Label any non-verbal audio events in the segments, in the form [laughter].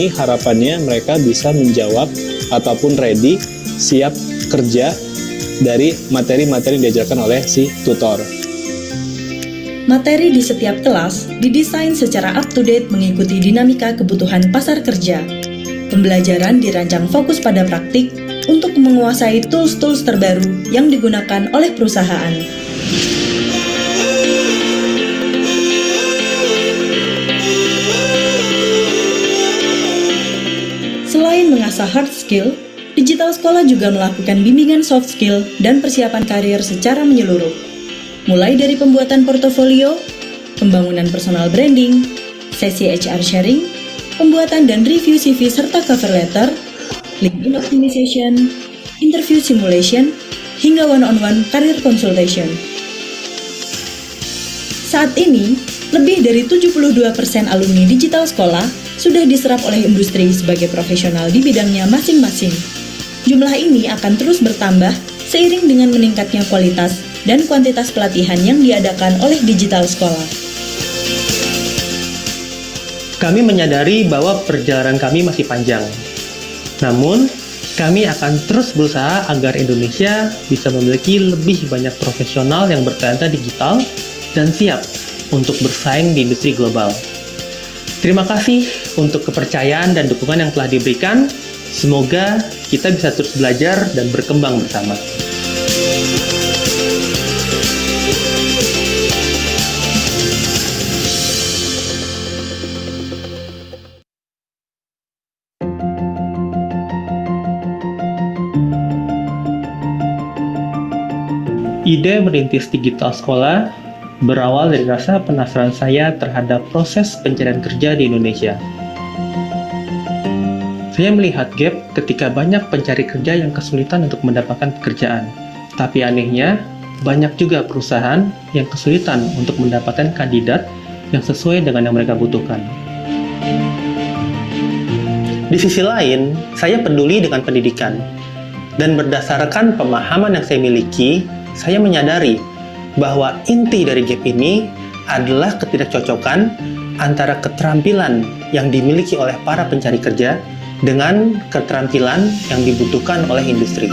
ini harapannya mereka bisa menjawab ataupun ready, siap kerja dari materi-materi yang diajarkan oleh si tutor. Materi di setiap kelas didesain secara up to date mengikuti dinamika kebutuhan pasar kerja. Pembelajaran dirancang fokus pada praktik untuk menguasai tools-tools terbaru yang digunakan oleh perusahaan. mengasah hard skill, Digital Sekolah juga melakukan bimbingan soft skill dan persiapan karir secara menyeluruh. Mulai dari pembuatan portofolio, pembangunan personal branding, sesi HR sharing, pembuatan dan review CV serta cover letter, LinkedIn optimization, interview simulation, hingga one-on-one -on -one career consultation. Saat ini, lebih dari 72% alumni digital sekolah sudah diserap oleh industri sebagai profesional di bidangnya masing-masing. Jumlah ini akan terus bertambah seiring dengan meningkatnya kualitas dan kuantitas pelatihan yang diadakan oleh digital sekolah kami menyadari bahwa perjalanan kami masih panjang. Namun, kami akan terus berusaha agar Indonesia bisa memiliki lebih banyak profesional yang bertalenta digital dan siap untuk bersaing di industri global. Terima kasih untuk kepercayaan dan dukungan yang telah diberikan. Semoga kita bisa terus belajar dan berkembang bersama. Ide merintis digital sekolah berawal dari rasa penasaran saya terhadap proses pencarian kerja di Indonesia. Saya melihat gap ketika banyak pencari kerja yang kesulitan untuk mendapatkan pekerjaan. Tapi anehnya, banyak juga perusahaan yang kesulitan untuk mendapatkan kandidat yang sesuai dengan yang mereka butuhkan. Di sisi lain, saya peduli dengan pendidikan. Dan berdasarkan pemahaman yang saya miliki, saya menyadari bahwa inti dari gap ini adalah ketidakcocokan antara keterampilan yang dimiliki oleh para pencari kerja dengan keterampilan yang dibutuhkan oleh industri.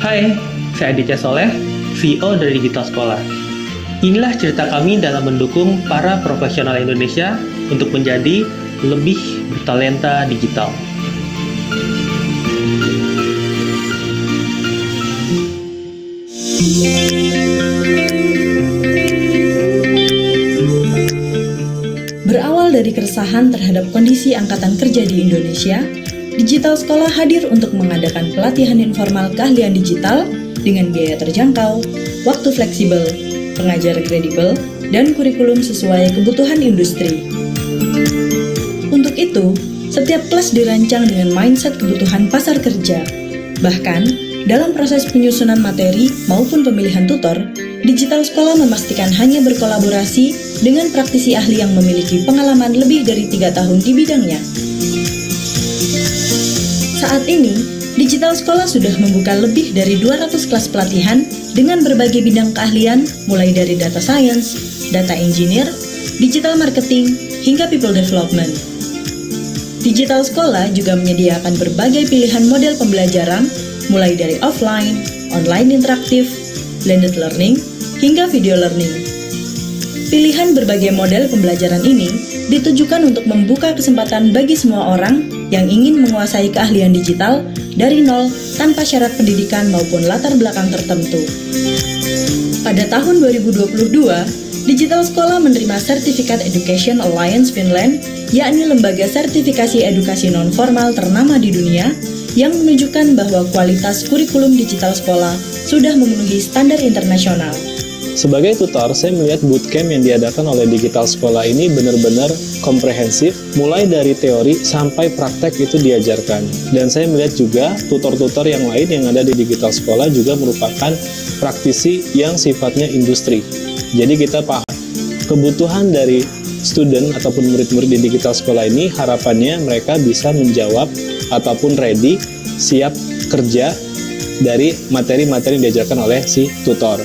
Hai, saya Aditya Soleh, CEO dari Digital Sekolah. Inilah cerita kami dalam mendukung para profesional Indonesia untuk menjadi lebih bertalenta digital. Thank you. dari keresahan terhadap kondisi angkatan kerja di Indonesia, Digital Sekolah hadir untuk mengadakan pelatihan informal keahlian digital dengan biaya terjangkau, waktu fleksibel, pengajar kredibel, dan kurikulum sesuai kebutuhan industri. Untuk itu, setiap kelas dirancang dengan mindset kebutuhan pasar kerja. Bahkan, dalam proses penyusunan materi maupun pemilihan tutor, Digital Sekolah memastikan hanya berkolaborasi dengan praktisi ahli yang memiliki pengalaman lebih dari tiga tahun di bidangnya. Saat ini, Digital Sekolah sudah membuka lebih dari 200 kelas pelatihan dengan berbagai bidang keahlian mulai dari data science, data engineer, digital marketing, hingga people development. Digital Sekolah juga menyediakan berbagai pilihan model pembelajaran mulai dari offline, online interaktif, blended learning, hingga video learning. Pilihan berbagai model pembelajaran ini ditujukan untuk membuka kesempatan bagi semua orang yang ingin menguasai keahlian digital dari nol tanpa syarat pendidikan maupun latar belakang tertentu. Pada tahun 2022, Digital Sekolah menerima sertifikat Education Alliance Finland, yakni lembaga sertifikasi edukasi nonformal ternama di dunia, yang menunjukkan bahwa kualitas kurikulum digital sekolah sudah memenuhi standar internasional. Sebagai tutor, saya melihat bootcamp yang diadakan oleh Digital Sekolah ini benar-benar komprehensif, mulai dari teori sampai praktek itu diajarkan. Dan saya melihat juga tutor-tutor yang lain yang ada di Digital Sekolah juga merupakan praktisi yang sifatnya industri. Jadi kita paham kebutuhan dari student ataupun murid-murid di Digital Sekolah ini harapannya mereka bisa menjawab ataupun ready, siap kerja dari materi-materi yang diajarkan oleh si tutor.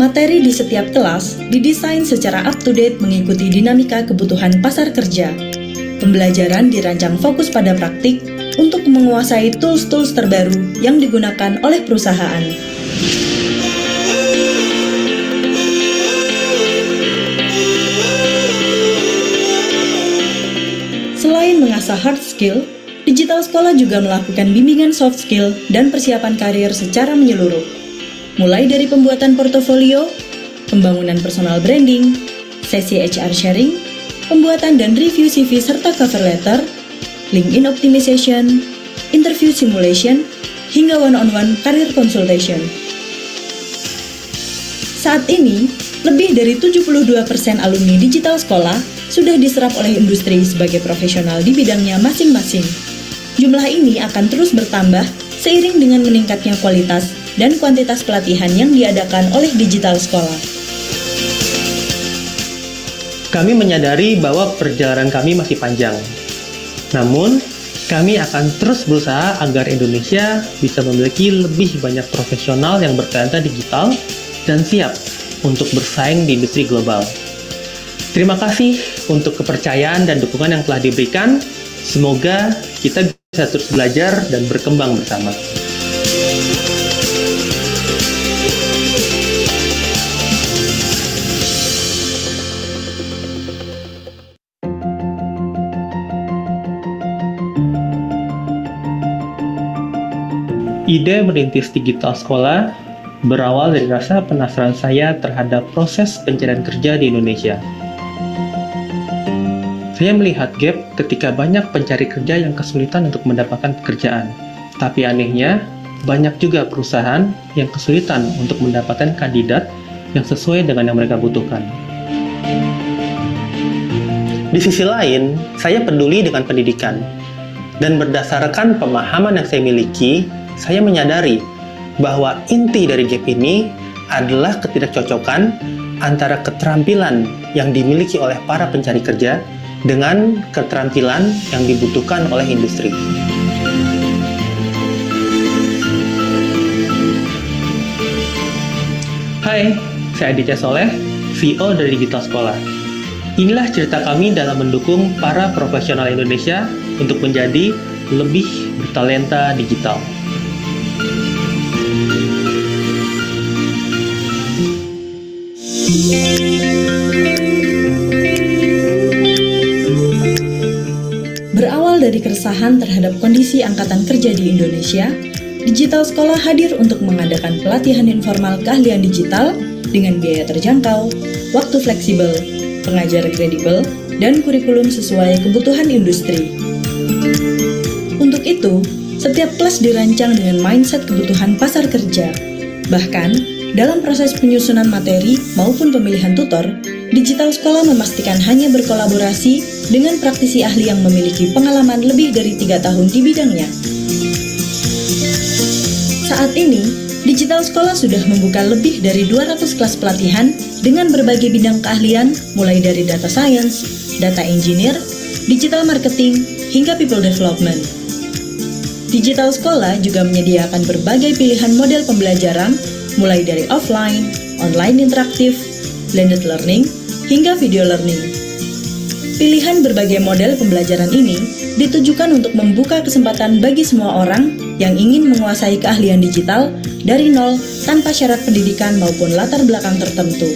Materi di setiap kelas didesain secara up-to-date mengikuti dinamika kebutuhan pasar kerja. Pembelajaran dirancang fokus pada praktik untuk menguasai tools-tools terbaru yang digunakan oleh perusahaan. Selain mengasah hard skill, Digital Sekolah juga melakukan bimbingan soft skill dan persiapan karir secara menyeluruh mulai dari pembuatan portofolio, pembangunan personal branding, sesi HR sharing, pembuatan dan review CV serta cover letter, LinkedIn optimization, interview simulation, hingga one-on-one -on career consultation. Saat ini, lebih dari 72% alumni digital sekolah sudah diserap oleh industri sebagai profesional di bidangnya masing-masing. Jumlah ini akan terus bertambah seiring dengan meningkatnya kualitas dan kuantitas pelatihan yang diadakan oleh digital sekolah kami menyadari bahwa perjalanan kami masih panjang. Namun, kami akan terus berusaha agar Indonesia bisa memiliki lebih banyak profesional yang bertalenta digital dan siap untuk bersaing di industri global. Terima kasih untuk kepercayaan dan dukungan yang telah diberikan. Semoga kita bisa terus belajar dan berkembang bersama. Ide merintis digital sekolah berawal dari rasa penasaran saya terhadap proses pencarian kerja di Indonesia. Saya melihat gap ketika banyak pencari kerja yang kesulitan untuk mendapatkan pekerjaan. Tapi anehnya, banyak juga perusahaan yang kesulitan untuk mendapatkan kandidat yang sesuai dengan yang mereka butuhkan. Di sisi lain, saya peduli dengan pendidikan dan berdasarkan pemahaman yang saya miliki, saya menyadari bahwa inti dari gap ini adalah ketidakcocokan antara keterampilan yang dimiliki oleh para pencari kerja dengan keterampilan yang dibutuhkan oleh industri. Hai, saya Aditya Soleh, VO dari Digital Sekolah. Inilah cerita kami dalam mendukung para profesional Indonesia untuk menjadi lebih bertalenta digital. Berawal dari keresahan terhadap kondisi angkatan kerja di Indonesia, Digital Sekolah hadir untuk mengadakan pelatihan informal keahlian digital dengan biaya terjangkau, waktu fleksibel, pengajar kredibel, dan kurikulum sesuai kebutuhan industri. Untuk itu, setiap kelas dirancang dengan mindset kebutuhan pasar kerja. Bahkan, dalam proses penyusunan materi maupun pemilihan tutor, Digital Sekolah memastikan hanya berkolaborasi dengan praktisi ahli yang memiliki pengalaman lebih dari tiga tahun di bidangnya. Saat ini, Digital Sekolah sudah membuka lebih dari 200 kelas pelatihan dengan berbagai bidang keahlian mulai dari data science, data engineer, digital marketing, hingga people development. Digital Sekolah juga menyediakan berbagai pilihan model pembelajaran mulai dari offline, online interaktif, blended learning, hingga video learning. Pilihan berbagai model pembelajaran ini ditujukan untuk membuka kesempatan bagi semua orang yang ingin menguasai keahlian digital dari nol tanpa syarat pendidikan maupun latar belakang tertentu.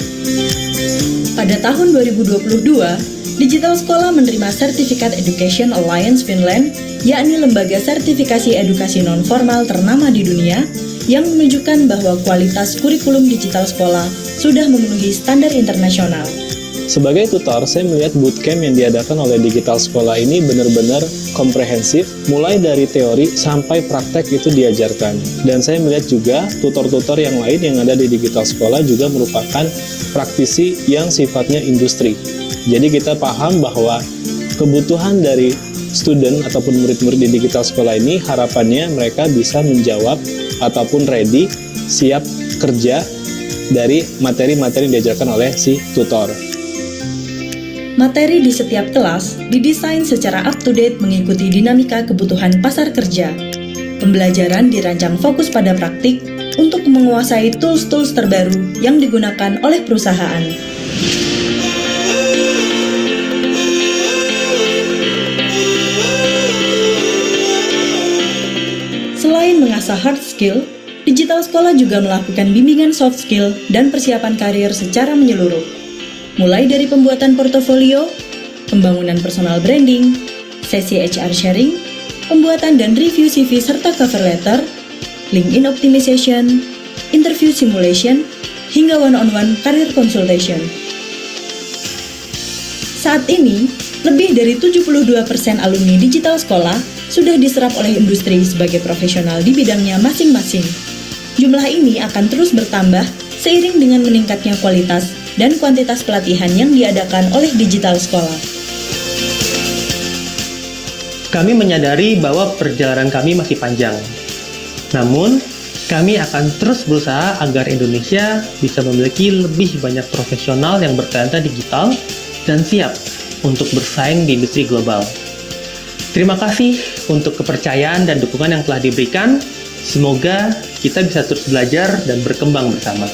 Pada tahun 2022, Digital Sekolah menerima sertifikat Education Alliance Finland, yakni lembaga sertifikasi edukasi non formal ternama di dunia yang menunjukkan bahwa kualitas kurikulum digital sekolah sudah memenuhi standar internasional. Sebagai tutor, saya melihat bootcamp yang diadakan oleh Digital Sekolah ini benar-benar komprehensif, mulai dari teori sampai praktek itu diajarkan. Dan saya melihat juga tutor-tutor yang lain yang ada di Digital Sekolah juga merupakan praktisi yang sifatnya industri. Jadi kita paham bahwa kebutuhan dari student ataupun murid-murid di Digital Sekolah ini harapannya mereka bisa menjawab ataupun ready, siap kerja dari materi-materi yang diajarkan oleh si tutor. Materi di setiap kelas didesain secara up-to-date mengikuti dinamika kebutuhan pasar kerja. Pembelajaran dirancang fokus pada praktik untuk menguasai tools-tools terbaru yang digunakan oleh perusahaan. jasa hard skill, Digital Sekolah juga melakukan bimbingan soft skill dan persiapan karir secara menyeluruh. Mulai dari pembuatan portofolio, pembangunan personal branding, sesi HR sharing, pembuatan dan review CV serta cover letter, LinkedIn optimization, interview simulation, hingga one-on-one -on -one career consultation. Saat ini, lebih dari 72% alumni digital sekolah sudah diserap oleh industri sebagai profesional di bidangnya masing-masing. Jumlah ini akan terus bertambah seiring dengan meningkatnya kualitas dan kuantitas pelatihan yang diadakan oleh digital sekolah kami menyadari bahwa perjalanan kami masih panjang. Namun, kami akan terus berusaha agar Indonesia bisa memiliki lebih banyak profesional yang bertalenta digital dan siap untuk bersaing di industri global. Terima kasih untuk kepercayaan dan dukungan yang telah diberikan. Semoga kita bisa terus belajar dan berkembang bersama.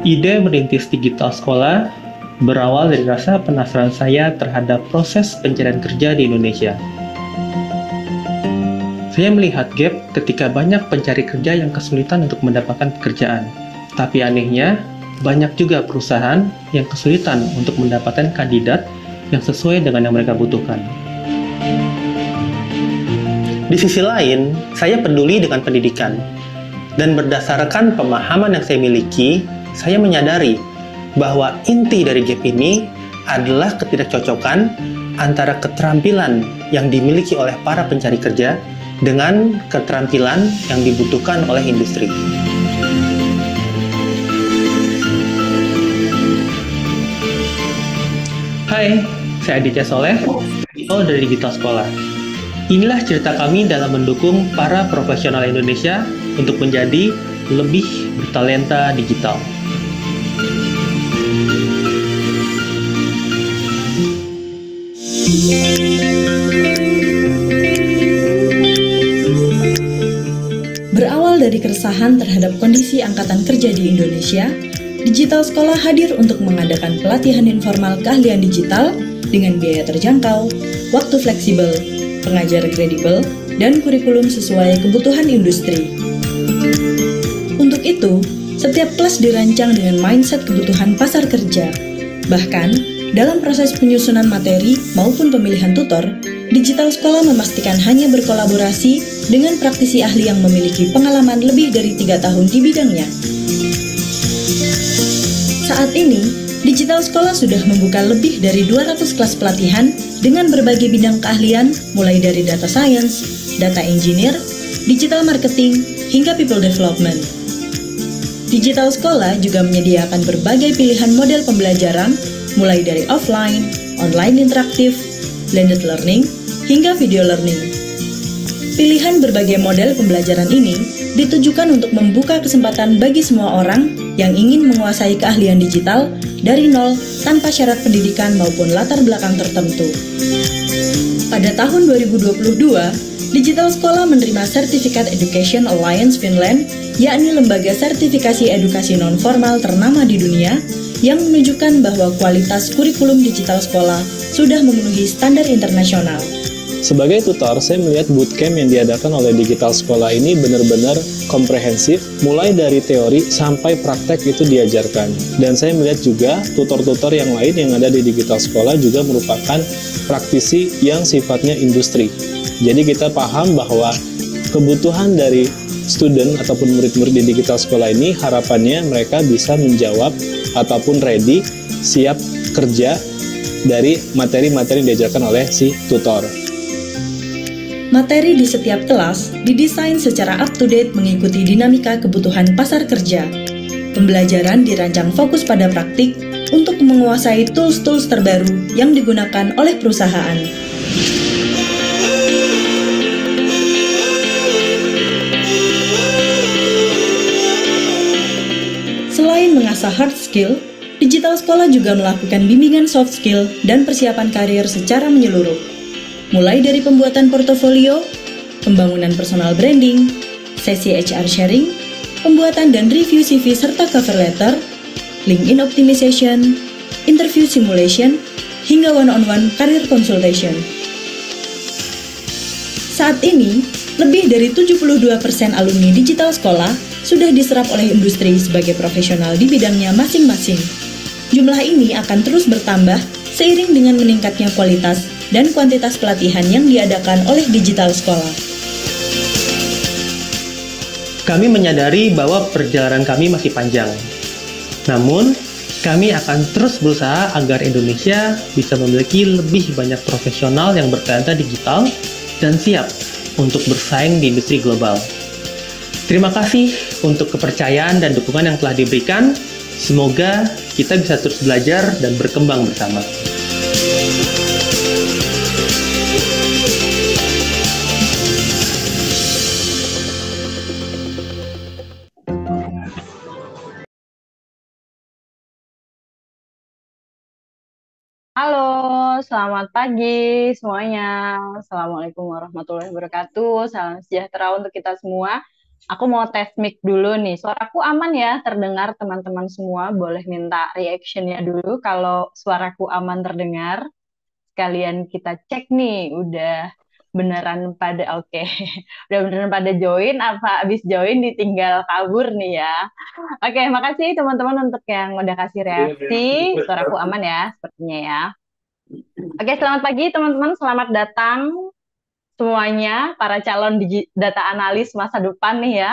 Ide merintis digital sekolah berawal dari rasa penasaran saya terhadap proses pencarian kerja di Indonesia. Saya melihat gap ketika banyak pencari kerja yang kesulitan untuk mendapatkan pekerjaan. Tapi anehnya, banyak juga perusahaan yang kesulitan untuk mendapatkan kandidat yang sesuai dengan yang mereka butuhkan. Di sisi lain, saya peduli dengan pendidikan. Dan berdasarkan pemahaman yang saya miliki, saya menyadari bahwa inti dari gap ini adalah ketidakcocokan antara keterampilan yang dimiliki oleh para pencari kerja dengan keterampilan yang dibutuhkan oleh industri. Hai, saya Aditya Soleh, CEO dari Digital Sekolah. Inilah cerita kami dalam mendukung para profesional Indonesia untuk menjadi lebih bertalenta digital. Berawal dari keresahan terhadap kondisi angkatan kerja di Indonesia, Digital Sekolah hadir untuk mengadakan pelatihan informal keahlian digital dengan biaya terjangkau, waktu fleksibel, pengajar kredibel, dan kurikulum sesuai kebutuhan industri. Untuk itu, setiap kelas dirancang dengan mindset kebutuhan pasar kerja. Bahkan, dalam proses penyusunan materi maupun pemilihan tutor, Digital Sekolah memastikan hanya berkolaborasi dengan praktisi ahli yang memiliki pengalaman lebih dari tiga tahun di bidangnya. Saat ini, Digital Sekolah sudah membuka lebih dari 200 kelas pelatihan dengan berbagai bidang keahlian mulai dari data science, data engineer, digital marketing, hingga people development. Digital Sekolah juga menyediakan berbagai pilihan model pembelajaran mulai dari offline, online interaktif, blended learning, hingga video learning. Pilihan berbagai model pembelajaran ini ditujukan untuk membuka kesempatan bagi semua orang yang ingin menguasai keahlian digital dari nol tanpa syarat pendidikan maupun latar belakang tertentu. Pada tahun 2022, Digital Sekolah menerima sertifikat Education Alliance Finland, yakni lembaga sertifikasi edukasi non formal ternama di dunia yang menunjukkan bahwa kualitas kurikulum digital sekolah sudah memenuhi standar internasional. Sebagai tutor, saya melihat bootcamp yang diadakan oleh Digital Sekolah ini benar-benar komprehensif, mulai dari teori sampai praktek itu diajarkan. Dan saya melihat juga tutor-tutor yang lain yang ada di Digital Sekolah juga merupakan praktisi yang sifatnya industri. Jadi kita paham bahwa kebutuhan dari student ataupun murid-murid di Digital Sekolah ini harapannya mereka bisa menjawab ataupun ready, siap kerja dari materi-materi diajarkan oleh si tutor. Materi di setiap kelas didesain secara up to date mengikuti dinamika kebutuhan pasar kerja. Pembelajaran dirancang fokus pada praktik untuk menguasai tools-tools terbaru yang digunakan oleh perusahaan. mengasah hard skill, Digital Sekolah juga melakukan bimbingan soft skill dan persiapan karir secara menyeluruh. Mulai dari pembuatan portofolio, pembangunan personal branding, sesi HR sharing, pembuatan dan review CV serta cover letter, LinkedIn optimization, interview simulation, hingga one-on-one -on -one career consultation. Saat ini, lebih dari 72% alumni digital sekolah sudah diserap oleh industri sebagai profesional di bidangnya masing-masing. Jumlah ini akan terus bertambah seiring dengan meningkatnya kualitas dan kuantitas pelatihan yang diadakan oleh digital sekolah kami menyadari bahwa perjalanan kami masih panjang. Namun, kami akan terus berusaha agar Indonesia bisa memiliki lebih banyak profesional yang bertalenta digital dan siap untuk bersaing di industri global. Terima kasih untuk kepercayaan dan dukungan yang telah diberikan. Semoga kita bisa terus belajar dan berkembang bersama. Halo, selamat pagi semuanya. Assalamualaikum warahmatullahi wabarakatuh. Salam sejahtera untuk kita semua. Aku mau tes mic dulu nih. Suaraku aman ya terdengar teman-teman semua. Boleh minta reactionnya dulu kalau suaraku aman terdengar. Kalian kita cek nih udah beneran pada oke okay. [laughs] udah beneran pada join apa abis join ditinggal kabur nih ya oke okay, makasih teman-teman untuk yang udah kasih iya, iya. reaksi suaraku aman ya sepertinya ya oke okay, selamat pagi teman-teman selamat datang semuanya para calon data analis masa depan nih ya.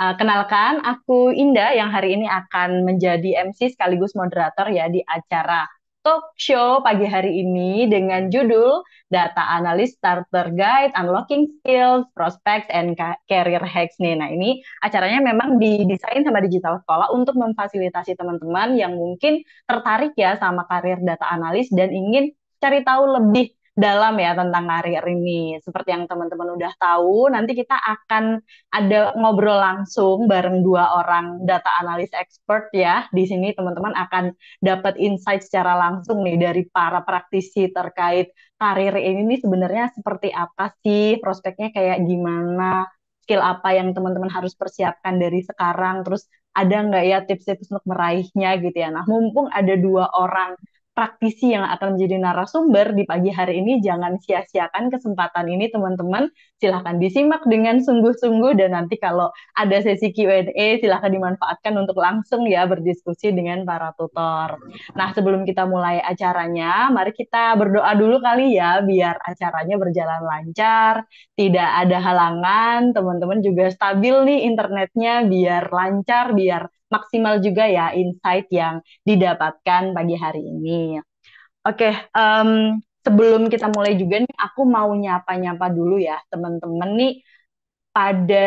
Uh, kenalkan, aku Indah yang hari ini akan menjadi MC sekaligus moderator ya di acara talk show pagi hari ini dengan judul Data analis Starter Guide Unlocking Skills, Prospects, and Career Hacks nih. Nah ini acaranya memang didesain sama Digital Sekolah untuk memfasilitasi teman-teman yang mungkin tertarik ya sama karir data analis dan ingin cari tahu lebih dalam ya tentang karir ini. Seperti yang teman-teman udah tahu, nanti kita akan ada ngobrol langsung bareng dua orang data analis expert ya. Di sini teman-teman akan dapat insight secara langsung nih dari para praktisi terkait karir ini nih sebenarnya seperti apa sih, prospeknya kayak gimana, skill apa yang teman-teman harus persiapkan dari sekarang, terus ada nggak ya tips-tips untuk meraihnya gitu ya. Nah, mumpung ada dua orang praktisi yang akan menjadi narasumber di pagi hari ini jangan sia-siakan kesempatan ini teman-teman silahkan disimak dengan sungguh-sungguh dan nanti kalau ada sesi Q&A silahkan dimanfaatkan untuk langsung ya berdiskusi dengan para tutor nah sebelum kita mulai acaranya mari kita berdoa dulu kali ya biar acaranya berjalan lancar tidak ada halangan teman-teman juga stabil nih internetnya biar lancar biar maksimal juga ya insight yang didapatkan pagi hari ini. Oke, okay, um, sebelum kita mulai juga nih, aku mau nyapa-nyapa dulu ya teman-teman nih pada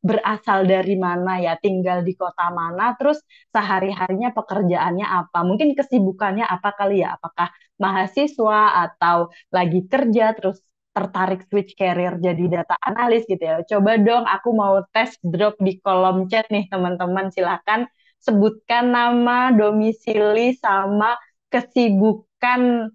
berasal dari mana ya, tinggal di kota mana, terus sehari-harinya pekerjaannya apa, mungkin kesibukannya apa kali ya, apakah mahasiswa atau lagi kerja, terus tertarik switch career jadi data analis gitu ya. Coba dong aku mau tes drop di kolom chat nih teman-teman. Silahkan sebutkan nama, domisili, sama kesibukan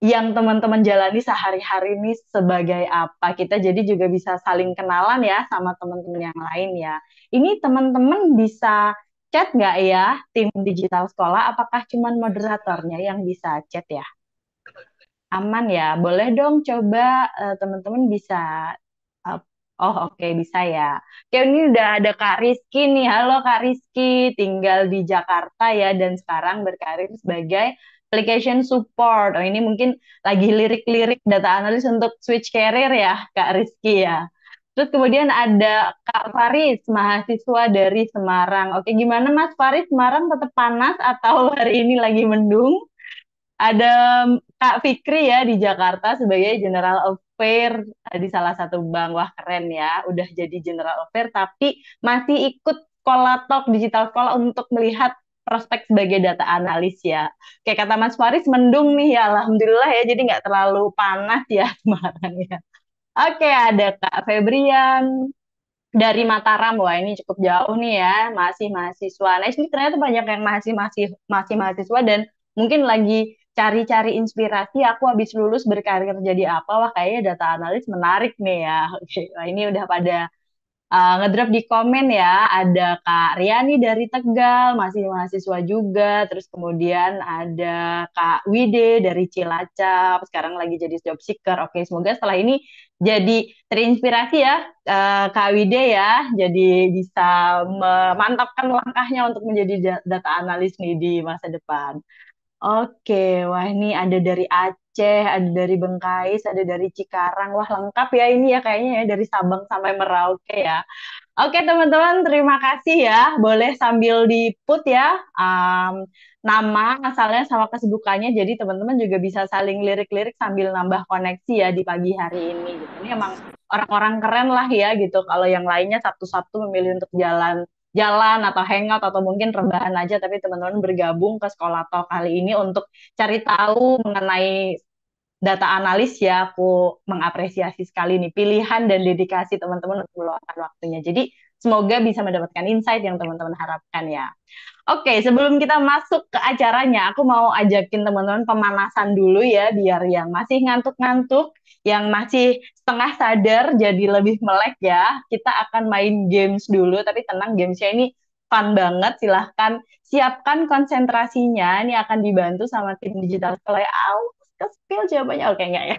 yang teman-teman jalani sehari-hari ini sebagai apa. Kita jadi juga bisa saling kenalan ya sama teman-teman yang lain ya. Ini teman-teman bisa chat nggak ya tim digital sekolah? Apakah cuman moderatornya yang bisa chat ya? aman ya. Boleh dong coba uh, teman-teman bisa uh, oh oke okay, bisa ya. Oke, ini udah ada Kak Rizky nih. Halo Kak Rizky, tinggal di Jakarta ya dan sekarang berkarir sebagai application support. Oh, ini mungkin lagi lirik-lirik data analis untuk switch career ya, Kak Rizky ya. Terus kemudian ada Kak Faris, mahasiswa dari Semarang. Oke, gimana Mas Faris? Semarang tetap panas atau hari ini lagi mendung? ada Kak Fikri ya di Jakarta sebagai General Affair eh, di salah satu bank. Wah keren ya, udah jadi General Affair tapi masih ikut Kolatok Digital Call untuk melihat prospek sebagai data analis ya. Kayak kata Mas Faris, mendung nih ya, Alhamdulillah ya, jadi nggak terlalu panas ya [laughs] kemarin ya. Oke, ada Kak Febrian, dari Mataram wah ini cukup jauh nih ya masih mahasiswa nah ini ternyata banyak yang masih masih masih mahasiswa dan mungkin lagi cari-cari inspirasi aku habis lulus berkarir jadi apa wah kayaknya data analis menarik nih ya [laughs] oke wah, ini udah pada uh, ngedrop di komen ya ada Kak Riani dari Tegal masih mahasiswa juga terus kemudian ada Kak Wide dari Cilacap sekarang lagi jadi job seeker oke semoga setelah ini jadi terinspirasi ya uh, Kak Wide ya jadi bisa memantapkan langkahnya untuk menjadi data analis nih di masa depan Oke, wah ini ada dari Aceh, ada dari Bengkais, ada dari Cikarang. Wah, lengkap ya ini ya kayaknya ya dari Sabang sampai Merauke ya. Oke, teman-teman, terima kasih ya. Boleh sambil di-put ya um, nama asalnya sama kesibukannya. Jadi teman-teman juga bisa saling lirik-lirik sambil nambah koneksi ya di pagi hari ini gitu. Ini emang orang-orang keren lah ya gitu. Kalau yang lainnya satu-satu memilih untuk jalan jalan atau hangout atau mungkin rebahan aja tapi teman-teman bergabung ke sekolah talk kali ini untuk cari tahu mengenai data analis ya aku mengapresiasi sekali nih pilihan dan dedikasi teman-teman untuk meluangkan waktunya jadi semoga bisa mendapatkan insight yang teman-teman harapkan ya Oke, sebelum kita masuk ke acaranya, aku mau ajakin teman-teman pemanasan dulu ya, biar yang masih ngantuk-ngantuk, yang masih setengah sadar jadi lebih melek ya. Kita akan main games dulu, tapi tenang gamesnya ini fun banget. Silahkan siapkan konsentrasinya, ini akan dibantu sama tim digital layout. Kespil jawabannya, oke enggak ya?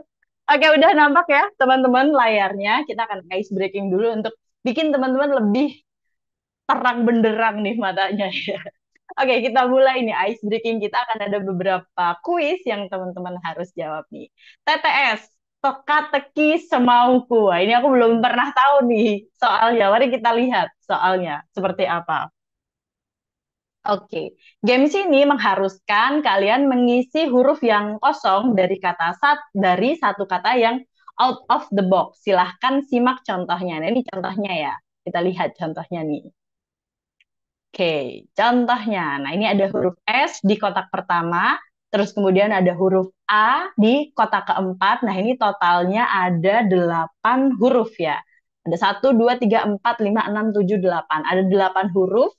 [laughs] oke, udah nampak ya teman-teman layarnya. Kita akan ice breaking dulu untuk bikin teman-teman lebih terang benderang nih matanya ya. Oke, kita mulai nih ice breaking. Kita akan ada beberapa kuis yang teman-teman harus jawab nih. TTS, teka-teki semauku. Wah, ini aku belum pernah tahu nih soalnya. Mari kita lihat soalnya seperti apa. Oke, games ini mengharuskan kalian mengisi huruf yang kosong dari kata sat dari satu kata yang out of the box. Silahkan simak contohnya. Nah, ini contohnya ya. Kita lihat contohnya nih. Oke, contohnya. Nah, ini ada huruf S di kotak pertama, terus kemudian ada huruf A di kotak keempat. Nah, ini totalnya ada delapan huruf ya. Ada satu, dua, tiga, empat, lima, enam, tujuh, delapan. Ada delapan huruf,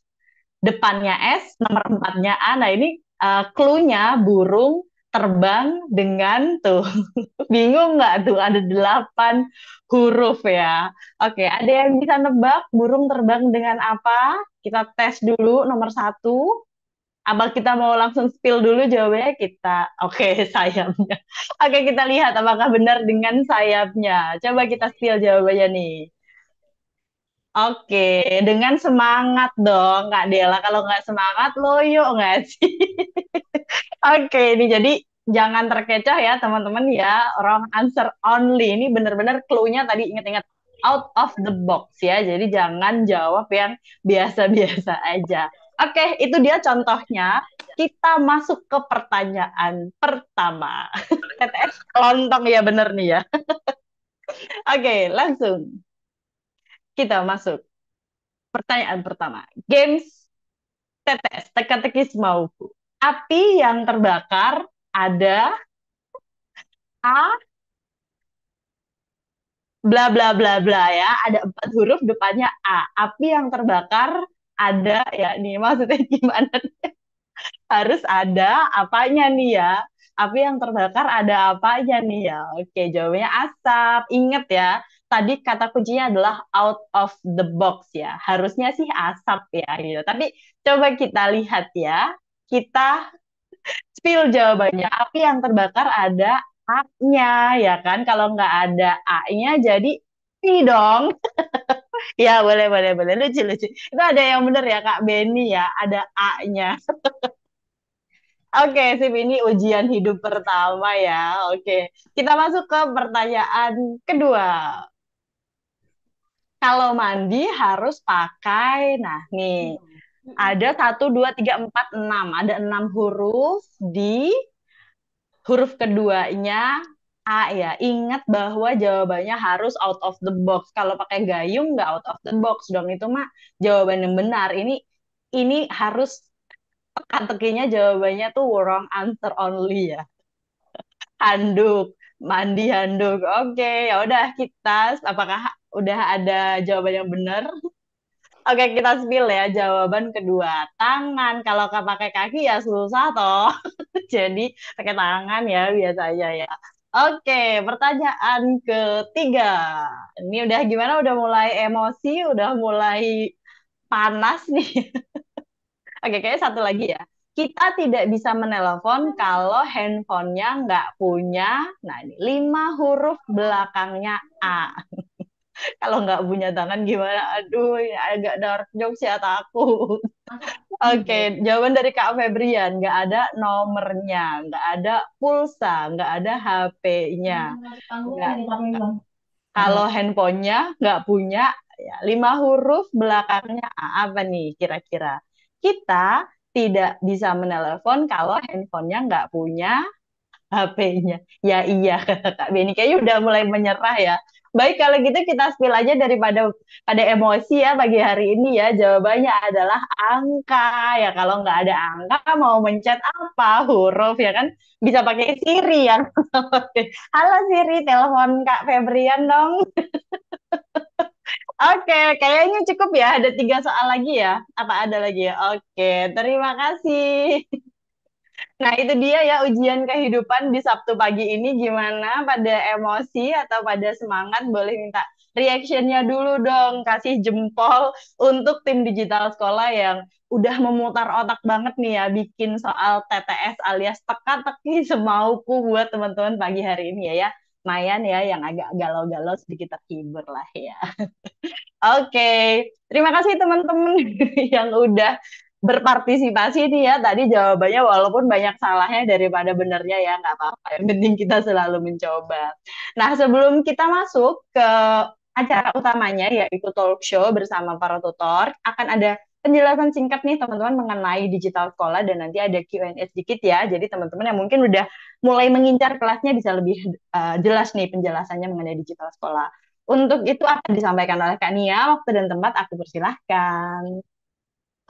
depannya S, nomor empatnya A. Nah, ini uh, clue-nya burung terbang dengan tuh [laughs] bingung nggak tuh ada delapan huruf ya oke ada yang bisa nebak burung terbang dengan apa kita tes dulu nomor satu apa kita mau langsung spill dulu jawabnya kita oke [laughs] sayapnya oke kita lihat apakah benar dengan sayapnya coba kita spill jawabannya nih Oke, dengan semangat dong Kak Dela. Kalau nggak semangat, loyo nggak sih? [laughs] Oke, ini jadi jangan terkecoh ya teman-teman ya. Wrong answer only. Ini benar-benar clue-nya tadi ingat-ingat out of the box ya. Jadi jangan jawab yang biasa-biasa aja. Oke, itu dia contohnya. Kita masuk ke pertanyaan pertama. TTS [laughs] lontong ya benar nih ya. [laughs] Oke, langsung kita masuk pertanyaan pertama. Games tetes teka-teki semauku. Api yang terbakar ada A bla bla bla bla ya, ada empat huruf depannya A. Api yang terbakar ada ya nih maksudnya [laughs] gimana? Harus ada apanya nih ya? Api yang terbakar ada apanya nih ya? Oke, jawabnya asap. inget ya, tadi kata kuncinya adalah out of the box ya. Harusnya sih asap ya gitu. Tapi coba kita lihat ya. Kita spill jawabannya. Api yang terbakar ada A-nya ya kan. Kalau nggak ada A-nya jadi P dong. [laughs] ya boleh boleh boleh lucu lucu. Itu ada yang benar ya Kak Benny ya. Ada A-nya. [laughs] Oke, okay, sip ini ujian hidup pertama ya. Oke, okay. kita masuk ke pertanyaan kedua kalau mandi harus pakai nah nih hmm. Hmm. ada satu dua tiga empat enam ada enam huruf di huruf keduanya A ya ingat bahwa jawabannya harus out of the box kalau pakai gayung nggak out of the box dong itu mah jawaban yang benar ini ini harus tekan tekinya jawabannya tuh wrong answer only ya handuk mandi handuk oke okay, ya udah kita apakah udah ada jawaban yang benar. [laughs] Oke, kita spill ya jawaban kedua. Tangan, kalau pakai kaki ya susah toh. [laughs] Jadi pakai tangan ya biasanya ya. Oke, pertanyaan ketiga. Ini udah gimana? Udah mulai emosi, udah mulai panas nih. [laughs] Oke, kayaknya satu lagi ya. Kita tidak bisa menelepon kalau handphonenya nggak punya, nah ini, lima huruf belakangnya A kalau nggak punya tangan gimana aduh ya agak dark jokes ya takut oke okay, jawaban dari kak Febrian nggak ada nomornya nggak ada pulsa nggak ada HP-nya kalau handphonenya nggak punya ya, lima huruf belakangnya A, apa nih kira-kira kita tidak bisa menelepon kalau handphonenya nggak punya HP-nya. Ya iya [laughs] Kak Beni. Kayaknya udah mulai menyerah ya. Baik kalau gitu kita spill aja daripada pada emosi ya pagi hari ini ya. Jawabannya adalah angka. Ya kalau nggak ada angka mau mencet apa? Huruf ya kan? Bisa pakai Siri ya. [laughs] Halo Siri, telepon Kak Febrian dong. [laughs] Oke, okay, kayaknya cukup ya. Ada tiga soal lagi ya. Apa ada lagi ya? Oke, okay, terima kasih. Nah, itu dia ya ujian kehidupan di Sabtu pagi ini gimana pada emosi atau pada semangat boleh minta reactionnya dulu dong kasih jempol untuk tim digital sekolah yang udah memutar otak banget nih ya bikin soal TTS alias teka-teki semauku buat teman-teman pagi hari ini ya ya Mayan ya yang agak galau-galau sedikit terhibur lah ya. [laughs] Oke, okay. terima kasih teman-teman [laughs] yang udah berpartisipasi nih ya tadi jawabannya walaupun banyak salahnya daripada benernya ya nggak apa-apa yang penting kita selalu mencoba. Nah sebelum kita masuk ke acara utamanya yaitu talk show bersama para tutor akan ada penjelasan singkat nih teman-teman mengenai digital sekolah dan nanti ada Q&A sedikit ya jadi teman-teman yang mungkin udah mulai mengincar kelasnya bisa lebih uh, jelas nih penjelasannya mengenai digital sekolah. Untuk itu akan disampaikan oleh Kak Nia, waktu dan tempat aku persilahkan.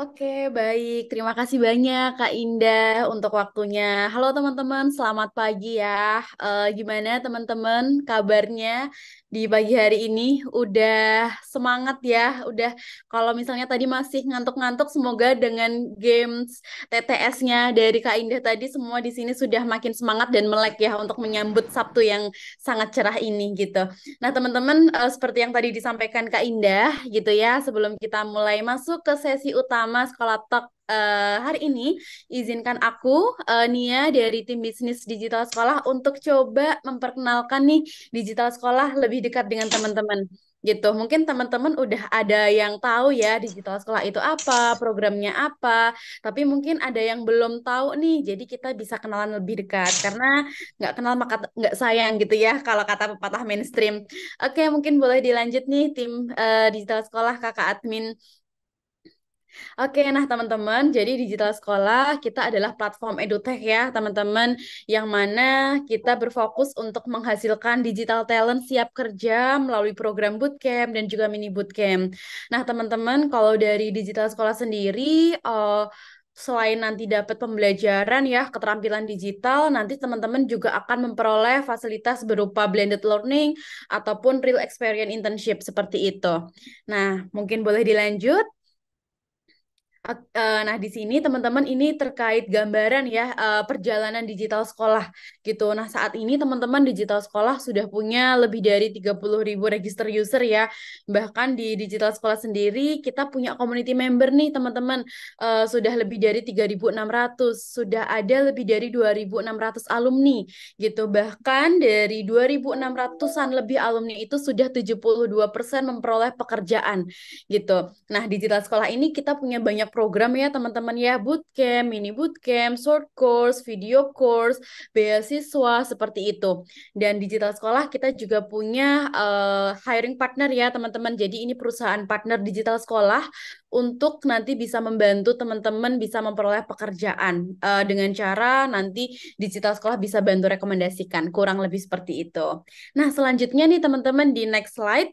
Oke, baik. Terima kasih banyak Kak Indah untuk waktunya. Halo teman-teman, selamat pagi ya. Uh, gimana teman-teman kabarnya? di pagi hari ini udah semangat ya udah kalau misalnya tadi masih ngantuk-ngantuk semoga dengan games TTS-nya dari Kak Indah tadi semua di sini sudah makin semangat dan melek ya untuk menyambut Sabtu yang sangat cerah ini gitu. Nah teman-teman uh, seperti yang tadi disampaikan Kak Indah gitu ya sebelum kita mulai masuk ke sesi utama sekolah talk e Eh, hari ini izinkan aku uh, Nia dari tim bisnis digital sekolah untuk coba memperkenalkan nih digital sekolah lebih dekat dengan teman-teman gitu. Mungkin teman-teman udah ada yang tahu ya digital sekolah itu apa, programnya apa, tapi mungkin ada yang belum tahu nih. Jadi kita bisa kenalan lebih dekat karena nggak kenal maka nggak sayang gitu ya kalau kata pepatah mainstream. Oke, mungkin boleh dilanjut nih tim uh, digital sekolah kakak admin Oke, nah teman-teman, jadi Digital Sekolah kita adalah platform edutech ya, teman-teman, yang mana kita berfokus untuk menghasilkan digital talent siap kerja melalui program bootcamp dan juga mini bootcamp. Nah, teman-teman, kalau dari Digital Sekolah sendiri, uh, selain nanti dapat pembelajaran ya keterampilan digital nanti teman-teman juga akan memperoleh fasilitas berupa blended learning ataupun real experience internship seperti itu. Nah, mungkin boleh dilanjut? Eh, nah, di sini teman-teman ini terkait gambaran ya eh, perjalanan digital sekolah gitu. Nah, saat ini teman-teman digital sekolah sudah punya lebih dari 30 ribu register user ya. Bahkan di digital sekolah sendiri kita punya community member nih teman-teman. Eh, sudah lebih dari 3.600, sudah ada lebih dari 2.600 alumni gitu. Bahkan dari 2.600-an lebih alumni itu sudah 72% memperoleh pekerjaan gitu. Nah, digital sekolah ini kita punya banyak program ya teman-teman ya, bootcamp, mini bootcamp, short course, video course, beasiswa seperti itu. Dan digital sekolah kita juga punya uh, hiring partner ya teman-teman. Jadi ini perusahaan partner digital sekolah untuk nanti bisa membantu teman-teman bisa memperoleh pekerjaan uh, dengan cara nanti digital sekolah bisa bantu rekomendasikan. Kurang lebih seperti itu. Nah, selanjutnya nih teman-teman di next slide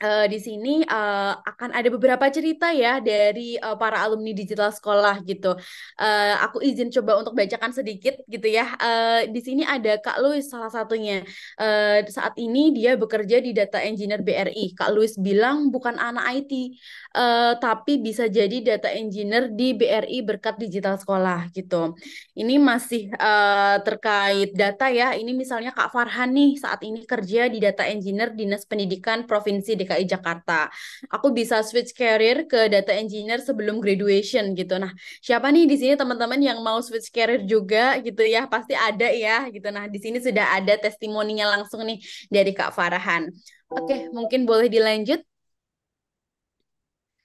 uh, di sini uh, akan ada beberapa cerita ya dari uh, para alumni digital sekolah gitu. Uh, aku izin coba untuk bacakan sedikit gitu ya. Uh, di sini ada Kak Louis salah satunya. Uh, saat ini dia bekerja di data engineer BRI. Kak Louis bilang bukan anak IT, uh, tapi bisa jadi data engineer di BRI berkat digital sekolah gitu. Ini masih uh, terkait data ya. Ini misalnya Kak Farhan nih saat ini kerja di data engineer Dinas Pendidikan Provinsi DKI DKI e Jakarta. Aku bisa switch career ke data engineer sebelum graduation gitu. Nah, siapa nih di sini teman-teman yang mau switch career juga gitu ya? Pasti ada ya gitu. Nah, di sini sudah ada testimoninya langsung nih dari Kak Farahan. Oke, mungkin boleh dilanjut.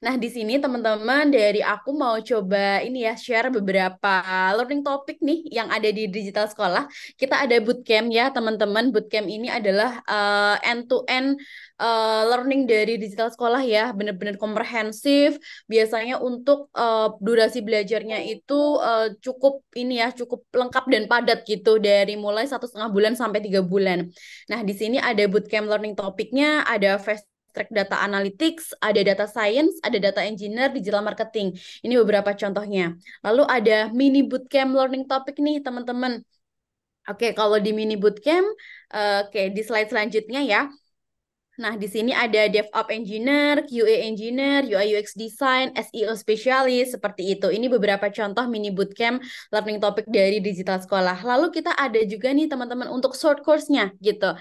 Nah, di sini teman-teman dari aku mau coba ini ya share beberapa learning topic nih yang ada di digital sekolah. Kita ada bootcamp ya, teman-teman. Bootcamp ini adalah eh, end to end uh, learning dari digital sekolah ya, benar-benar komprehensif. Biasanya untuk uh, durasi belajarnya itu uh, cukup ini ya, cukup lengkap dan padat gitu dari mulai satu setengah bulan sampai tiga bulan. Nah di sini ada bootcamp learning topiknya, ada face track data analytics, ada data science, ada data engineer, digital marketing. Ini beberapa contohnya. Lalu ada mini bootcamp learning topic nih teman-teman. Oke, kalau di mini bootcamp, uh, oke di slide selanjutnya ya. Nah, di sini ada DevOps Engineer, QA Engineer, UI UX Design, SEO Specialist, seperti itu. Ini beberapa contoh mini bootcamp learning topic dari digital sekolah. Lalu kita ada juga nih teman-teman untuk short course-nya gitu.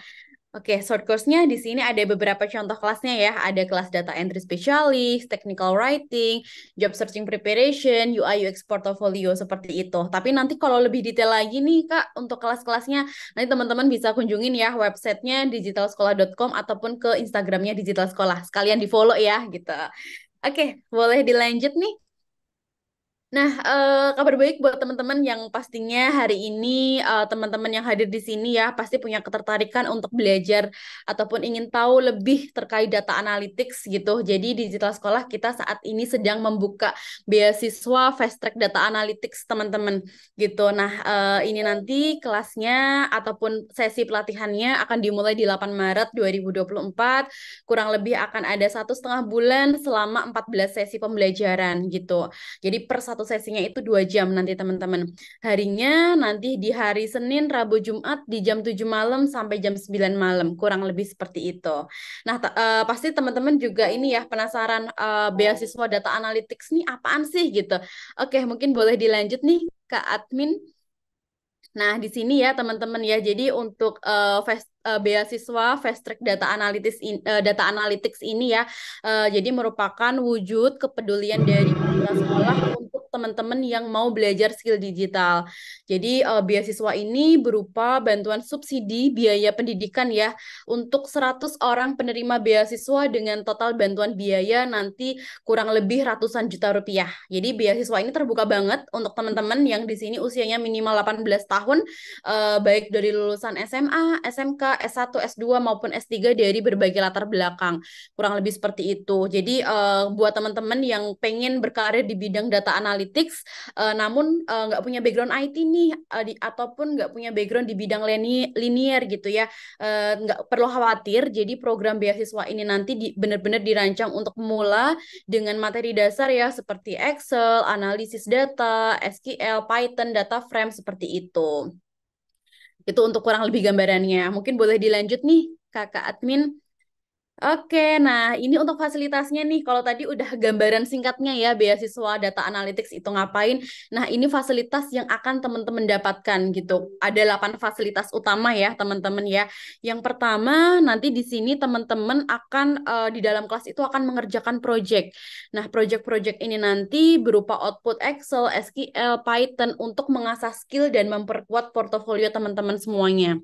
Oke, short course-nya di sini ada beberapa contoh kelasnya ya. Ada kelas data entry specialist, technical writing, job searching preparation, UI UX portfolio seperti itu. Tapi nanti kalau lebih detail lagi nih Kak untuk kelas-kelasnya, nanti teman-teman bisa kunjungin ya websitenya digitalsekolah.com ataupun ke Instagramnya Digital Sekolah. Sekalian di follow ya gitu. Oke, boleh dilanjut nih Nah, uh, kabar baik buat teman-teman yang pastinya hari ini eh, teman-teman yang hadir di sini ya pasti punya ketertarikan untuk belajar ataupun ingin tahu lebih terkait data analytics gitu. Jadi Digital Sekolah kita saat ini sedang membuka beasiswa Fast Track Data Analytics teman-teman gitu. Nah, uh, ini nanti kelasnya ataupun sesi pelatihannya akan dimulai di 8 Maret 2024. Kurang lebih akan ada satu setengah bulan selama 14 sesi pembelajaran gitu. Jadi per satu sesinya itu dua jam nanti teman-teman. Harinya nanti di hari Senin, Rabu, Jumat di jam 7 malam sampai jam 9 malam, kurang lebih seperti itu. Nah, uh, pasti teman-teman juga ini ya penasaran uh, beasiswa data analytics nih apaan sih gitu. Oke, mungkin boleh dilanjut nih ke admin. Nah, di sini ya teman-teman ya. Jadi untuk uh, eh, fest beasiswa Fast Track Data Analytics in, Data Analytics ini ya uh, jadi merupakan wujud kepedulian dari sekolah teman-teman yang mau belajar skill digital. Jadi uh, beasiswa ini berupa bantuan subsidi biaya pendidikan ya untuk 100 orang penerima beasiswa dengan total bantuan biaya nanti kurang lebih ratusan juta rupiah. Jadi beasiswa ini terbuka banget untuk teman-teman yang di sini usianya minimal 18 tahun uh, baik dari lulusan SMA, SMK, S1, S2 maupun S3 dari berbagai latar belakang. Kurang lebih seperti itu. Jadi uh, buat teman-teman yang pengen berkarir di bidang data analis Analytics, uh, eh, namun eh, nggak uh, punya background IT nih, uh, di, ataupun nggak punya background di bidang lini, linier gitu ya, nggak uh, perlu khawatir. Jadi program beasiswa ini nanti di, benar-benar dirancang untuk pemula dengan materi dasar ya seperti Excel, analisis data, SQL, Python, data frame seperti itu. Itu untuk kurang lebih gambarannya. Mungkin boleh dilanjut nih, kakak admin. Oke, nah ini untuk fasilitasnya nih, kalau tadi udah gambaran singkatnya ya, beasiswa data analytics itu ngapain. Nah ini fasilitas yang akan teman-teman dapatkan gitu. Ada 8 fasilitas utama ya teman-teman ya. Yang pertama nanti di sini teman-teman akan uh, di dalam kelas itu akan mengerjakan project. Nah project-project ini nanti berupa output Excel, SQL, Python untuk mengasah skill dan memperkuat portofolio teman-teman semuanya.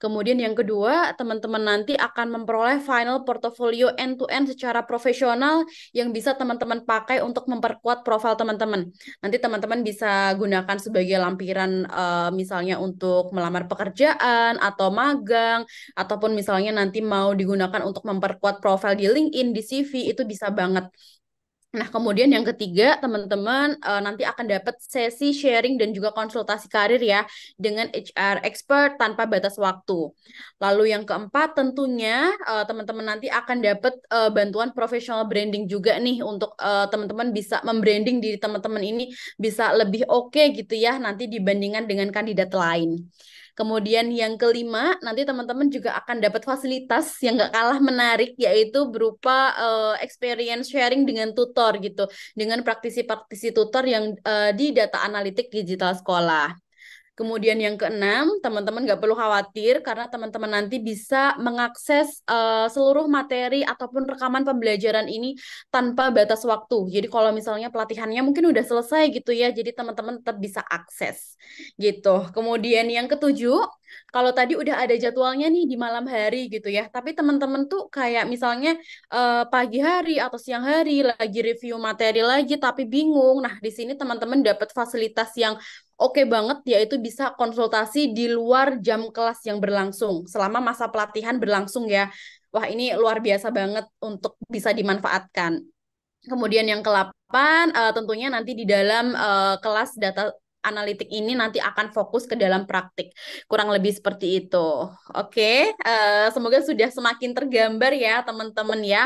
Kemudian yang kedua, teman-teman nanti akan memperoleh final portofolio end to end secara profesional yang bisa teman-teman pakai untuk memperkuat profil teman-teman. Nanti teman-teman bisa gunakan sebagai lampiran uh, misalnya untuk melamar pekerjaan atau magang ataupun misalnya nanti mau digunakan untuk memperkuat profil di LinkedIn, di CV itu bisa banget. Nah, kemudian yang ketiga, teman-teman uh, nanti akan dapat sesi sharing dan juga konsultasi karir ya dengan HR expert tanpa batas waktu. Lalu yang keempat, tentunya teman eh, teman-teman nanti akan dapat uh, bantuan professional branding juga nih untuk teman teman-teman bisa membranding diri teman-teman ini bisa lebih oke okay gitu ya nanti dibandingkan dengan kandidat lain. Kemudian yang kelima, nanti teman-teman juga akan dapat fasilitas yang gak kalah menarik, yaitu berupa uh, experience sharing dengan tutor gitu, dengan praktisi-praktisi tutor yang uh, di data analitik digital sekolah. Kemudian yang keenam, teman-teman nggak perlu khawatir karena teman-teman nanti bisa mengakses uh, seluruh materi ataupun rekaman pembelajaran ini tanpa batas waktu. Jadi kalau misalnya pelatihannya mungkin udah selesai gitu ya, jadi teman-teman tetap bisa akses gitu. Kemudian yang ketujuh, kalau tadi udah ada jadwalnya nih di malam hari gitu ya, tapi teman-teman tuh kayak misalnya uh, pagi hari atau siang hari lagi review materi lagi tapi bingung. Nah, di sini teman-teman dapat fasilitas yang oke okay banget yaitu bisa konsultasi di luar jam kelas yang berlangsung selama masa pelatihan berlangsung ya. Wah, ini luar biasa banget untuk bisa dimanfaatkan. Kemudian yang ke-8 uh, eh, tentunya nanti di dalam uh, kelas data analitik ini nanti akan fokus ke dalam praktik. Kurang lebih seperti itu. Oke, okay? uh, eh, semoga sudah semakin tergambar ya teman-teman ya.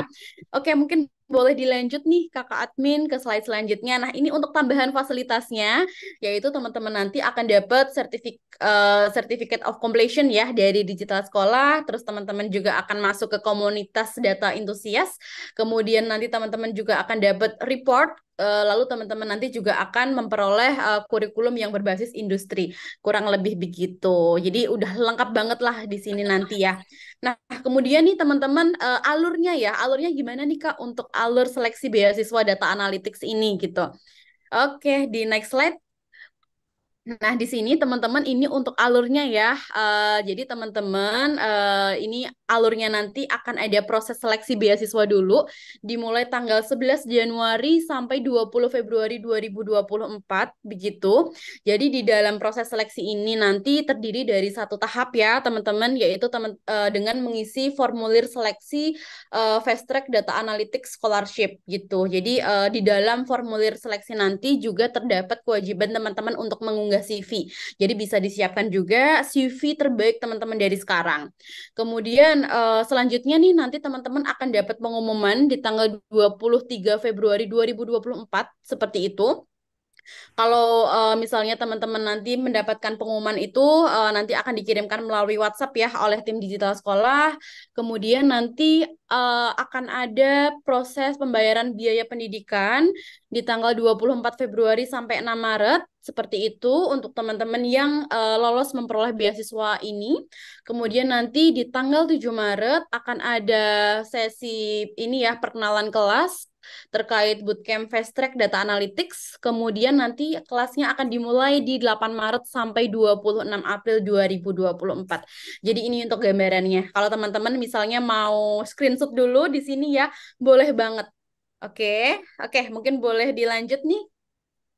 Oke, okay, mungkin boleh dilanjut nih kakak admin ke slide selanjutnya. Nah ini untuk tambahan fasilitasnya yaitu teman-teman nanti akan dapat sertifikat eh, uh, of completion ya dari digital sekolah. Terus teman-teman juga akan masuk ke komunitas data entusias. Kemudian nanti teman-teman juga akan dapat report eh, lalu teman-teman nanti juga akan memperoleh uh, kurikulum yang berbasis industri. Kurang lebih begitu. Jadi udah lengkap banget lah di sini nanti ya. Nah, kemudian nih teman-teman uh, alurnya ya, alurnya gimana nih Kak untuk alur seleksi beasiswa data analytics ini gitu. Oke, di next slide. Nah, di sini teman-teman ini untuk alurnya ya. Uh, jadi teman-teman uh, ini alurnya nanti akan ada proses seleksi beasiswa dulu dimulai tanggal 11 Januari sampai 20 Februari 2024 begitu. Jadi di dalam proses seleksi ini nanti terdiri dari satu tahap ya, teman-teman yaitu teman uh, dengan mengisi formulir seleksi uh, Fast Track Data Analytics Scholarship gitu. Jadi uh, di dalam formulir seleksi nanti juga terdapat kewajiban teman-teman untuk mengunggah mengunggah CV. Jadi bisa disiapkan juga CV terbaik teman-teman dari sekarang. Kemudian uh, selanjutnya nih nanti teman-teman akan dapat pengumuman di tanggal 23 Februari 2024 seperti itu. Kalau uh, misalnya teman-teman nanti mendapatkan pengumuman itu uh, nanti akan dikirimkan melalui WhatsApp ya oleh tim digital sekolah. Kemudian nanti uh, akan ada proses pembayaran biaya pendidikan di tanggal 24 Februari sampai 6 Maret seperti itu untuk teman-teman yang uh, lolos memperoleh beasiswa ini. Kemudian nanti di tanggal 7 Maret akan ada sesi ini ya perkenalan kelas terkait bootcamp fast track data analytics. Kemudian nanti kelasnya akan dimulai di 8 Maret sampai 26 April 2024. Jadi ini untuk gambarannya. Kalau teman-teman misalnya mau screenshot dulu di sini ya, boleh banget. Oke, okay. oke, okay, mungkin boleh dilanjut nih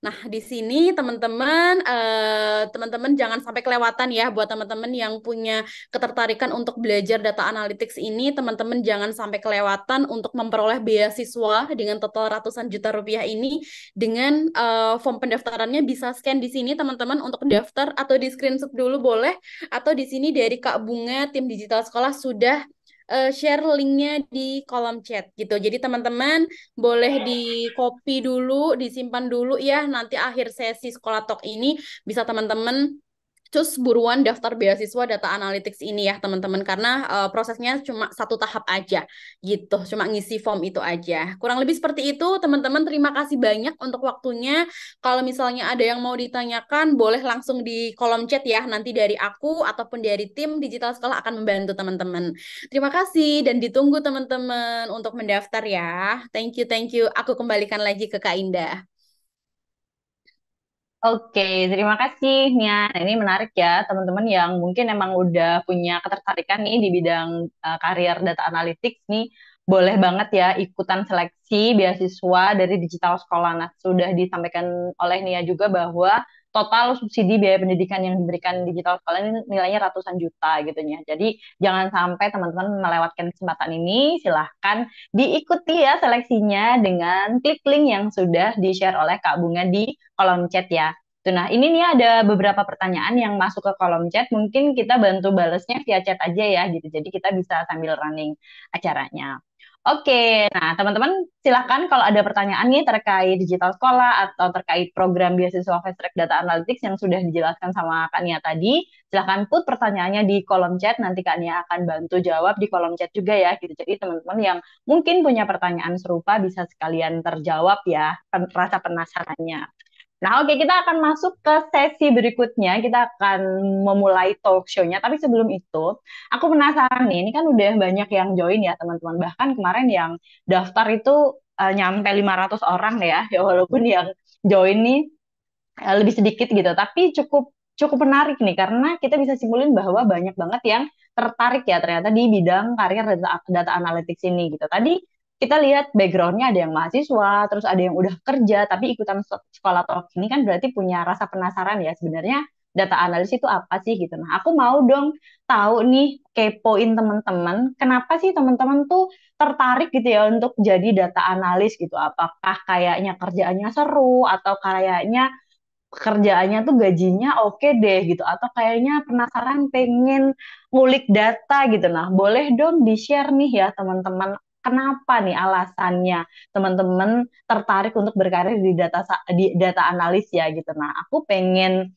Nah, di sini teman-teman, eh, teman-teman jangan sampai kelewatan ya buat teman-teman yang punya ketertarikan untuk belajar data analytics ini, teman-teman jangan sampai kelewatan untuk memperoleh beasiswa dengan total ratusan juta rupiah ini dengan eh, form pendaftarannya bisa scan di sini teman-teman untuk daftar atau di screenshot dulu boleh atau di sini dari Kak Bunga tim digital sekolah sudah uh, share linknya di kolom chat gitu. Jadi teman-teman boleh di copy dulu, disimpan dulu ya. Nanti akhir sesi sekolah talk ini bisa teman-teman cus buruan daftar beasiswa data analytics ini ya teman-teman karena uh, prosesnya cuma satu tahap aja gitu, cuma ngisi form itu aja. Kurang lebih seperti itu teman-teman. Terima kasih banyak untuk waktunya. Kalau misalnya ada yang mau ditanyakan boleh langsung di kolom chat ya nanti dari aku ataupun dari tim Digital Sekolah akan membantu teman-teman. Terima kasih dan ditunggu teman-teman untuk mendaftar ya. Thank you, thank you. Aku kembalikan lagi ke Kak Indah. Oke, terima kasih Nia. Nah, ini menarik ya teman-teman yang mungkin emang udah punya ketertarikan nih di bidang uh, eh, karir data analitik nih, boleh banget ya ikutan seleksi beasiswa dari Digital Sekolah. Nah, sudah disampaikan oleh Nia juga bahwa total subsidi biaya pendidikan yang diberikan digital kalian nilainya ratusan juta gitu ya. Jadi jangan sampai teman-teman melewatkan kesempatan ini. Silahkan diikuti ya seleksinya dengan klik link yang sudah di-share oleh Kak Bunga di kolom chat ya. nah ini nih ada beberapa pertanyaan yang masuk ke kolom chat. Mungkin kita bantu balesnya via chat aja ya gitu. Jadi kita bisa sambil running acaranya. Oke, nah teman-teman silahkan kalau ada pertanyaan nih terkait digital sekolah atau terkait program beasiswa Fast Track Data Analytics yang sudah dijelaskan sama Kak Nia tadi, silahkan put pertanyaannya di kolom chat, nanti Kak Nia akan bantu jawab di kolom chat juga ya. gitu. Jadi teman-teman yang mungkin punya pertanyaan serupa bisa sekalian terjawab ya, kan rasa penasarannya. Nah, oke, okay, kita akan masuk ke sesi berikutnya. Kita akan memulai talk show-nya. Tapi sebelum itu, aku penasaran nih, ini kan udah banyak yang join ya, teman-teman. Bahkan kemarin yang daftar itu uh, nyampe 500 orang ya, [laughs] ya walaupun yang join nih uh, lebih sedikit gitu. Tapi cukup cukup menarik nih karena kita bisa simpulin bahwa banyak banget yang tertarik ya ternyata di bidang karir data, data analytics ini gitu. Tadi kita lihat backgroundnya ada yang mahasiswa, terus ada yang udah kerja, tapi ikutan sekolah talk ini kan berarti punya rasa penasaran ya sebenarnya data analis itu apa sih gitu. Nah, aku mau dong tahu nih kepoin teman-teman, kenapa sih teman-teman tuh tertarik gitu ya untuk jadi data analis gitu? Apakah kayaknya kerjaannya seru atau kayaknya kerjaannya tuh gajinya oke okay deh gitu atau kayaknya penasaran pengen ngulik data gitu. Nah, boleh dong di-share nih ya teman-teman kenapa nih alasannya teman-teman tertarik untuk berkarir di data di data analis ya gitu. Nah, aku pengen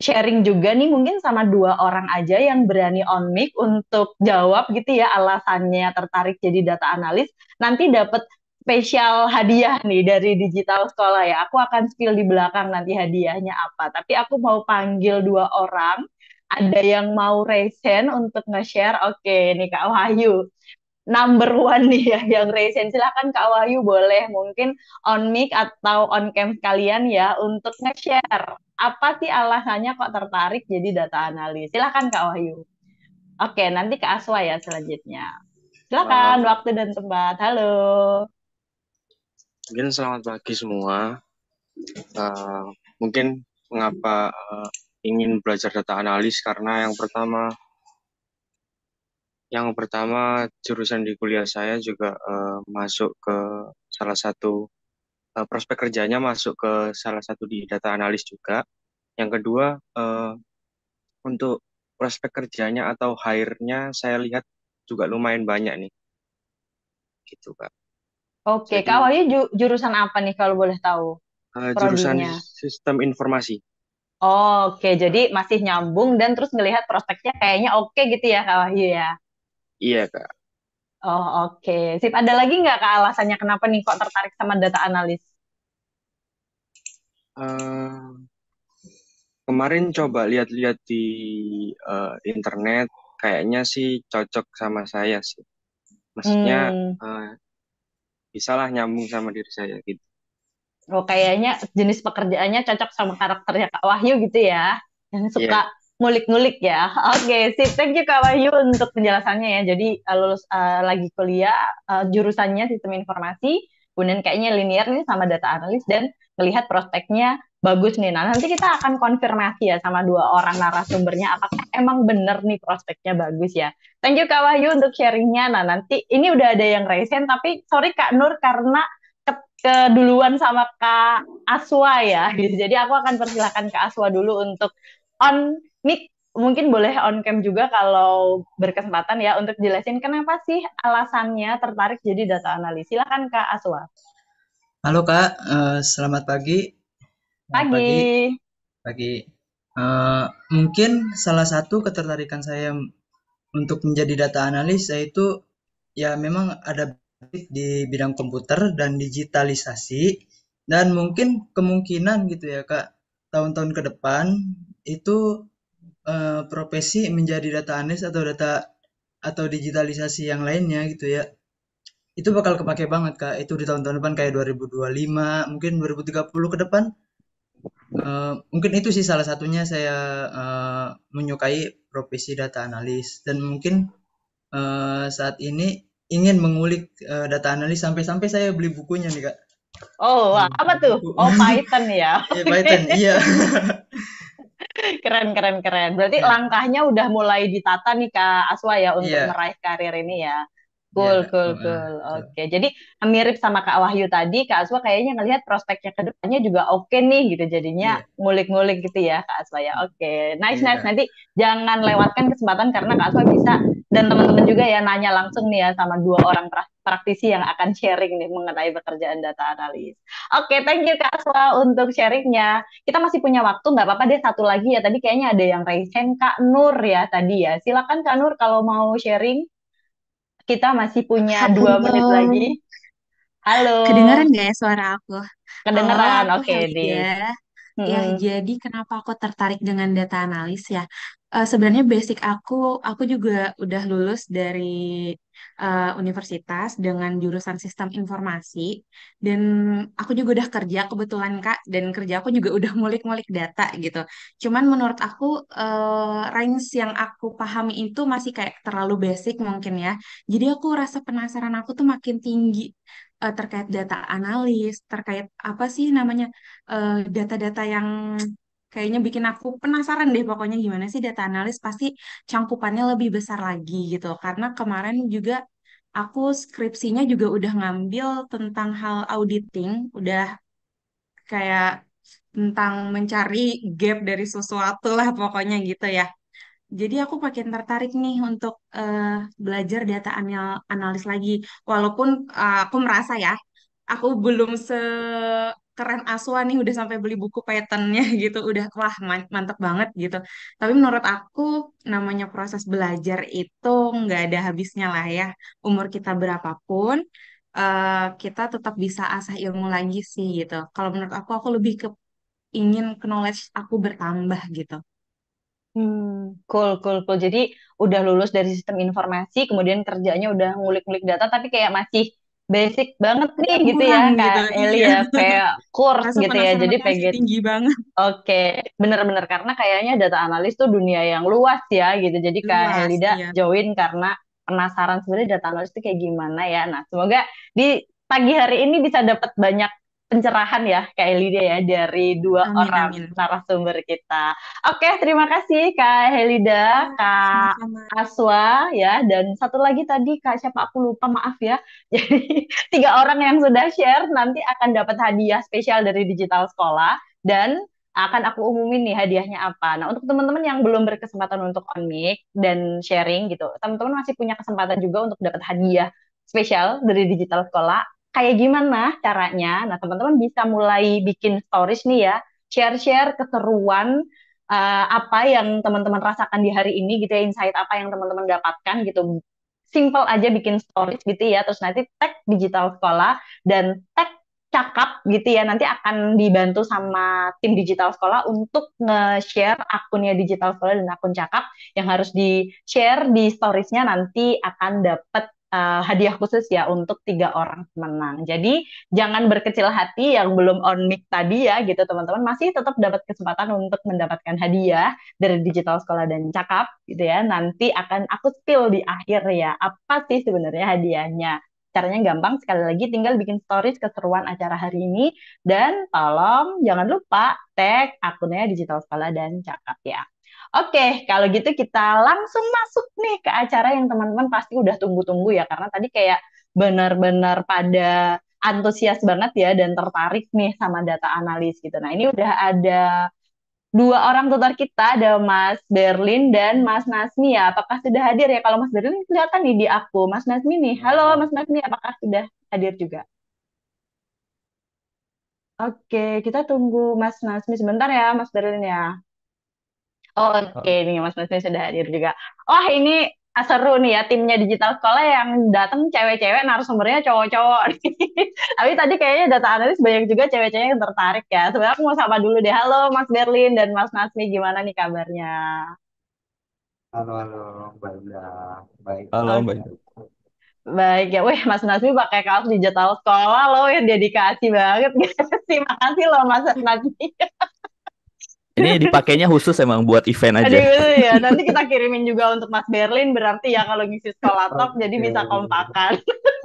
sharing juga nih mungkin sama dua orang aja yang berani on mic untuk jawab gitu ya alasannya tertarik jadi data analis. Nanti dapat spesial hadiah nih dari Digital Sekolah ya. Aku akan spill di belakang nanti hadiahnya apa. Tapi aku mau panggil dua orang. Ada yang mau resen untuk nge-share? Oke, nih Kak Wahyu number one nih ya yang recent. Silahkan Kak Wahyu boleh mungkin on mic atau on cam kalian ya untuk nge-share. Apa sih alasannya kok tertarik jadi data analis? Silahkan Kak Wahyu. Oke, nanti ke Aswa ya selanjutnya. Silahkan waktu dan tempat. Halo. Mungkin selamat pagi semua. Uh, mungkin mengapa uh, ingin belajar data analis karena yang pertama yang pertama, jurusan di kuliah saya juga uh, masuk ke salah satu uh, prospek kerjanya masuk ke salah satu di data analis juga. Yang kedua, uh, untuk prospek kerjanya atau hire-nya saya lihat juga lumayan banyak nih. Gitu, Kak. Oke, Jadi, Kak Wahyu jurusan apa nih kalau boleh tahu? Uh, jurusan sistem informasi. Oh, oke, okay. jadi masih nyambung dan terus ngelihat prospeknya kayaknya oke okay gitu ya Kak Wahyu ya. Iya, Kak. Oh, oke. Okay. Sip, ada lagi nggak Kak alasannya kenapa nih kok tertarik sama data analis? Uh, kemarin coba lihat-lihat di uh, internet, kayaknya sih cocok sama saya sih. Maksudnya hmm. uh, bisalah nyambung sama diri saya gitu. Oh, kayaknya jenis pekerjaannya cocok sama karakternya Kak Wahyu gitu ya. Yang iya. suka yeah ngulik-ngulik ya. [laughs] Oke, okay, sip. Thank you Kak Wahyu untuk penjelasannya ya. Jadi uh, lulus uh, lagi kuliah uh, jurusannya sistem informasi, kemudian kayaknya linear nih sama data analis dan melihat prospeknya bagus nih. Nah, nanti kita akan konfirmasi ya sama dua orang narasumbernya apakah emang bener nih prospeknya bagus ya. Thank you Kak Wahyu untuk sharingnya. Nah, nanti ini udah ada yang recent, tapi sorry Kak Nur karena keduluan sama Kak Aswa ya. [laughs] Jadi aku akan persilahkan Kak Aswa dulu untuk on Nick mungkin boleh on cam juga kalau berkesempatan ya untuk jelasin kenapa sih alasannya tertarik jadi data analis. Silakan Kak Aswa. Halo Kak, uh, selamat pagi. pagi. Pagi. pagi. Uh, eh, mungkin salah satu ketertarikan saya untuk menjadi data analis yaitu ya memang ada di bidang komputer dan digitalisasi dan mungkin kemungkinan gitu ya Kak tahun-tahun ke depan itu Eh, profesi menjadi data analis atau data atau digitalisasi yang lainnya gitu ya itu bakal kepake banget kak itu di tahun-tahun depan kayak 2025 mungkin 2030 ke depan uh, mungkin itu sih salah satunya saya uh, menyukai profesi data analis dan mungkin uh, saat ini ingin mengulik uh, data analis sampai-sampai saya beli bukunya nih kak oh apa tuh oh Python ya, [laughs] yeah, Python iya [laughs] keren keren keren. Berarti yeah. Hmm. langkahnya udah mulai ditata nih Kak Aswa ya untuk yeah. meraih karir ini ya. Cool, yeah. cool, cool. Oke, okay. jadi mirip sama Kak Wahyu tadi, Kak Aswa kayaknya ngelihat prospeknya ke depannya juga oke okay nih gitu. Jadinya iya. ngulik-ngulik yeah. gitu ya Kak Aswa ya. Hmm. Oke, okay. nice, yeah. nice. Nanti jangan lewatkan kesempatan karena Kak Aswa bisa dan teman-teman juga ya nanya langsung nih ya sama dua orang praktisi yang akan sharing nih mengenai pekerjaan data analis. Oke, okay, thank you Kak Aswa untuk sharingnya. Kita masih punya waktu, nggak apa-apa deh satu lagi ya. Tadi kayaknya ada yang raise hand Kak Nur ya tadi ya. Silakan Kak Nur kalau mau sharing. Kita masih punya dua menit lagi. Halo. Kedengaran nggak ya suara aku? Kedengaran, oh, oke okay, ya. Hmm. Ya, jadi kenapa aku tertarik dengan data analis ya? Uh, sebenarnya basic aku, aku juga udah lulus dari uh, universitas dengan jurusan sistem informasi dan aku juga udah kerja kebetulan Kak dan kerja aku juga udah mulik mulik data gitu. Cuman menurut aku uh, range yang aku pahami itu masih kayak terlalu basic mungkin ya. Jadi aku rasa penasaran aku tuh makin tinggi eh, terkait data analis, terkait apa sih namanya data-data uh, data -data yang kayaknya bikin aku penasaran deh pokoknya gimana sih data analis pasti cangkupannya lebih besar lagi gitu karena kemarin juga aku skripsinya juga udah ngambil tentang hal auditing udah kayak tentang mencari gap dari sesuatu lah pokoknya gitu ya jadi aku makin tertarik nih untuk uh, belajar data anal analis lagi walaupun uh, aku merasa ya aku belum se keren aswa nih udah sampai beli buku patternnya [laughs] gitu udah wah mantep banget gitu tapi menurut aku namanya proses belajar itu nggak ada habisnya lah ya umur kita berapapun uh, kita tetap bisa asah ilmu lagi sih gitu kalau menurut aku aku lebih ke ingin knowledge aku bertambah gitu Hmm, cool, cool, cool. Jadi udah lulus dari sistem informasi, kemudian kerjanya udah ngulik-ngulik data, tapi kayak masih basic banget nih Kurang gitu ya gitu, kayak gitu, Eli ya kayak kurs [laughs] gitu ya jadi pengen tinggi banget oke okay. bener-bener karena kayaknya data analis tuh dunia yang luas ya gitu jadi kayak Elida iya. join karena penasaran sebenarnya data analis itu kayak gimana ya nah semoga di pagi hari ini bisa dapat banyak pencerahan ya Kak Elida ya dari dua amin, orang amin. narasumber kita. Oke, terima kasih Kak Helida, ya, Kak sama -sama. Aswa ya dan satu lagi tadi Kak siapa aku lupa maaf ya. [laughs] Jadi tiga orang yang sudah share nanti akan dapat hadiah spesial dari Digital Sekolah dan akan aku umumin nih hadiahnya apa. Nah, untuk teman-teman yang belum berkesempatan untuk on mic dan sharing gitu, teman-teman masih punya kesempatan juga untuk dapat hadiah spesial dari Digital Sekolah kayak gimana caranya? Nah, teman-teman bisa mulai bikin stories nih ya, share-share keseruan uh, apa yang teman-teman rasakan di hari ini gitu ya, insight apa yang teman-teman dapatkan gitu. Simple aja bikin stories gitu ya, terus nanti tag digital sekolah dan tag cakap gitu ya nanti akan dibantu sama tim digital sekolah untuk nge-share akunnya digital sekolah dan akun cakap yang harus di-share di storiesnya nanti akan dapat uh, hadiah khusus ya untuk tiga orang menang. Jadi jangan berkecil hati yang belum on mic tadi ya gitu teman-teman masih tetap dapat kesempatan untuk mendapatkan hadiah dari Digital Sekolah dan Cakap gitu ya. Nanti akan aku spill di akhir ya apa sih sebenarnya hadiahnya. Caranya gampang sekali lagi tinggal bikin stories keseruan acara hari ini dan tolong jangan lupa tag akunnya Digital Sekolah dan Cakap ya. Oke, kalau gitu kita langsung masuk nih ke acara yang teman-teman pasti udah tunggu-tunggu ya, karena tadi kayak benar-benar pada antusias banget ya dan tertarik nih sama data analis gitu. Nah ini udah ada dua orang tutor kita, ada Mas Berlin dan Mas Nasmi ya. Apakah sudah hadir ya? Kalau Mas Berlin kelihatan nih di aku, Mas Nasmi nih. Halo Mas Nasmi, apakah sudah hadir juga? Oke, kita tunggu Mas Nasmi sebentar ya, Mas Berlin ya. Oh, oke okay. Oh. nih Mas Mesni sudah hadir juga. Wah, ini seru nih ya timnya digital sekolah ya, yang datang cewek-cewek narasumbernya cowok-cowok. [laughs] Tapi tadi kayaknya data analis banyak juga cewek-cewek yang tertarik ya. Sebenarnya aku mau sapa dulu deh. Halo Mas Berlin dan Mas Nasmi, gimana nih kabarnya? Halo, halo, Mbak baik Baik. Halo, baik. Baik ya, weh Mas Nasmi pakai kaos digital sekolah loh, ya dedikasi banget [laughs] Terima kasih loh Mas Nasmi. [laughs] Ini dipakainya khusus emang buat event aja. Aduh, ya. Nanti kita kirimin juga untuk Mas Berlin berarti ya kalau ngisi sekolah top okay. jadi bisa kompakan.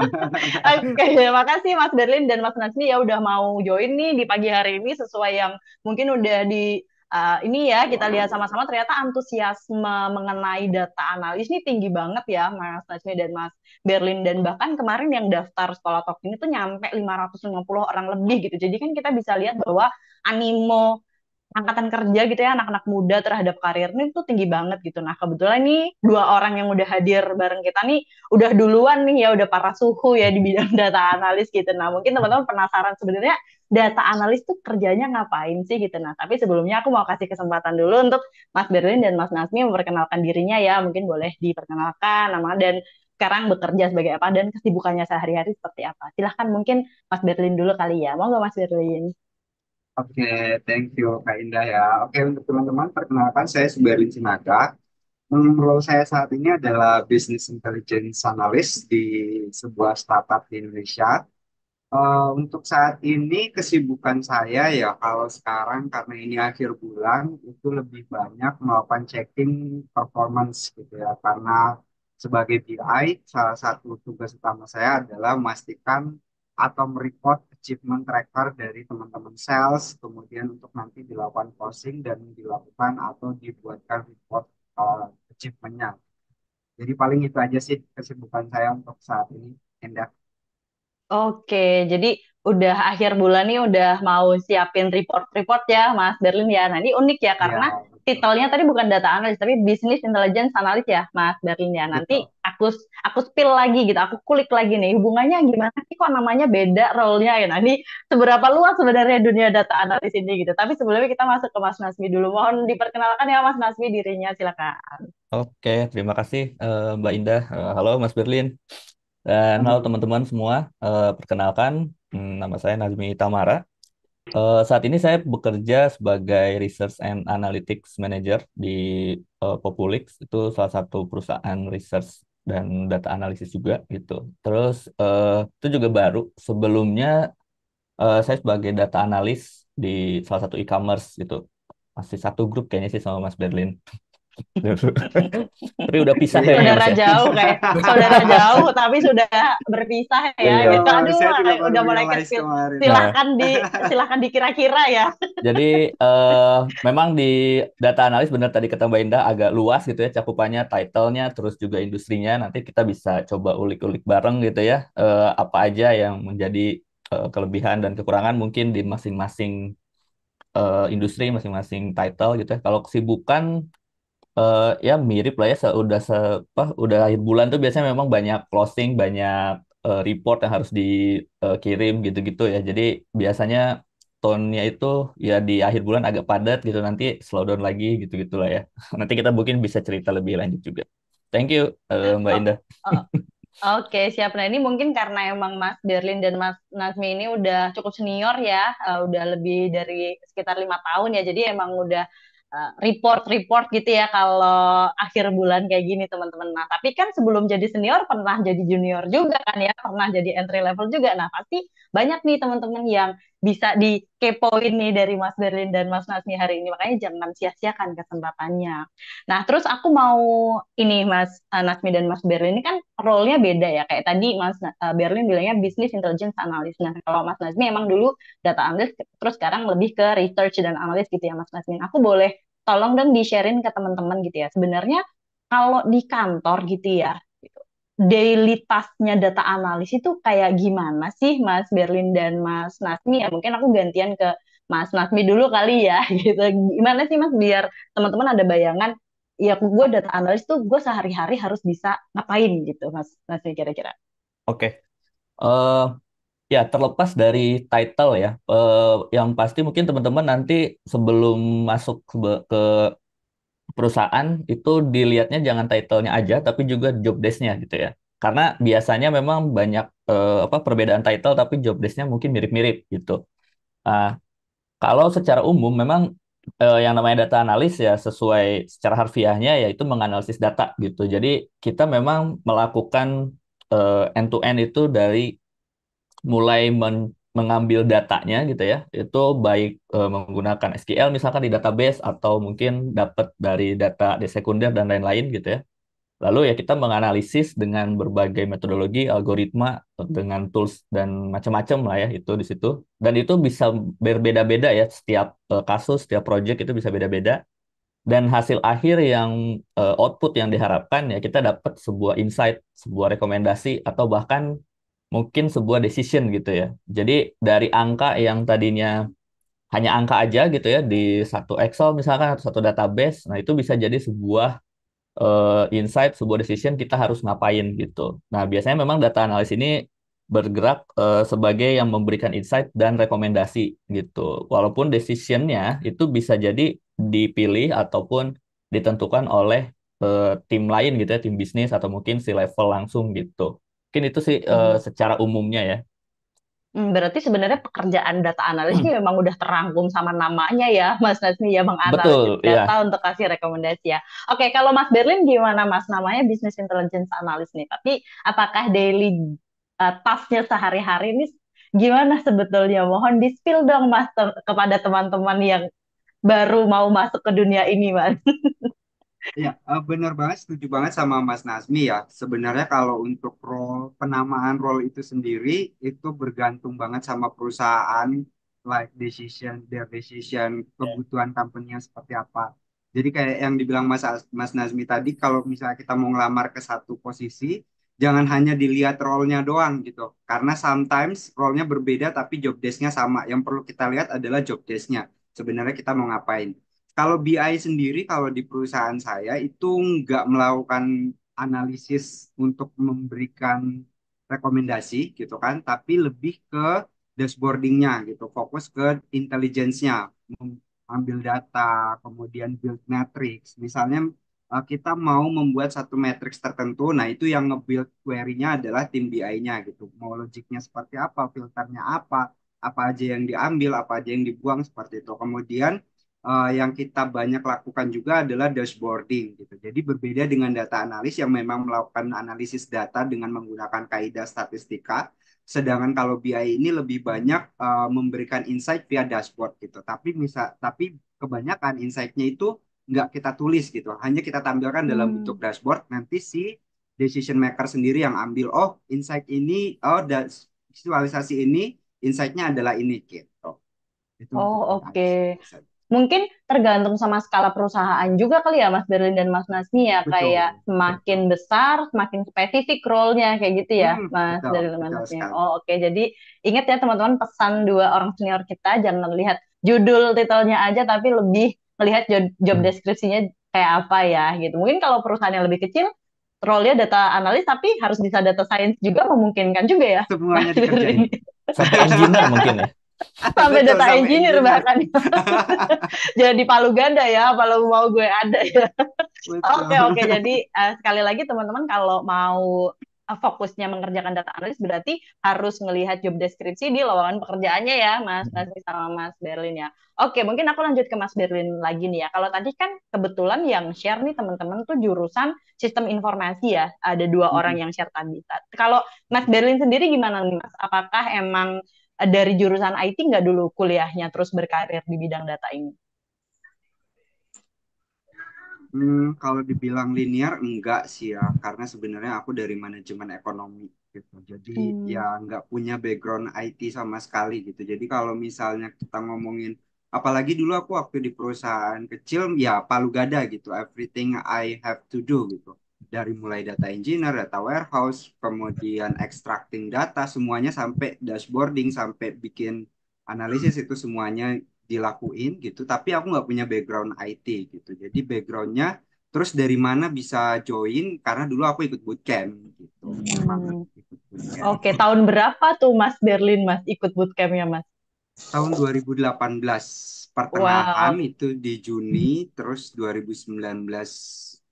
[laughs] Oke, okay, terima kasih Mas Berlin dan Mas Nasmi ya udah mau join nih di pagi hari ini sesuai yang mungkin udah di Uh, ini ya kita lihat sama-sama ternyata antusiasme mengenai data analis ini tinggi banget ya Mas Najmi dan Mas Berlin dan bahkan kemarin yang daftar sekolah talk ini tuh nyampe 550 orang lebih gitu. Jadi kan kita bisa lihat bahwa animo angkatan kerja gitu ya anak-anak muda terhadap karir ini tuh tinggi banget gitu. Nah kebetulan nih dua orang yang udah hadir bareng kita nih udah duluan nih ya udah para suhu ya di bidang [laughs] data analis gitu. Nah mungkin hmm. teman-teman penasaran sebenarnya data analis tuh kerjanya ngapain sih gitu. Nah, tapi sebelumnya aku mau kasih kesempatan dulu untuk Mas Berlin dan Mas Nasmi memperkenalkan dirinya ya. Mungkin boleh diperkenalkan nama dan sekarang bekerja sebagai apa dan kesibukannya sehari-hari seperti apa. Silahkan mungkin Mas Berlin dulu kali ya. Mau nggak Mas Berlin? Oke, thank you Kak Indah ya. Oke, untuk teman-teman, perkenalkan saya Subarin Sinaga. Hmm, Role saya saat ini adalah Business Intelligence Analyst di sebuah startup di Indonesia. Uh, untuk saat ini kesibukan saya ya kalau sekarang karena ini akhir bulan itu lebih banyak melakukan checking performance gitu ya karena sebagai BI salah satu tugas utama saya adalah memastikan atau merecord achievement tracker dari teman-teman sales, kemudian untuk nanti dilakukan closing dan dilakukan atau dibuatkan report uh, achievementnya. Jadi paling itu aja sih kesibukan saya untuk saat ini, Endah. Oke, jadi udah akhir bulan nih udah mau siapin report-report ya Mas Berlin ya. Nah ini unik ya iya, karena ya titelnya tadi bukan data analis tapi business intelligence analis ya Mas Berlin ya. Nanti aku aku spill lagi gitu, aku kulik lagi nih hubungannya gimana sih kok namanya beda role-nya ya. nanti seberapa luas sebenarnya dunia data analis ini gitu. Tapi sebelumnya kita masuk ke Mas Nasmi dulu. Mohon diperkenalkan ya Mas Nasmi dirinya silakan. Oke, terima kasih eh, Mbak Indah. Eh, halo Mas Berlin. Dan eh, halo teman-teman semua, perkenalkan hmm, nama saya Nazmi Tamara. Uh, saat ini saya bekerja sebagai Research and Analytics Manager di uh, Populix. Itu salah satu perusahaan research dan data analisis juga gitu. Terus uh, itu juga baru. Sebelumnya uh, saya sebagai data analis di salah satu e-commerce gitu. Masih satu grup kayaknya sih sama Mas Berlin tapi udah pisah ya. Saudara ya. jauh kayak saudara jauh tapi sudah berpisah ya. Iya. Gitu. Aduh, udah, mulai kecil. Silahkan di [laughs] silahkan dikira-kira ya. Jadi uh, memang di data analis benar tadi kata Mbak Indah agak luas gitu ya cakupannya, title-nya, terus juga industrinya. Nanti kita bisa coba ulik-ulik bareng gitu ya. Uh, apa aja yang menjadi uh, kelebihan dan kekurangan mungkin di masing-masing uh, industri, masing-masing title gitu ya. Kalau kesibukan eh, ya mirip lah ya sudah se apa udah akhir bulan tuh biasanya memang banyak closing, banyak uh, report yang harus dikirim eh, gitu-gitu ya. Jadi biasanya tone-nya itu ya di akhir bulan agak padat gitu nanti slow down lagi gitu-gitu lah ya. [laughs] Nanti kita mungkin bisa cerita lebih lanjut juga. Thank you uh, Mbak oh, Indah. Oh, oke Oke, siap. Nah, ini mungkin karena emang Mas Berlin dan Mas Nazmi ini udah cukup senior ya, uh, udah lebih dari sekitar lima tahun ya. Jadi emang udah Eh, report-report gitu ya kalau akhir bulan kayak gini teman-teman. Nah, tapi kan sebelum jadi senior pernah jadi junior juga kan ya, pernah jadi entry level juga. Nah, pasti banyak nih teman-teman yang bisa dikepoin nih dari Mas Berlin dan Mas Nasmi hari ini. Makanya jangan sia-siakan kesempatannya. Nah, terus aku mau ini Mas eh, Nasmi dan Mas Berlin ini kan role-nya beda ya. Kayak tadi Mas eh, Berlin bilangnya business intelligence analyst. Nah, kalau Mas Nasmi emang dulu data analyst, terus sekarang lebih ke research dan analis gitu ya Mas Nasmi. Aku boleh tolong dong di-sharein ke teman-teman gitu ya. Sebenarnya kalau di kantor gitu ya, gitu, daily tasknya data analis itu kayak gimana sih Mas Berlin dan Mas Nasmi ya? Mungkin aku gantian ke Mas Nasmi dulu kali ya [laughs] gitu. Gimana sih Mas biar teman-teman ada bayangan ya gue data analis tuh gue sehari-hari harus bisa ngapain gitu Mas Nasmi kira-kira. Oke. Okay. Uh, eh, Ya, terlepas dari title ya, eh, yang pasti mungkin teman-teman nanti sebelum masuk ke perusahaan itu dilihatnya jangan titlenya aja, tapi juga job desk-nya gitu ya. Karena biasanya memang banyak eh, apa perbedaan title, tapi job desk-nya mungkin mirip-mirip gitu. Nah, kalau secara umum memang eh, yang namanya data analis ya sesuai secara harfiahnya yaitu menganalisis data gitu. Jadi kita memang melakukan eh, end to end itu dari mulai men mengambil datanya gitu ya itu baik e, menggunakan SQL misalkan di database atau mungkin dapat dari data di sekunder dan lain-lain gitu ya lalu ya kita menganalisis dengan berbagai metodologi algoritma dengan tools dan macam-macam lah ya itu di situ dan itu bisa berbeda-beda ya setiap e, kasus setiap project itu bisa beda-beda dan hasil akhir yang e, output yang diharapkan ya kita dapat sebuah insight sebuah rekomendasi atau bahkan mungkin sebuah decision gitu ya. Jadi dari angka yang tadinya hanya angka aja gitu ya di satu Excel misalkan atau satu database, nah itu bisa jadi sebuah uh, insight, sebuah decision kita harus ngapain gitu. Nah biasanya memang data analis ini bergerak uh, sebagai yang memberikan insight dan rekomendasi gitu. Walaupun decisionnya itu bisa jadi dipilih ataupun ditentukan oleh uh, tim lain gitu ya, tim bisnis atau mungkin si level langsung gitu. Mungkin itu sih uh, secara umumnya ya. Hmm, berarti sebenarnya pekerjaan data analis ini memang udah terangkum sama namanya ya, Mas Nasmi ya, menganalisis iya. data iya. untuk kasih rekomendasi ya. Oke, kalau Mas Berlin gimana Mas? Namanya bisnis Intelligence analis nih, tapi apakah daily uh, eh, tasnya sehari-hari ini gimana sebetulnya? Mohon di-spill dong Mas kepada teman-teman yang baru mau masuk ke dunia ini, Mas. [laughs] Ya eh, benar banget, setuju banget sama Mas Nazmi ya. Sebenarnya kalau untuk role penamaan role itu sendiri itu bergantung banget sama perusahaan, like decision, their decision, ya. kebutuhan company seperti apa. Jadi kayak yang dibilang Mas Mas Nazmi tadi, kalau misalnya kita mau ngelamar ke satu posisi, jangan hanya dilihat role-nya doang gitu. Karena sometimes role-nya berbeda tapi job desk-nya sama. Yang perlu kita lihat adalah job desk-nya. Sebenarnya kita mau ngapain. Kalau BI sendiri, kalau di perusahaan saya itu nggak melakukan analisis untuk memberikan rekomendasi gitu kan, tapi lebih ke dashboardingnya gitu, fokus ke intelligence-nya, ambil data, kemudian build matrix. Misalnya eh, kita mau membuat satu matrix tertentu, nah itu yang nge-build query-nya adalah tim BI-nya gitu. Mau logiknya seperti apa, filternya apa, apa aja yang diambil, apa aja yang dibuang seperti itu. Kemudian uh, yang kita banyak lakukan juga adalah dashboarding gitu. Jadi berbeda dengan data analis yang memang melakukan analisis data dengan menggunakan kaidah statistika, sedangkan kalau BI ini lebih banyak uh, memberikan insight via dashboard gitu. Tapi bisa tapi kebanyakan insight-nya itu nggak kita tulis gitu, hanya kita tampilkan dalam hmm. bentuk dashboard. Nanti si decision maker sendiri yang ambil oh insight ini oh dan visualisasi ini insight-nya adalah ini gitu. Itu oh oke. Okay mungkin tergantung sama skala perusahaan juga kali ya Mas Berlin dan Mas Nasmi ya betul. kayak semakin besar semakin spesifik role-nya kayak gitu ya hmm, Mas betul, Berlin dan Nasmi. Oh oke okay. jadi ingat ya teman-teman pesan dua orang senior kita jangan melihat judul titelnya aja tapi lebih melihat job hmm. deskripsinya kayak apa ya gitu. Mungkin kalau perusahaan yang lebih kecil role-nya data analis tapi harus bisa data science juga memungkinkan juga ya. Semuanya dikerjain. Sampai engineer mungkin ya. [laughs] sampai data engineer engineer. bahkan [laughs] jadi palu ganda ya kalau mau gue ada ya oke oke jadi uh, sekali lagi teman-teman kalau mau eh, fokusnya mengerjakan data analis berarti harus melihat job deskripsi di lowongan pekerjaannya ya Mas mas hmm. sama Mas Berlin ya. Oke, mungkin aku lanjut ke Mas Berlin lagi nih ya. Kalau tadi kan kebetulan yang share nih teman-teman tuh jurusan sistem informasi ya. Ada dua hmm. orang yang share tadi. Kalau Mas Berlin sendiri gimana nih Mas? Apakah emang dari jurusan IT nggak dulu kuliahnya terus berkarir di bidang data ini? Hmm, kalau dibilang linear enggak sih ya, karena sebenarnya aku dari manajemen ekonomi gitu. Jadi hmm. ya nggak punya background IT sama sekali gitu. Jadi kalau misalnya kita ngomongin apalagi dulu aku waktu di perusahaan kecil ya palu gada gitu, everything I have to do gitu dari mulai data engineer, data warehouse, kemudian extracting data, semuanya sampai dashboarding, sampai bikin analisis itu semuanya dilakuin gitu. Tapi aku nggak punya background IT gitu. Jadi backgroundnya terus dari mana bisa join? Karena dulu aku ikut bootcamp gitu. Hmm. Oke, okay, Oke, tahun berapa tuh Mas Berlin Mas ikut bootcampnya Mas? Tahun 2018 pertengahan wow. itu di Juni, terus 2019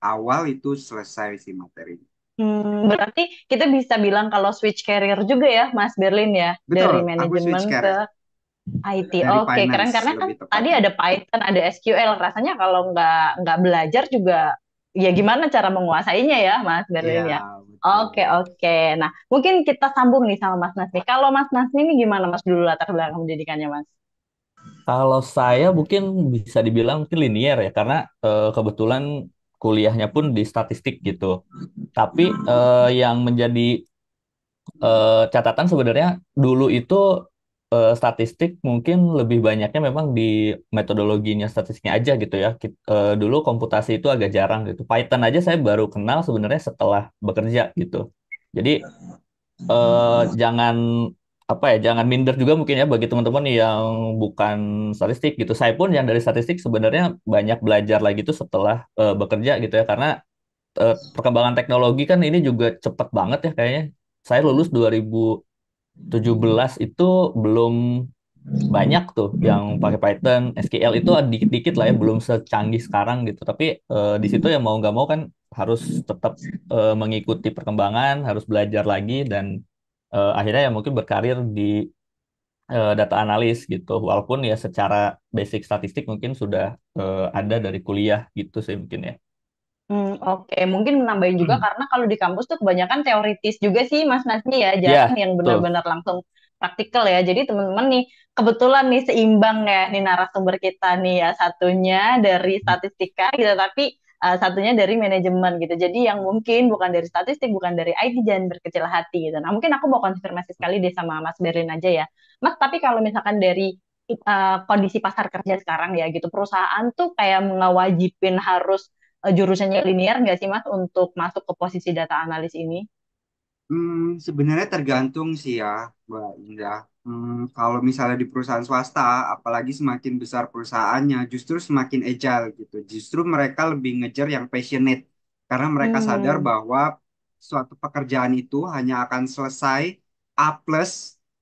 awal itu selesai si materi. Hmm, berarti kita bisa bilang kalau switch career juga ya, Mas Berlin ya, Betul, dari manajemen ke IT. Oke, okay, keren karena kan tadi ada Python, ada SQL. Rasanya kalau nggak nggak belajar juga ya gimana cara menguasainya ya, Mas Berlin iya, ya. Oke, oke. Okay, okay. Nah, mungkin kita sambung nih sama Mas Nasmi. Kalau Mas Nasmi ini gimana Mas dulu latar belakang pendidikannya, Mas? Kalau saya mungkin bisa dibilang mungkin linier ya, karena eh, kebetulan kuliahnya pun di statistik gitu. Hmm. Tapi eh, yang menjadi eh, catatan sebenarnya dulu itu eh, statistik mungkin lebih banyaknya memang di metodologinya statistiknya aja gitu ya. Kita, eh, dulu komputasi itu agak jarang gitu. Python aja saya baru kenal sebenarnya setelah bekerja gitu. Jadi eh, jangan apa ya jangan minder juga mungkin ya bagi teman-teman yang bukan statistik gitu saya pun yang dari statistik sebenarnya banyak belajar lagi tuh setelah uh, bekerja gitu ya karena uh, perkembangan teknologi kan ini juga cepat banget ya kayaknya saya lulus 2017 itu belum banyak tuh yang pakai Python SQL itu dikit-dikit lah ya belum secanggih sekarang gitu tapi uh, di situ yang mau nggak mau kan harus tetap uh, mengikuti perkembangan harus belajar lagi dan uh, akhirnya ya mungkin berkarir di uh, data analis gitu walaupun ya secara basic statistik mungkin sudah uh, ada dari kuliah gitu sih mungkin ya. Hmm, Oke, okay. mungkin menambahin juga hmm. karena kalau di kampus tuh kebanyakan teoritis juga sih Mas Nasmi ya, iya, jangan yeah, yang benar-benar langsung praktikal ya. Jadi teman-teman nih kebetulan nih seimbang ya nih narasumber kita nih ya satunya dari hmm. statistika gitu tapi uh, satunya dari manajemen gitu. Jadi yang mungkin bukan dari statistik, bukan dari IT, jangan berkecil hati gitu. Nah mungkin aku mau konfirmasi sekali deh sama Mas Berlin aja ya. Mas, tapi kalau misalkan dari uh, kondisi pasar kerja sekarang ya gitu, perusahaan tuh kayak ngewajibin harus uh, jurusannya linear nggak sih Mas untuk masuk ke posisi data analis ini? Hmm, sebenarnya tergantung sih ya, Mbak Indah. Hmm, kalau misalnya di perusahaan swasta, apalagi semakin besar perusahaannya, justru semakin agile gitu. Justru mereka lebih ngejar yang passionate karena mereka hmm. sadar bahwa suatu pekerjaan itu hanya akan selesai A plus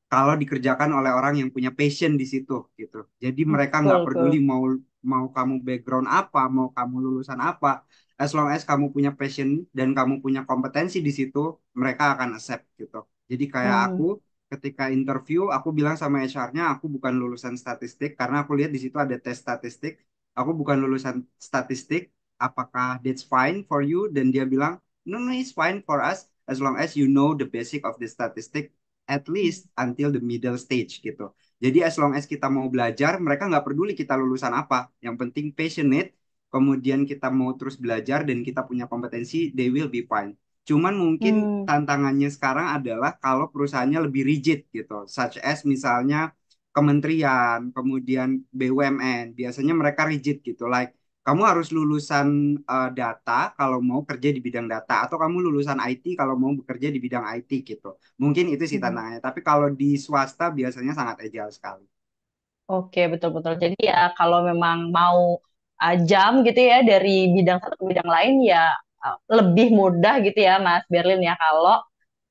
kalau dikerjakan oleh orang yang punya passion di situ gitu. Jadi mereka nggak peduli mau mau kamu background apa, mau kamu lulusan apa, as long as kamu punya passion dan kamu punya kompetensi di situ, mereka akan accept gitu. Jadi kayak hmm. aku ketika interview aku bilang sama HR-nya aku bukan lulusan statistik karena aku lihat di situ ada tes statistik. Aku bukan lulusan statistik. Apakah that's fine for you? Dan dia bilang, no, no, it's fine for us as long as you know the basic of the statistic at least until the middle stage gitu. Jadi as long as kita mau belajar, mereka nggak peduli kita lulusan apa. Yang penting passionate, kemudian kita mau terus belajar dan kita punya kompetensi, they will be fine. Cuman mungkin hmm. tantangannya sekarang adalah kalau perusahaannya lebih rigid gitu, such as misalnya kementerian, kemudian BUMN, biasanya mereka rigid gitu, like kamu harus lulusan uh, data kalau mau kerja di bidang data atau kamu lulusan IT kalau mau bekerja di bidang IT gitu. Mungkin itu sih hmm. tantangannya. Tapi kalau di swasta biasanya sangat agile sekali. Oke, betul-betul. Jadi ya kalau memang mau uh, jam gitu ya dari bidang satu ke bidang lain ya Eh, lebih mudah gitu ya Mas Berlin ya kalau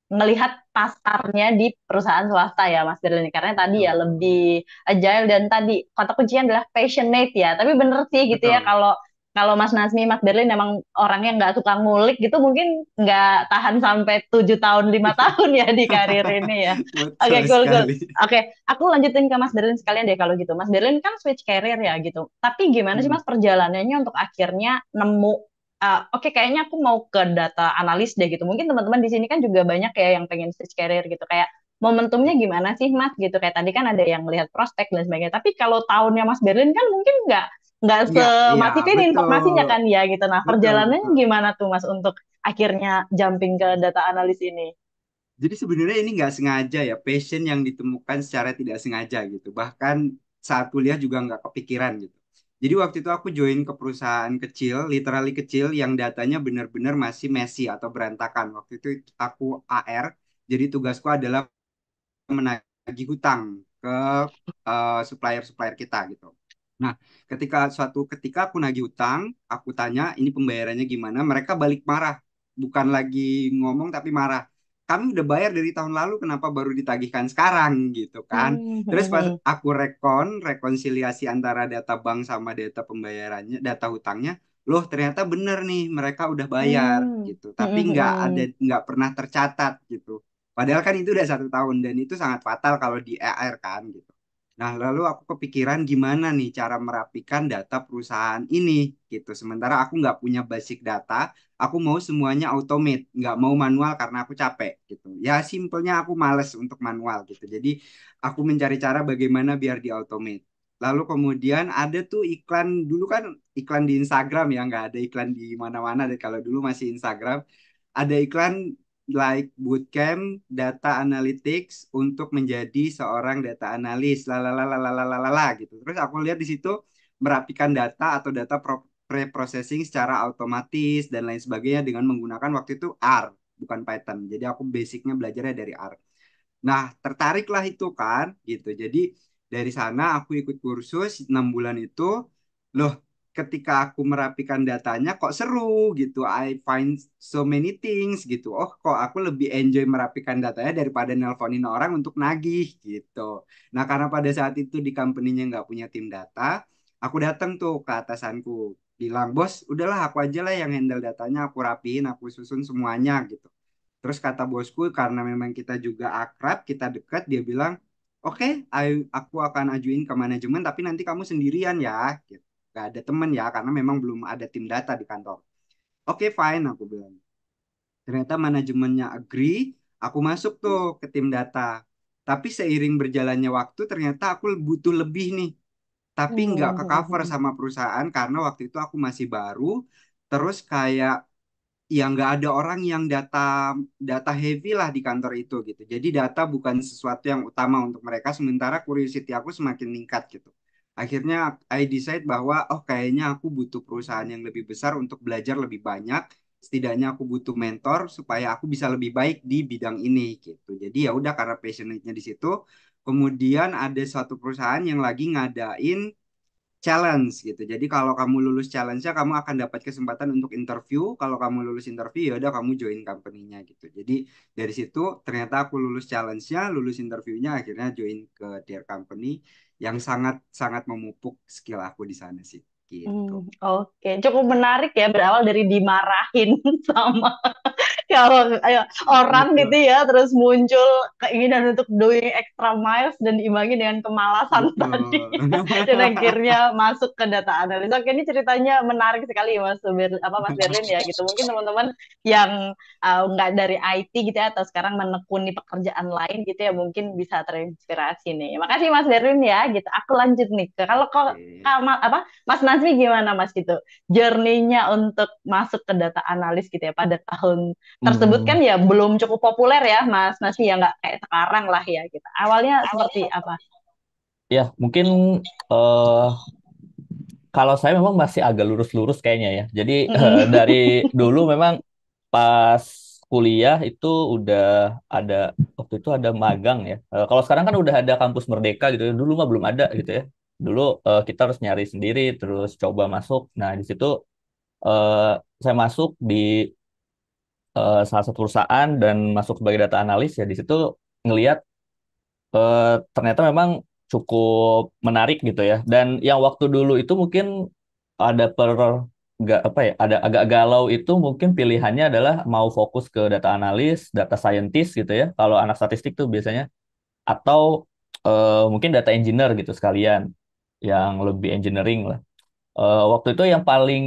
melihat pasarnya di perusahaan swasta ya Mas Berlin karena tadi ya lebih agile dan tadi kata kuncinya adalah passionate ya tapi bener sih gitu ya, Betul. ya kalau kalau Mas Nasmi, Mas Berlin emang orangnya nggak suka ngulik gitu mungkin nggak tahan sampai tujuh tahun lima [laughs] tahun ya di karir ini ya. Oke, okay, cool, cool. Oke, okay, aku lanjutin ke Mas Berlin sekalian deh kalau gitu. Mas Berlin kan switch career ya gitu. Tapi gimana hmm. sih Mas perjalanannya untuk akhirnya nemu uh, oke okay, kayaknya aku mau ke data analis deh gitu. Mungkin teman-teman di sini kan juga banyak ya yang pengen switch career gitu kayak momentumnya gimana sih Mas gitu kayak tadi kan ada yang melihat prospek dan sebagainya. Tapi kalau tahunnya Mas Berlin kan mungkin nggak nggak semasif ya, ya, informasinya kan ya gitu. Nah betul, perjalanannya gimana tuh Mas untuk akhirnya jumping ke data analis ini? Jadi sebenarnya ini nggak sengaja ya passion yang ditemukan secara tidak sengaja gitu. Bahkan saat kuliah juga nggak kepikiran gitu jadi waktu itu aku join ke perusahaan kecil, literally kecil yang datanya benar-benar masih messy atau berantakan. Waktu itu aku AR, jadi tugasku adalah menagih hutang ke eh, supplier-supplier uh, kita gitu. Nah, ketika suatu ketika aku nagih hutang, aku tanya ini pembayarannya gimana, mereka balik marah. Bukan lagi ngomong tapi marah kami udah bayar dari tahun lalu kenapa baru ditagihkan sekarang gitu kan hmm. hmm terus pas hmm. aku rekon rekonsiliasi antara data bank sama data pembayarannya data hutangnya loh ternyata bener nih mereka udah bayar hmm. gitu hmm, tapi nggak hmm. ada nggak pernah tercatat gitu padahal kan itu udah satu tahun dan itu sangat fatal kalau di ER kan gitu Nah, lalu aku kepikiran gimana nih cara merapikan data perusahaan ini gitu. Sementara aku nggak punya basic data, aku mau semuanya automate, nggak mau manual karena aku capek gitu. Ya simpelnya aku males untuk manual gitu. Jadi aku mencari cara bagaimana biar di automate. Lalu kemudian ada tuh iklan dulu kan iklan di Instagram ya nggak ada iklan di mana-mana kalau dulu masih Instagram ada iklan like bootcamp data analytics untuk menjadi seorang data analis lalalalalalalala gitu. Terus aku lihat di situ merapikan data atau data preprocessing secara otomatis dan lain sebagainya dengan menggunakan waktu itu R bukan Python. Jadi aku basicnya belajarnya dari R. Nah, tertariklah itu kan gitu. Jadi dari sana aku ikut kursus 6 bulan itu. Loh, ketika aku merapikan datanya kok seru gitu I find so many things gitu oh kok aku lebih enjoy merapikan datanya daripada nelponin orang untuk nagih gitu nah karena pada saat itu di company-nya nggak punya tim data aku datang tuh ke atasanku bilang bos udahlah aku aja lah yang handle datanya aku rapiin aku susun semuanya gitu terus kata bosku karena memang kita juga akrab kita dekat dia bilang oke okay, aku akan ajuin ke manajemen tapi nanti kamu sendirian ya gitu nggak ada temen ya karena memang belum ada tim data di kantor oke okay, fine aku bilang ternyata manajemennya agree aku masuk tuh ke tim data tapi seiring berjalannya waktu ternyata aku butuh lebih nih tapi nggak oh, ke cover sama perusahaan karena waktu itu aku masih baru terus kayak ya nggak ada orang yang data data heavy lah di kantor itu gitu jadi data bukan sesuatu yang utama untuk mereka sementara curiosity aku semakin meningkat gitu akhirnya I decide bahwa oh kayaknya aku butuh perusahaan yang lebih besar untuk belajar lebih banyak setidaknya aku butuh mentor supaya aku bisa lebih baik di bidang ini gitu jadi ya udah karena passionnya di situ kemudian ada satu perusahaan yang lagi ngadain challenge gitu jadi kalau kamu lulus challenge-nya kamu akan dapat kesempatan untuk interview kalau kamu lulus interview ya udah kamu join company-nya gitu jadi dari situ ternyata aku lulus challenge-nya lulus interviewnya, akhirnya join ke their company yang sangat sangat memupuk skill aku di sana sih gitu. Hmm, Oke, okay. cukup menarik ya berawal dari dimarahin [laughs] sama kalau orang gitu ya terus muncul keinginan untuk doing extra miles dan diimbangi dengan kemalasan tadi [laughs] dan akhirnya masuk ke data analis. Oke ini ceritanya menarik sekali mas Ber, apa mas Berlin ya gitu. Mungkin teman-teman yang uh, nggak uh, dari IT gitu ya atau sekarang menekuni pekerjaan lain gitu ya mungkin bisa terinspirasi nih. Makasih mas Berlin ya gitu. Aku lanjut nih kalau kok apa mas Nazmi gimana mas gitu journey-nya untuk masuk ke data analis gitu ya pada tahun tersebut hmm. kan ya belum cukup populer ya Mas masih ya nggak kayak sekarang lah ya kita gitu. awalnya seperti apa ya mungkin uh, kalau saya memang masih agak lurus-lurus kayaknya ya jadi uh, dari dulu memang pas kuliah itu udah ada waktu itu ada magang ya. Uh, kalau sekarang kan udah ada kampus merdeka gitu ya. Dulu mah belum ada gitu ya. Dulu uh, kita harus nyari sendiri terus coba masuk. Nah, di situ uh, saya masuk di uh, salah satu perusahaan dan masuk sebagai data analis ya di situ ngelihat uh, ternyata memang cukup menarik gitu ya. Dan yang waktu dulu itu mungkin ada per gak, apa ya ada agak galau itu mungkin pilihannya adalah mau fokus ke data analis, data scientist gitu ya. Kalau anak statistik tuh biasanya atau uh, mungkin data engineer gitu sekalian yang lebih engineering lah. Uh, waktu itu yang paling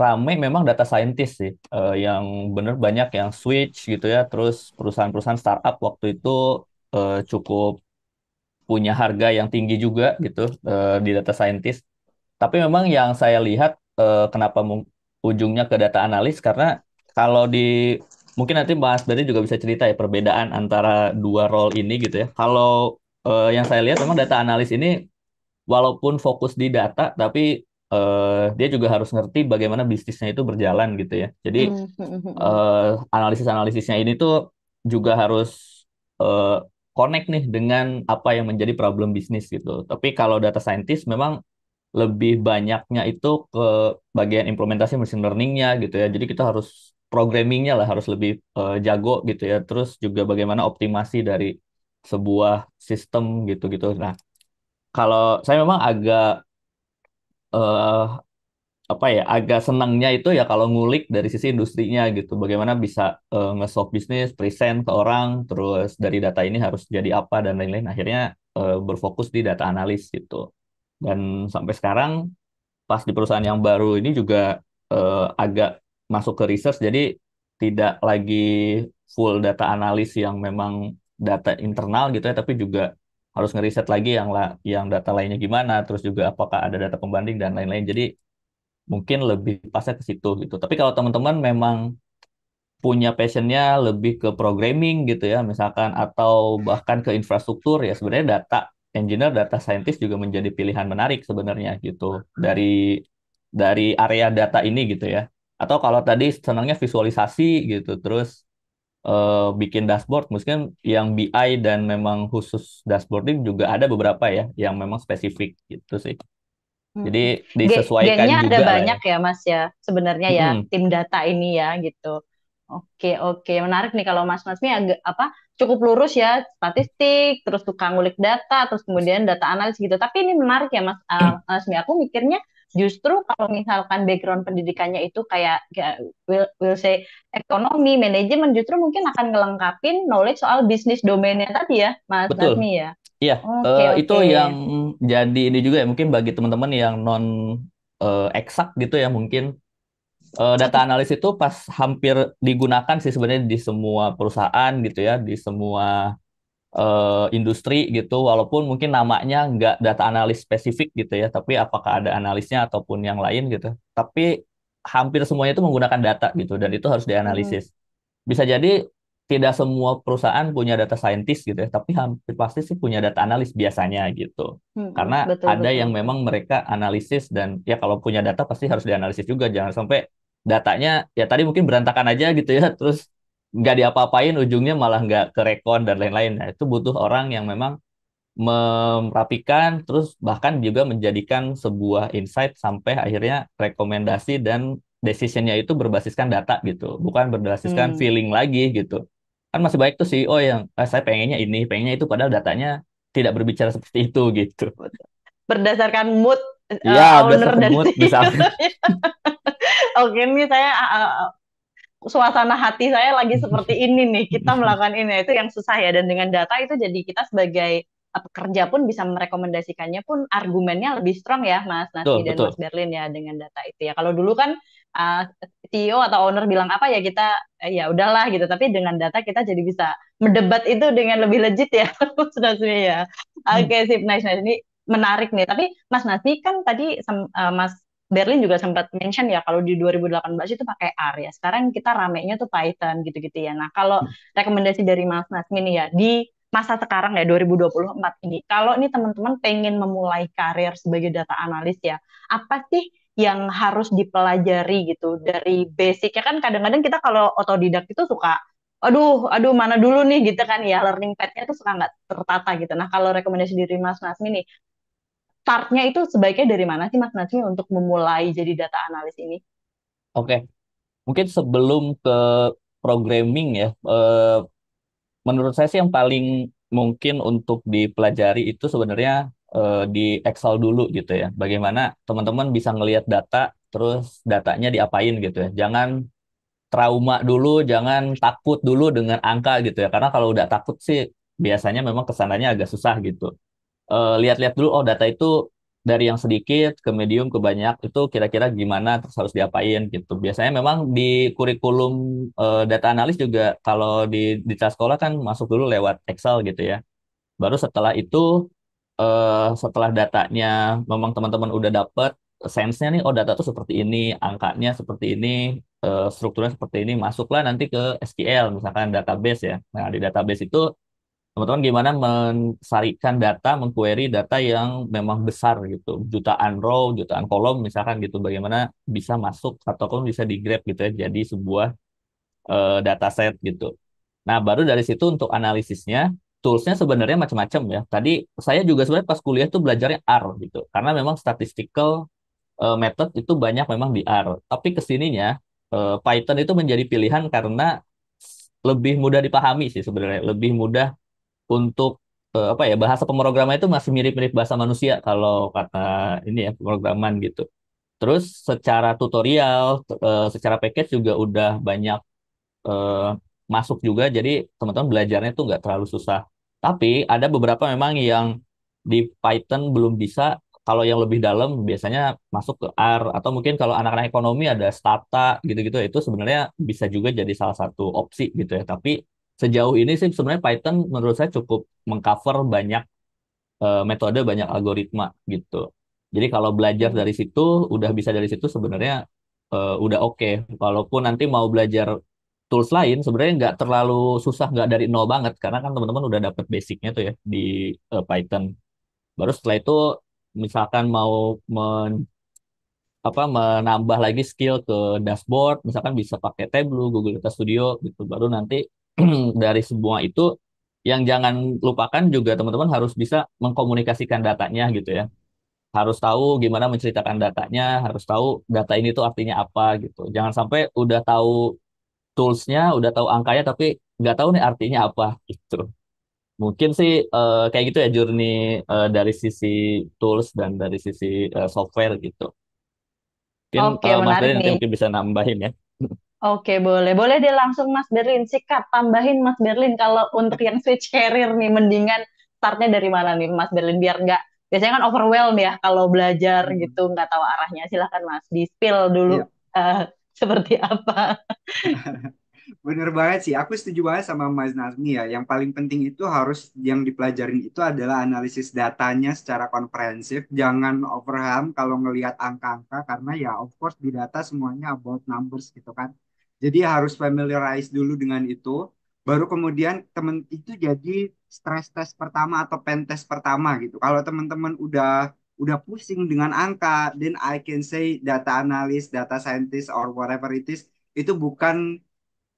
rame memang data scientist sih, uh, yang bener banyak yang switch gitu ya. Terus perusahaan-perusahaan startup waktu itu uh, cukup punya harga yang tinggi juga gitu uh, di data scientist. Tapi memang yang saya lihat uh, kenapa ujungnya ke data analis karena kalau di mungkin nanti Mas Berdi juga bisa cerita ya perbedaan antara dua role ini gitu ya. Kalau uh, yang saya lihat memang data analis ini walaupun fokus di data tapi uh, dia juga harus ngerti bagaimana bisnisnya itu berjalan gitu ya. Jadi uh, analisis-analisisnya ini tuh juga harus uh, connect nih dengan apa yang menjadi problem bisnis gitu. Tapi kalau data scientist memang lebih banyaknya itu ke bagian implementasi machine learningnya gitu ya. Jadi kita harus programmingnya lah harus lebih uh, jago gitu ya. Terus juga bagaimana optimasi dari sebuah sistem gitu-gitu. Nah, kalau saya memang agak uh, apa ya agak senangnya itu ya kalau ngulik dari sisi industrinya gitu bagaimana bisa uh, nge-solve bisnis present ke orang terus dari data ini harus jadi apa dan lain-lain akhirnya uh, berfokus di data analis gitu dan sampai sekarang pas di perusahaan yang baru ini juga uh, agak masuk ke research jadi tidak lagi full data analis yang memang data internal gitu ya tapi juga harus ngeriset lagi yang la yang data lainnya gimana, terus juga apakah ada data pembanding dan lain-lain. Jadi mungkin lebih pasnya ke situ gitu. Tapi kalau teman-teman memang punya passionnya lebih ke programming gitu ya, misalkan atau bahkan ke infrastruktur ya sebenarnya data engineer, data scientist juga menjadi pilihan menarik sebenarnya gitu dari dari area data ini gitu ya. Atau kalau tadi senangnya visualisasi gitu, terus uh, bikin dashboard, mungkin yang BI dan memang khusus dashboarding juga ada beberapa ya yang memang spesifik gitu sih. Hmm. Jadi disesuaikan Gennya juga. ada ya. banyak ya. ya Mas ya sebenarnya ya hmm. tim data ini ya gitu. Oke oke menarik nih kalau Mas Masmi agak apa cukup lurus ya statistik terus tukang ngulik data terus kemudian data analis gitu. Tapi ini menarik ya Mas uh, [clears throat] Masmi aku mikirnya Justru kalau misalkan background pendidikannya itu kayak ya, will, will say ekonomi, manajemen justru mungkin akan ngelengkapin knowledge soal bisnis domainnya tadi ya, Mas Betul. ya. Iya, okay, uh, eh, okay. itu yang jadi ini juga ya mungkin bagi teman-teman yang non uh, eksak gitu ya mungkin uh, data analis itu pas hampir digunakan sih sebenarnya di semua perusahaan gitu ya, di semua uh, industri gitu walaupun mungkin namanya nggak data analis spesifik gitu ya tapi apakah ada analisnya ataupun yang lain gitu tapi hampir semuanya itu menggunakan data gitu dan itu harus dianalisis hmm. bisa jadi tidak semua perusahaan punya data scientist gitu ya tapi hampir pasti sih punya data analis biasanya gitu hmm, karena betul, ada betul. yang memang mereka analisis dan ya kalau punya data pasti harus dianalisis juga jangan sampai datanya ya tadi mungkin berantakan aja gitu ya terus nggak diapa-apain ujungnya malah nggak ke rekon dan lain-lain. Nah itu butuh orang yang memang merapikan terus bahkan juga menjadikan sebuah insight sampai akhirnya rekomendasi dan decisionnya itu berbasiskan data gitu, bukan berbasiskan hmm. feeling lagi gitu. Kan masih baik tuh CEO yang ah, saya pengennya ini, pengennya itu padahal datanya tidak berbicara seperti itu gitu. Berdasarkan mood ya, uh, owner dan mood, e [laughs] Oke, ini saya uh, suasana hati saya lagi [laughs] seperti ini nih kita melakukan ini itu yang susah ya dan dengan data itu jadi kita sebagai eh, pekerja pun bisa merekomendasikannya pun argumennya lebih strong ya Mas Nasi betul, dan betul. Mas Berlin ya dengan data itu ya kalau dulu kan uh, eh, CEO atau owner bilang apa ya kita eh, ya udahlah gitu tapi dengan data kita jadi bisa mendebat itu dengan lebih legit ya [laughs] Mas Nasi ya hmm. oke okay, sip nice nah, nice nah, ini menarik nih tapi Mas Nasi kan tadi uh, Mas Berlin juga sempat mention ya kalau di 2018 itu pakai R ya. Sekarang kita ramenya tuh Python gitu-gitu ya. Nah, kalau hmm. rekomendasi dari Mas Nasmin ya di masa sekarang ya 2024 ini. Kalau ini teman-teman pengen memulai karir sebagai data analis ya, apa sih yang harus dipelajari gitu dari basic ya kan kadang-kadang kita kalau otodidak itu suka aduh, aduh mana dulu nih gitu kan ya learning path-nya tuh suka nggak tertata gitu. Nah kalau rekomendasi dari Mas Nasmi nih, startnya itu sebaiknya dari mana sih Mas Nasmi untuk memulai jadi data analis ini? Oke, okay. mungkin sebelum ke programming ya, eh, menurut saya sih yang paling mungkin untuk dipelajari itu sebenarnya eh, di Excel dulu gitu ya. Bagaimana teman-teman bisa ngelihat data, terus datanya diapain gitu ya. Jangan trauma dulu, jangan takut dulu dengan angka gitu ya. Karena kalau udah takut sih biasanya memang kesananya agak susah gitu uh, lihat-lihat dulu oh data itu dari yang sedikit ke medium ke banyak itu kira-kira gimana terus harus diapain gitu. Biasanya memang di kurikulum uh, data analis juga kalau di di sekolah kan masuk dulu lewat Excel gitu ya. Baru setelah itu uh, setelah datanya memang teman-teman udah dapet sense-nya nih oh data tuh seperti ini, angkanya seperti ini, uh, strukturnya seperti ini, masuklah nanti ke SQL misalkan database ya. Nah, di database itu teman-teman gimana mensarikan data, mengquery data yang memang besar gitu, jutaan row, jutaan kolom misalkan gitu, bagaimana bisa masuk ataupun bisa digrab gitu ya, jadi sebuah uh, eh, set gitu. Nah baru dari situ untuk analisisnya, toolsnya sebenarnya macam-macam ya. Tadi saya juga sebenarnya pas kuliah tuh belajarnya R gitu, karena memang statistical uh, method itu banyak memang di R. Tapi kesininya uh, Python itu menjadi pilihan karena lebih mudah dipahami sih sebenarnya, lebih mudah untuk uh, apa ya bahasa pemrograman itu masih mirip-mirip bahasa manusia kalau kata ini ya pemrograman gitu. Terus secara tutorial, uh, secara package juga udah banyak uh, masuk juga, jadi teman-teman belajarnya itu nggak terlalu susah. Tapi ada beberapa memang yang di Python belum bisa. Kalau yang lebih dalam biasanya masuk ke R atau mungkin kalau anak-anak ekonomi ada stata gitu-gitu itu sebenarnya bisa juga jadi salah satu opsi gitu ya. Tapi sejauh ini sih sebenarnya Python menurut saya cukup mengcover banyak uh, metode, banyak algoritma gitu. Jadi kalau belajar hmm. dari situ, udah bisa dari situ sebenarnya uh, udah oke. Okay. Walaupun nanti mau belajar tools lain, sebenarnya nggak terlalu susah, nggak dari nol banget, karena kan teman-teman udah dapet basicnya tuh ya di uh, Python. Baru setelah itu, misalkan mau men apa menambah lagi skill ke dashboard misalkan bisa pakai Tableau Google Data Studio gitu baru nanti [clears throat] dari semua itu yang jangan lupakan juga teman-teman harus bisa mengkomunikasikan datanya gitu ya. Harus tahu gimana menceritakan datanya, harus tahu data ini tuh artinya apa gitu. Jangan sampai udah tahu toolsnya, udah tahu angkanya tapi nggak tahu nih artinya apa gitu. Mungkin sih uh, kayak gitu ya journey uh, dari sisi tools dan dari sisi uh, software gitu. Mungkin okay, uh, Mas nanti mungkin bisa nambahin ya. Oke, boleh. Boleh deh langsung Mas Berlin. Sikat, tambahin Mas Berlin kalau untuk yang switch career nih, mendingan startnya dari mana nih Mas Berlin, biar nggak, biasanya kan overwhelm ya kalau belajar hmm. gitu, nggak tahu arahnya. Silahkan Mas, di-spill dulu yeah. Iya. uh, [laughs] seperti apa. [laughs] Bener banget sih, aku setuju banget sama Mas Nazmi ya. Yang paling penting itu harus yang dipelajarin itu adalah analisis datanya secara komprehensif. Jangan overham kalau ngelihat angka-angka karena ya of course di data semuanya about numbers gitu kan jadi harus familiarize dulu dengan itu, baru kemudian temen itu jadi stress test pertama atau pen test pertama gitu. Kalau teman-teman udah udah pusing dengan angka, then I can say data analis, data scientist or whatever it is itu bukan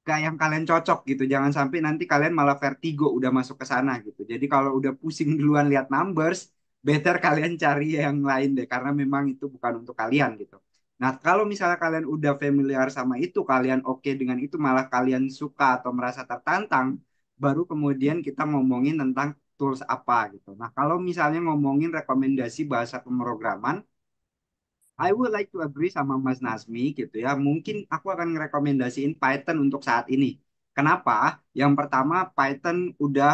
kayak yang kalian cocok gitu. Jangan sampai nanti kalian malah vertigo udah masuk ke sana gitu. Jadi kalau udah pusing duluan lihat numbers, better kalian cari yang lain deh karena memang itu bukan untuk kalian gitu. Nah, kalau misalnya kalian udah familiar sama itu, kalian oke okay dengan itu, malah kalian suka atau merasa tertantang, baru kemudian kita ngomongin tentang tools apa gitu. Nah, kalau misalnya ngomongin rekomendasi bahasa pemrograman, I would like to agree sama Mas Nasmi gitu ya. Mungkin aku akan ngerekomendasiin Python untuk saat ini. Kenapa? Yang pertama, Python udah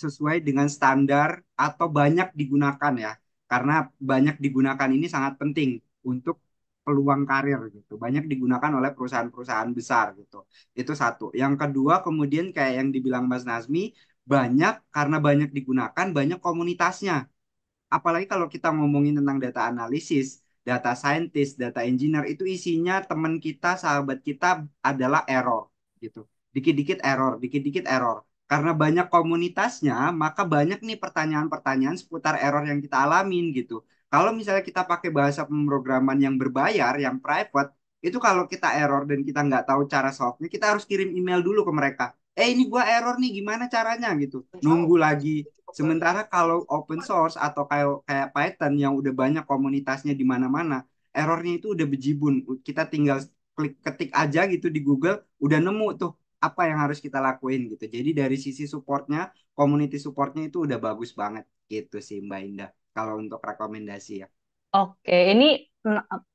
sesuai dengan standar atau banyak digunakan ya. Karena banyak digunakan ini sangat penting untuk peluang karir gitu. Banyak digunakan oleh perusahaan-perusahaan besar gitu. Itu satu. Yang kedua kemudian kayak yang dibilang Mas Nazmi, banyak karena banyak digunakan, banyak komunitasnya. Apalagi kalau kita ngomongin tentang data analisis, data scientist, data engineer itu isinya teman kita, sahabat kita adalah error gitu. Dikit-dikit error, dikit-dikit error. Karena banyak komunitasnya, maka banyak nih pertanyaan-pertanyaan seputar error yang kita alamin gitu kalau misalnya kita pakai bahasa pemrograman yang berbayar, yang private, itu kalau kita error dan kita nggak tahu cara solve-nya, kita harus kirim email dulu ke mereka. Eh ini gua error nih, gimana caranya gitu. Nunggu lagi. Sementara kalau open source atau kayak kayak Python yang udah banyak komunitasnya di mana-mana, errornya itu udah bejibun. Kita tinggal klik ketik aja gitu di Google, udah nemu tuh apa yang harus kita lakuin gitu. Jadi dari sisi supportnya, community supportnya itu udah bagus banget gitu sih Mbak Indah kalau untuk rekomendasi ya. Oke, ini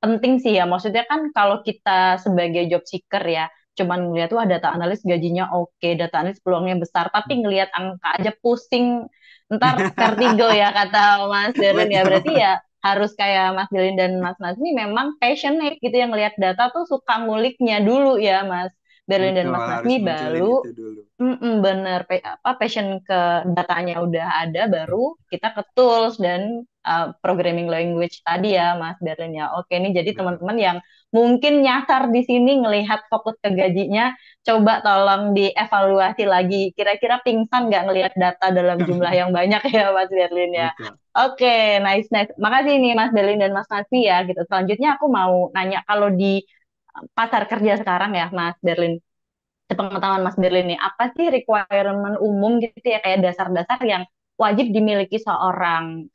penting sih ya. Maksudnya kan kalau kita sebagai job seeker ya, cuman ngeliat tuh data analis gajinya oke, data analis peluangnya besar, tapi hmm. ngelihat angka aja pusing. Ntar vertigo ya [laughs] kata Mas Darin ya. Berarti ya harus kayak Mas Darren dan Mas Nas ini memang passionate gitu yang ngelihat data tuh suka nguliknya dulu ya Mas. Berlin dan Mas Nasmi baru gitu mm bener apa passion ke datanya udah ada baru kita ke tools dan uh, programming language tadi ya Mas Berlin ya oke nih jadi teman-teman yang mungkin nyasar di sini ngelihat fokus ke gajinya coba tolong dievaluasi lagi kira-kira pingsan nggak ngelihat data dalam [laughs] jumlah yang banyak ya Mas Berlin ya oke nice nice makasih nih Mas Berlin dan Mas Nasmi ya gitu selanjutnya aku mau nanya kalau di pasar kerja sekarang ya Mas Berlin sepengetahuan Mas Berlin nih apa sih requirement umum gitu ya kayak dasar-dasar yang wajib dimiliki seorang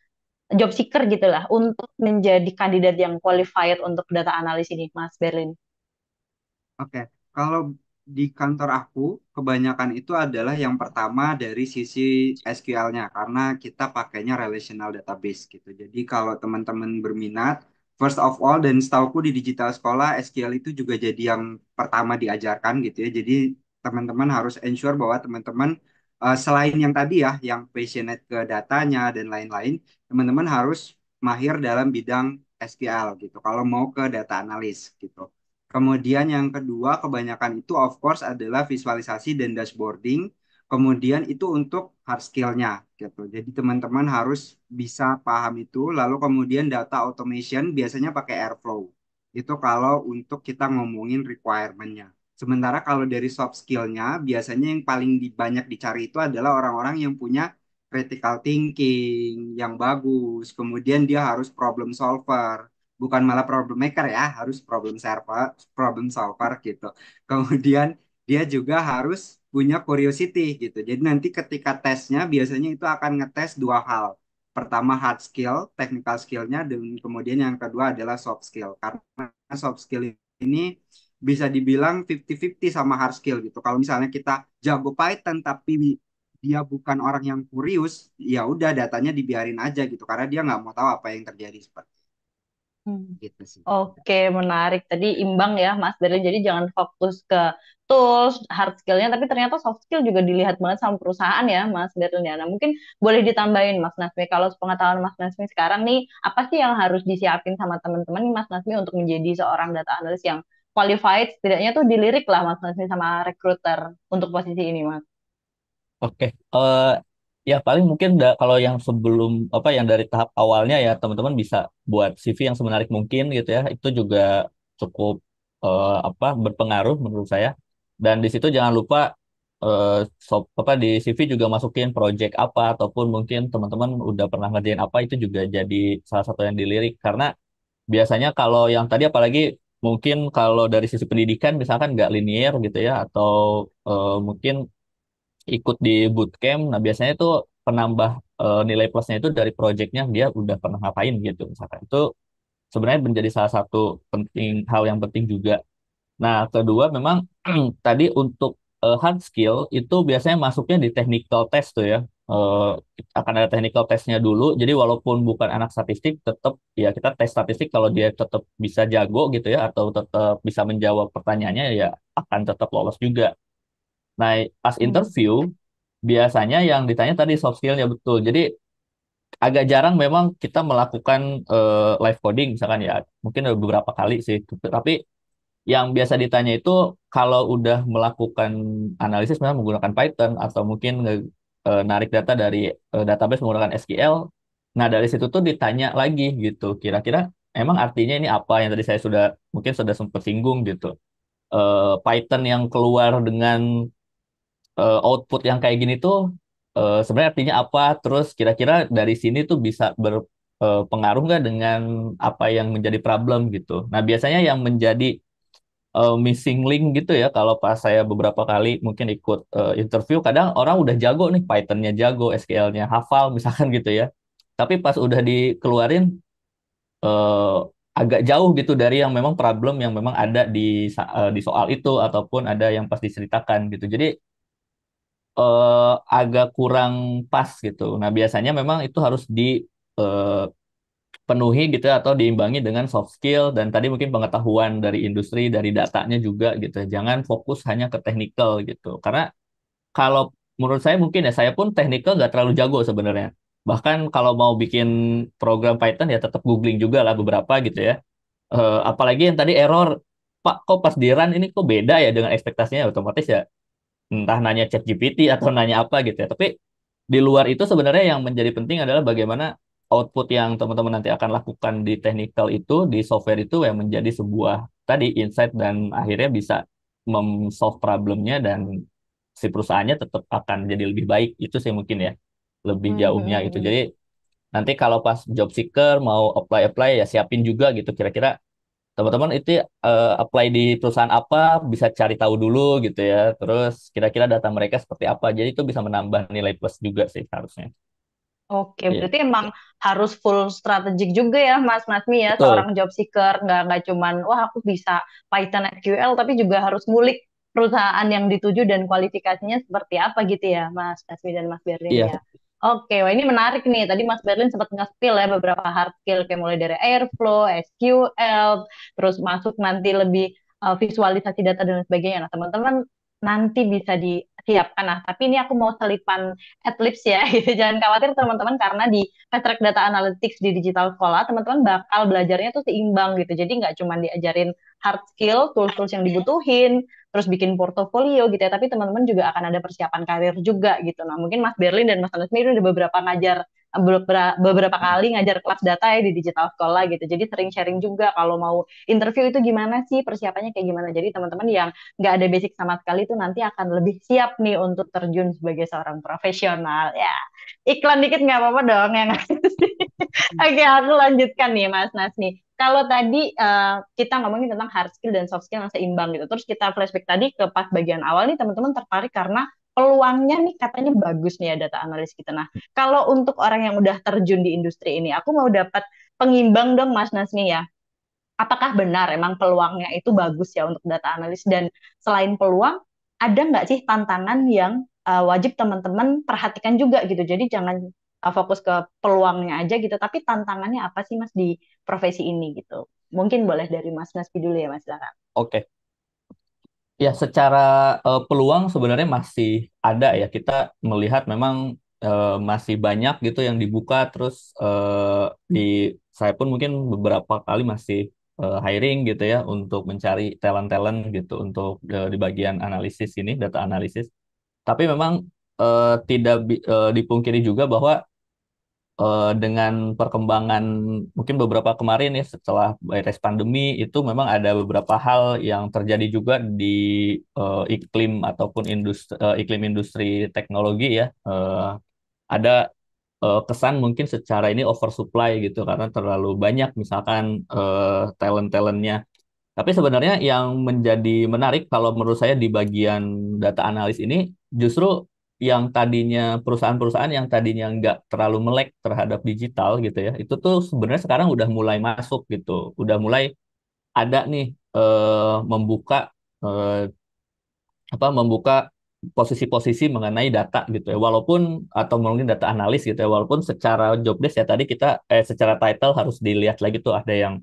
job seeker gitulah untuk menjadi kandidat yang qualified untuk data analis ini Mas Berlin Oke kalau di kantor aku kebanyakan itu adalah yang pertama dari sisi SQL-nya karena kita pakainya relational database gitu. Jadi kalau teman-teman berminat first of all dan setauku di digital sekolah SQL itu juga jadi yang pertama diajarkan gitu ya. Jadi teman-teman harus ensure bahwa teman-teman uh, selain yang tadi ya, yang passionate ke datanya dan lain-lain, teman-teman harus mahir dalam bidang SQL gitu. Kalau mau ke data analis gitu. Kemudian yang kedua kebanyakan itu of course adalah visualisasi dan dashboarding. Kemudian itu untuk hard skill-nya gitu. Jadi teman-teman harus bisa paham itu. Lalu kemudian data automation biasanya pakai Airflow. Itu kalau untuk kita ngomongin requirement-nya. Sementara kalau dari soft skill-nya biasanya yang paling banyak dicari itu adalah orang-orang yang punya critical thinking yang bagus. Kemudian dia harus problem solver bukan malah problem maker ya, harus problem server, problem solver gitu. Kemudian dia juga harus punya curiosity gitu. Jadi nanti ketika tesnya biasanya itu akan ngetes dua hal. Pertama hard skill, technical skillnya, dan kemudian yang kedua adalah soft skill. Karena soft skill ini bisa dibilang 50-50 sama hard skill gitu. Kalau misalnya kita jago Python tapi dia bukan orang yang kurius, ya udah datanya dibiarin aja gitu karena dia nggak mau tahu apa yang terjadi seperti Hmm. Gitu Oke, Oke, menarik. Tadi imbang ya, Mas Berlin. Jadi jangan fokus ke tools, hard skillnya tapi ternyata soft skill juga dilihat banget sama perusahaan ya, Mas Berlin. Nah, mungkin boleh ditambahin, Mas Nasmi, kalau pengetahuan Mas Nasmi sekarang nih, apa sih yang harus disiapin sama teman-teman Mas Nasmi untuk menjadi seorang data analis yang qualified, setidaknya tuh dilirik lah Mas Nasmi sama recruiter untuk posisi ini, Mas. Oke, okay. uh, eh, ya paling mungkin da kalau yang sebelum apa yang dari tahap awalnya ya teman-teman bisa buat CV yang semenarik mungkin gitu ya, itu juga cukup uh, apa berpengaruh menurut saya dan di situ jangan lupa eh, sop, apa di CV juga masukin project apa ataupun mungkin teman-teman udah pernah ngerjain apa itu juga jadi salah satu yang dilirik karena biasanya kalau yang tadi apalagi mungkin kalau dari sisi pendidikan misalkan nggak linier gitu ya atau eh, mungkin ikut di bootcamp nah biasanya itu penambah eh, nilai plusnya itu dari projectnya dia udah pernah ngapain gitu misalkan itu sebenarnya menjadi salah satu penting hal yang penting juga Nah, kedua memang [clears throat] tadi untuk uh, hard skill itu biasanya masuknya di technical test tuh ya. Uh, akan ada technical testnya dulu. Jadi walaupun bukan anak statistik, tetap ya kita tes statistik kalau dia tetap bisa jago gitu ya atau tetap bisa menjawab pertanyaannya ya akan tetap lolos juga. Nah, pas hmm. interview biasanya yang ditanya tadi soft skillnya betul. Jadi agak jarang memang kita melakukan uh, live coding misalkan ya mungkin beberapa kali sih tapi yang biasa ditanya itu kalau udah melakukan analisis memang menggunakan Python atau mungkin e, narik data dari e, database menggunakan SQL. Nah, dari situ tuh ditanya lagi gitu. Kira-kira emang artinya ini apa yang tadi saya sudah mungkin sudah sempat singgung gitu. E, Python yang keluar dengan output yang kayak gini tuh sebenarnya artinya apa? Terus kira-kira dari sini tuh bisa berpengaruh nggak dengan apa yang menjadi problem gitu. Nah, biasanya yang menjadi uh, missing link gitu ya kalau pas saya beberapa kali mungkin ikut uh, interview kadang orang udah jago nih Python-nya jago, SQL-nya hafal [laughs] misalkan gitu ya. Tapi pas udah dikeluarin uh, agak jauh gitu dari yang memang problem yang memang ada di uh, di soal itu ataupun ada yang pas diceritakan gitu. Jadi uh, agak kurang pas gitu. Nah, biasanya memang itu harus di uh, dipenuhi gitu ya, atau diimbangi dengan soft skill dan tadi mungkin pengetahuan dari industri dari datanya juga gitu jangan fokus hanya ke technical gitu karena kalau menurut saya mungkin ya saya pun technical nggak terlalu jago sebenarnya bahkan kalau mau bikin program Python ya tetap googling juga lah beberapa gitu ya uh, apalagi yang tadi error pak kok pas di run ini kok beda ya dengan ekspektasinya ya otomatis ya entah nanya chat GPT atau nanya apa gitu ya tapi di luar itu sebenarnya yang menjadi penting adalah bagaimana output yang teman-teman nanti akan lakukan di technical itu di software itu yang menjadi sebuah tadi insight dan akhirnya bisa memsolve problemnya dan si perusahaannya tetap akan jadi lebih baik itu sih mungkin ya lebih jauhnya hmm. gitu jadi nanti kalau pas job seeker mau apply apply ya siapin juga gitu kira-kira teman-teman itu uh, apply di perusahaan apa bisa cari tahu dulu gitu ya terus kira-kira data mereka seperti apa jadi itu bisa menambah nilai plus juga sih harusnya Oke, iya. berarti emang harus full strategik juga ya Mas Nasmi ya, Betul. seorang job seeker, nggak nggak cuman wah aku bisa Python SQL, tapi juga harus ngulik perusahaan yang dituju dan kualifikasinya seperti apa gitu ya Mas Nasmi dan Mas Berlin iya. ya. Oke, wah ini menarik nih. Tadi Mas Berlin sempat nge-spill ya beberapa hard skill kayak mulai dari Airflow, SQL, terus masuk nanti lebih eh, visualisasi data dan sebagainya. Nah, teman-teman nanti bisa di siapkan. Nah, tapi ini aku mau selipan at ya, [laughs] gitu. Jangan khawatir teman-teman karena di Patrick Data Analytics di Digital Sekolah, teman-teman bakal belajarnya tuh seimbang gitu. Jadi nggak cuma diajarin hard skill, tools-tools yang dibutuhin, terus bikin portofolio gitu ya, tapi teman-teman juga akan ada persiapan karir juga gitu. Nah, mungkin Mas Berlin dan Mas Anas udah beberapa ngajar beberapa kali ngajar kelas data ya di digital sekolah gitu. Jadi sering sharing juga kalau mau interview itu gimana sih persiapannya kayak gimana. Jadi teman-teman yang nggak ada basic sama sekali itu nanti akan lebih siap nih untuk terjun sebagai seorang profesional. Ya iklan dikit nggak apa-apa dong yang hmm. Oke aku lanjutkan nih Mas Nas nih. Kalau tadi uh, kita ngomongin tentang hard skill dan soft skill yang seimbang gitu. Terus kita flashback tadi ke pas bagian awal nih teman-teman tertarik karena peluangnya nih katanya bagus nih ya data analis kita. Nah, kalau untuk orang yang udah terjun di industri ini, aku mau dapat pengimbang dong Mas Nasmi ya. Apakah benar emang peluangnya itu bagus ya untuk data analis dan selain peluang, ada nggak sih tantangan yang uh, wajib teman-teman perhatikan juga gitu. Jadi jangan uh, fokus ke peluangnya aja gitu, tapi tantangannya apa sih Mas di profesi ini gitu. Mungkin boleh dari Mas Nasmi dulu ya Mas Lara. Oke. Okay. Ya, secara uh, peluang sebenarnya masih ada ya. Kita melihat memang uh, masih banyak gitu yang dibuka. Terus uh, di saya pun mungkin beberapa kali masih uh, hiring gitu ya untuk mencari talent-talent gitu untuk uh, di bagian analisis ini, data analisis. Tapi memang uh, tidak uh, dipungkiri juga bahwa uh, dengan perkembangan mungkin beberapa kemarin ya setelah beres pandemi itu memang ada beberapa hal yang terjadi juga di uh, iklim ataupun industri uh, iklim industri teknologi ya uh, ada uh, kesan mungkin secara ini oversupply gitu karena terlalu banyak misalkan uh, talent-talentnya tapi sebenarnya yang menjadi menarik kalau menurut saya di bagian data analis ini justru yang tadinya perusahaan-perusahaan yang tadinya nggak terlalu melek terhadap digital gitu ya itu tuh sebenarnya sekarang udah mulai masuk gitu udah mulai ada nih eh, membuka eh, apa membuka posisi-posisi mengenai data gitu ya walaupun atau mungkin data analis gitu ya walaupun secara job ya tadi kita eh secara title harus dilihat lagi tuh ada yang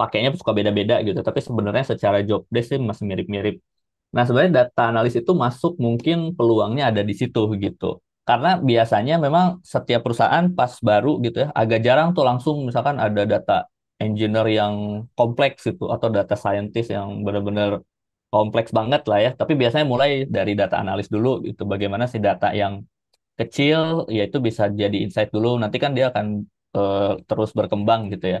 pakainya suka beda-beda gitu tapi sebenarnya secara job sih masih mirip-mirip Nah, sebenarnya data analis itu masuk mungkin peluangnya ada di situ gitu. Karena biasanya memang setiap perusahaan pas baru gitu ya, agak jarang tuh langsung misalkan ada data engineer yang kompleks gitu atau data scientist yang benar-benar kompleks banget lah ya. Tapi biasanya mulai dari data analis dulu gitu. Bagaimana sih data yang kecil yaitu bisa jadi insight dulu. Nanti kan dia akan e, terus berkembang gitu ya.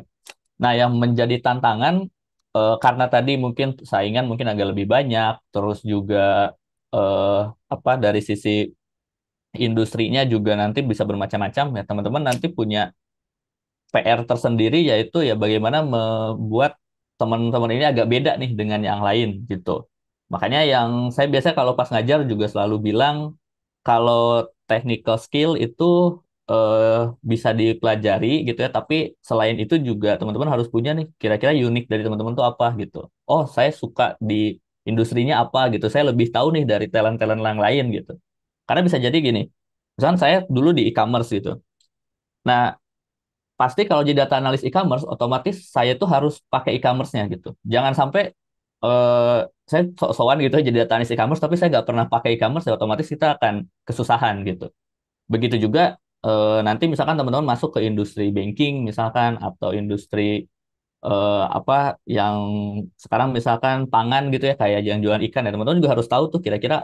Nah, yang menjadi tantangan uh, karena tadi mungkin saingan mungkin agak lebih banyak, terus juga uh, apa dari sisi industrinya juga nanti bisa bermacam-macam ya teman-teman nanti punya PR tersendiri yaitu ya bagaimana membuat teman-teman ini agak beda nih dengan yang lain gitu. Makanya yang saya biasa kalau pas ngajar juga selalu bilang kalau technical skill itu uh, bisa dipelajari gitu ya. Tapi selain itu juga teman-teman harus punya nih kira-kira unik dari teman-teman tuh apa gitu. Oh, saya suka di industrinya apa gitu. Saya lebih tahu nih dari talent-talent yang lain gitu. Karena bisa jadi gini. misalnya saya dulu di e-commerce gitu. Nah, pasti kalau jadi data analis e-commerce otomatis saya tuh harus pakai e-commerce-nya gitu. Jangan sampai eh saya sok-sokan gitu jadi data analis e-commerce tapi saya nggak pernah pakai e-commerce ya otomatis kita akan kesusahan gitu. Begitu juga uh, nanti misalkan teman-teman masuk ke industri banking misalkan atau industri uh, apa yang sekarang misalkan pangan gitu ya kayak yang jualan ikan ya teman-teman juga harus tahu tuh kira-kira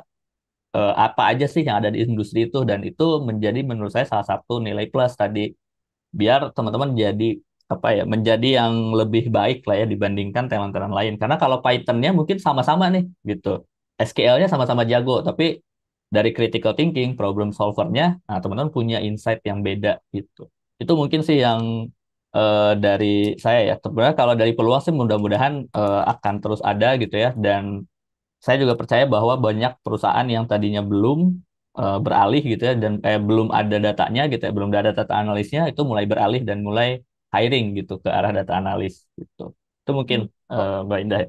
uh, apa aja sih yang ada di industri itu dan itu menjadi menurut saya salah satu nilai plus tadi biar teman-teman jadi apa ya menjadi yang lebih baik lah ya dibandingkan talent-talent lain karena kalau Pythonnya mungkin sama-sama nih gitu SQL-nya sama-sama jago tapi dari critical thinking, problem solvernya, nah teman-teman punya insight yang beda gitu. Itu mungkin sih yang uh, dari saya ya. Sebenarnya kalau dari peluang sih mudah-mudahan uh, akan terus ada gitu ya. Dan saya juga percaya bahwa banyak perusahaan yang tadinya belum uh, beralih gitu ya dan eh, belum ada datanya gitu ya, belum ada data analisnya itu mulai beralih dan mulai hiring gitu ke arah data analis gitu. Itu mungkin uh, Mbak Indah ya.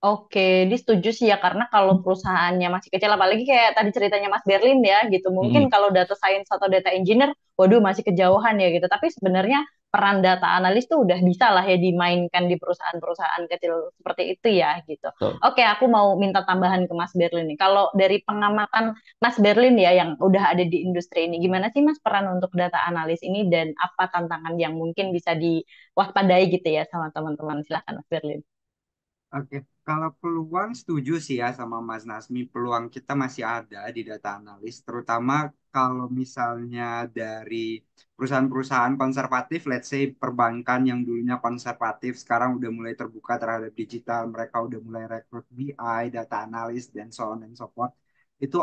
Oke, dia setuju sih ya karena kalau hmm. perusahaannya masih kecil, apalagi kayak tadi ceritanya Mas Berlin ya gitu, mungkin hmm. kalau data science atau data engineer, waduh masih kejauhan ya gitu. Tapi sebenarnya peran data analis tuh udah bisa lah ya dimainkan di perusahaan-perusahaan kecil seperti itu ya gitu. Oh. Oke, aku mau minta tambahan ke Mas Berlin nih. Kalau dari pengamatan Mas Berlin ya yang udah ada di industri ini, gimana sih Mas peran untuk data analis ini dan apa tantangan yang mungkin bisa diwaspadai gitu ya sama teman-teman? Silahkan Mas Berlin. Oke. Okay kalau peluang setuju sih ya sama Mas Nasmi, peluang kita masih ada di data analis, terutama kalau misalnya dari perusahaan-perusahaan konservatif, let's say perbankan yang dulunya konservatif, sekarang udah mulai terbuka terhadap digital, mereka udah mulai rekrut BI, data analis, dan so on and so forth, itu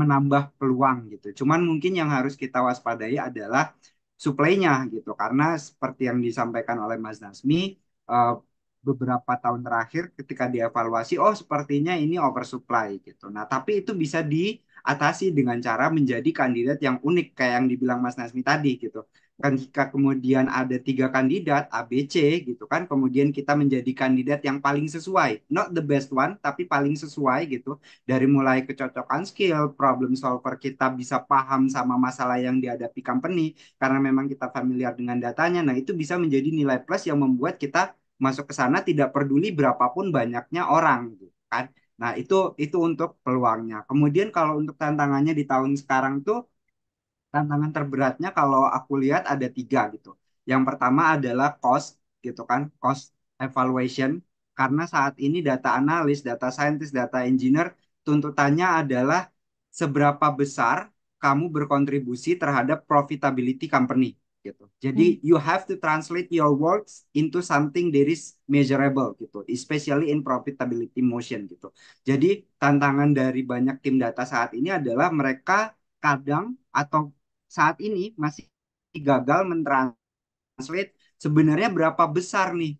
menambah peluang gitu. Cuman mungkin yang harus kita waspadai adalah supply gitu, karena seperti yang disampaikan oleh Mas Nasmi, eh, beberapa tahun terakhir ketika dievaluasi oh sepertinya ini oversupply gitu. Nah, tapi itu bisa diatasi dengan cara menjadi kandidat yang unik kayak yang dibilang Mas Nasmi tadi gitu. Kan jika kemudian ada tiga kandidat ABC gitu kan, kemudian kita menjadi kandidat yang paling sesuai, not the best one tapi paling sesuai gitu. Dari mulai kecocokan skill, problem solver kita bisa paham sama masalah yang dihadapi company karena memang kita familiar dengan datanya. Nah, itu bisa menjadi nilai plus yang membuat kita masuk ke sana tidak peduli berapapun banyaknya orang gitu kan. Nah, itu itu untuk peluangnya. Kemudian kalau untuk tantangannya di tahun sekarang tuh tantangan terberatnya kalau aku lihat ada tiga gitu. Yang pertama adalah cost gitu kan, cost evaluation karena saat ini data analis, data scientist, data engineer tuntutannya adalah seberapa besar kamu berkontribusi terhadap profitability company gitu. Jadi hmm. you have to translate your words into something that is measurable gitu, especially in profitability motion gitu. Jadi tantangan dari banyak tim data saat ini adalah mereka kadang atau saat ini masih gagal mentranslate sebenarnya berapa besar nih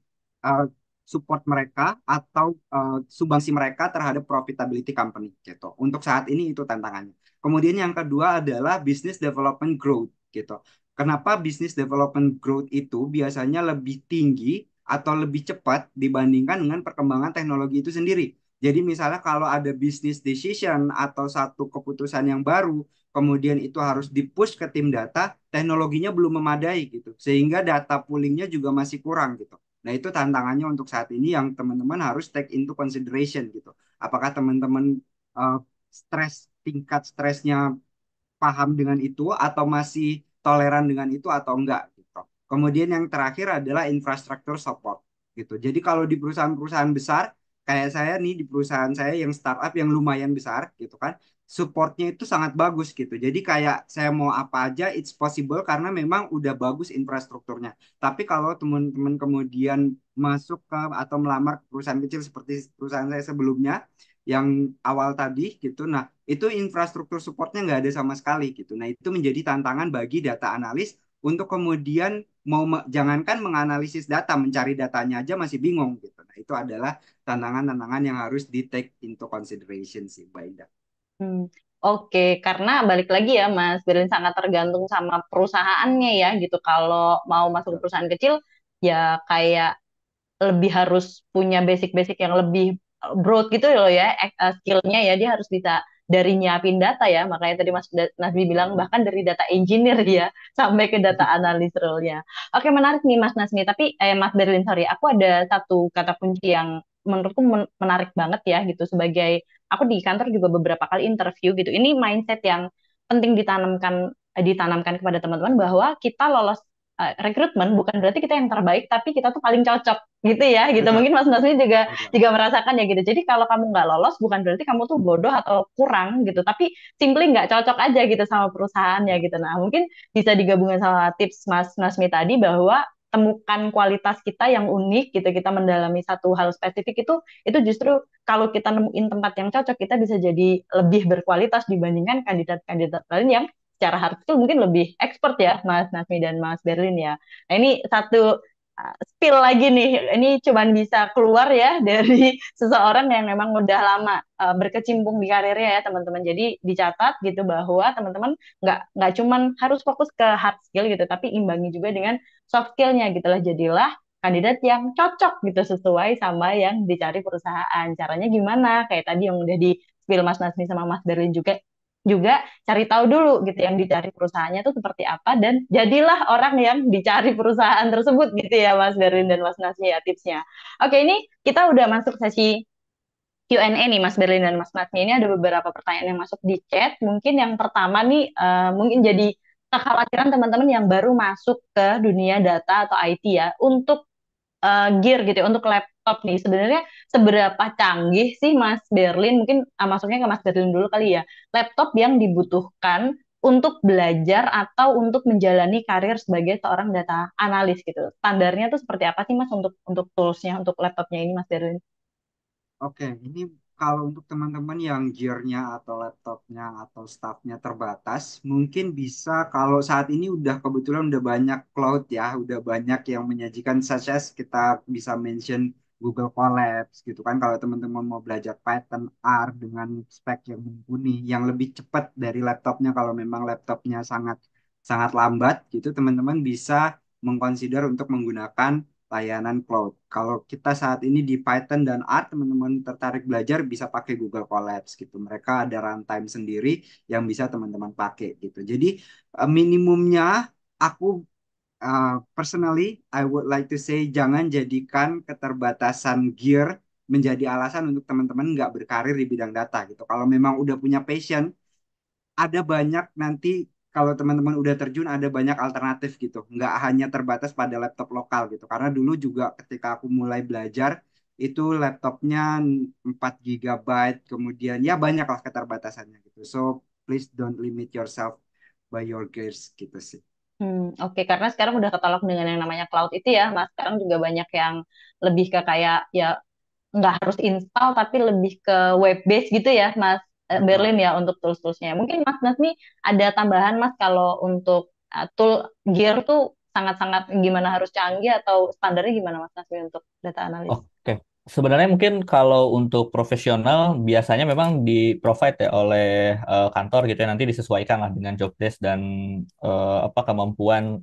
uh, support mereka atau uh, sumbangsi mereka terhadap profitability company gitu. Untuk saat ini itu tantangannya. Kemudian yang kedua adalah business development growth gitu. Kenapa business development growth itu biasanya lebih tinggi atau lebih cepat dibandingkan dengan perkembangan teknologi itu sendiri. Jadi misalnya kalau ada business decision atau satu keputusan yang baru, kemudian itu harus dipush ke tim data, teknologinya belum memadai gitu. Sehingga data poolingnya juga masih kurang gitu. Nah itu tantangannya untuk saat ini yang teman-teman harus take into consideration gitu. Apakah teman-teman uh, stres tingkat stresnya paham dengan itu atau masih toleran dengan itu atau enggak gitu. Kemudian yang terakhir adalah infrastruktur support gitu. Jadi kalau di perusahaan-perusahaan besar kayak saya nih di perusahaan saya yang startup yang lumayan besar gitu kan, supportnya itu sangat bagus gitu. Jadi kayak saya mau apa aja it's possible karena memang udah bagus infrastrukturnya. Tapi kalau teman-teman kemudian masuk ke atau melamar perusahaan kecil seperti perusahaan saya sebelumnya yang awal tadi gitu. Nah, itu infrastruktur supportnya nggak ada sama sekali gitu. Nah, itu menjadi tantangan bagi data analis untuk kemudian mau me jangankan menganalisis data, mencari datanya aja masih bingung gitu. Nah, itu adalah tantangan-tantangan yang harus di take into consideration sih, Mbak the Hmm. Oke, karena balik lagi ya Mas Berlin sangat tergantung sama perusahaannya ya gitu. Kalau mau masuk ke iya. perusahaan kecil ya kayak lebih harus punya basic-basic yang lebih broad gitu loh ya eh, skillnya ya dia harus bisa dari nyiapin data ya makanya tadi Mas Nasbi bilang bahkan dari data engineer [laughs] ya sampai ke data hmm. analis role-nya. Oke menarik nih Mas Nasmi tapi eh Mas Berlin sorry aku ada satu kata kunci yang menurutku menarik banget ya gitu sebagai aku di kantor juga beberapa kali interview gitu ini mindset yang penting ditanamkan eh, ditanamkan kepada teman-teman bahwa kita lolos Eh, rekrutmen bukan berarti kita yang terbaik tapi kita tuh paling cocok gitu ya gitu mungkin mas Nasmi juga juga merasakan ya gitu jadi kalau kamu nggak lolos bukan berarti kamu tuh bodoh atau kurang gitu tapi simply nggak cocok aja gitu sama perusahaan ya gitu nah mungkin bisa digabungkan sama tips mas Nasmi tadi bahwa temukan kualitas kita yang unik gitu kita mendalami satu hal spesifik itu itu justru kalau kita nemuin tempat yang cocok kita bisa jadi lebih berkualitas dibandingkan kandidat-kandidat lain yang secara hard skill mungkin lebih expert ya Mas Nasmi dan Mas Berlin ya. Nah ini satu ah, spill lagi nih. Ini cuman bisa keluar ya [laughs] dari seseorang yang memang udah lama uh, berkecimpung di karirnya ya teman-teman. Jadi dicatat gitu bahwa teman-teman nggak nggak cuman harus fokus ke hard skill gitu, tapi imbangi juga dengan soft skillnya gitu lah. Jadilah kandidat yang cocok gitu sesuai sama yang dicari perusahaan. Caranya gimana? Kayak tadi yang udah di spill Mas Nasmi sama Mas Berlin juga juga cari tahu dulu gitu yang dicari perusahaannya itu seperti apa dan jadilah orang yang dicari perusahaan tersebut gitu ya Mas Berlin dan Mas Nasmi ya tipsnya. Oke ini kita udah masuk sesi Q&A nih Mas Berlin dan Mas Nasmi ini ada beberapa pertanyaan yang masuk di chat. Mungkin yang pertama nih uh, mungkin jadi kekhawatiran teman-teman yang baru masuk ke dunia data atau IT ya untuk uh, gear gitu ya, untuk laptop nih sebenarnya seberapa canggih sih Mas Berlin mungkin uh, ah, masuknya ke Mas Berlin dulu kali ya laptop yang dibutuhkan untuk belajar atau untuk menjalani karir sebagai seorang data analis gitu standarnya tuh seperti apa sih Mas untuk untuk toolsnya untuk laptopnya ini Mas Berlin? Oke ini kalau untuk teman-teman yang gearnya atau laptopnya atau staffnya terbatas, mungkin bisa kalau saat ini udah kebetulan udah banyak cloud ya, udah banyak yang menyajikan such kita bisa mention Google Collapse gitu kan kalau teman-teman mau belajar Python R dengan spek yang mumpuni yang lebih cepat dari laptopnya kalau memang laptopnya sangat sangat lambat gitu teman-teman bisa mengkonsider untuk menggunakan layanan cloud. Kalau kita saat ini di Python dan R, teman-teman tertarik belajar bisa pakai Google Collabs gitu. Mereka ada runtime sendiri yang bisa teman-teman pakai gitu. Jadi eh, minimumnya aku uh, personally I would like to say jangan jadikan keterbatasan gear menjadi alasan untuk teman-teman nggak berkarir di bidang data gitu. Kalau memang udah punya passion, ada banyak nanti kalau teman-teman udah terjun ada banyak alternatif gitu nggak hanya terbatas pada laptop lokal gitu karena dulu juga ketika aku mulai belajar itu laptopnya 4 GB kemudian ya banyaklah keterbatasannya gitu so please don't limit yourself by your gears gitu sih Hmm, Oke, okay. karena sekarang udah ketolak dengan yang namanya cloud itu ya, mas. Sekarang juga banyak yang lebih ke kayak ya nggak harus install tapi lebih ke web based gitu ya, mas. Eh, Berlin ya untuk tools-toolsnya. Mungkin Mas Nas nih ada tambahan Mas kalau untuk uh, tool gear tuh sangat-sangat gimana harus canggih atau standarnya gimana Mas Nasmi untuk data analis? Oke, okay. sebenarnya mungkin kalau untuk profesional biasanya memang di provide ya oleh uh, kantor gitu ya nanti disesuaikan lah dengan job desk dan uh, apa kemampuan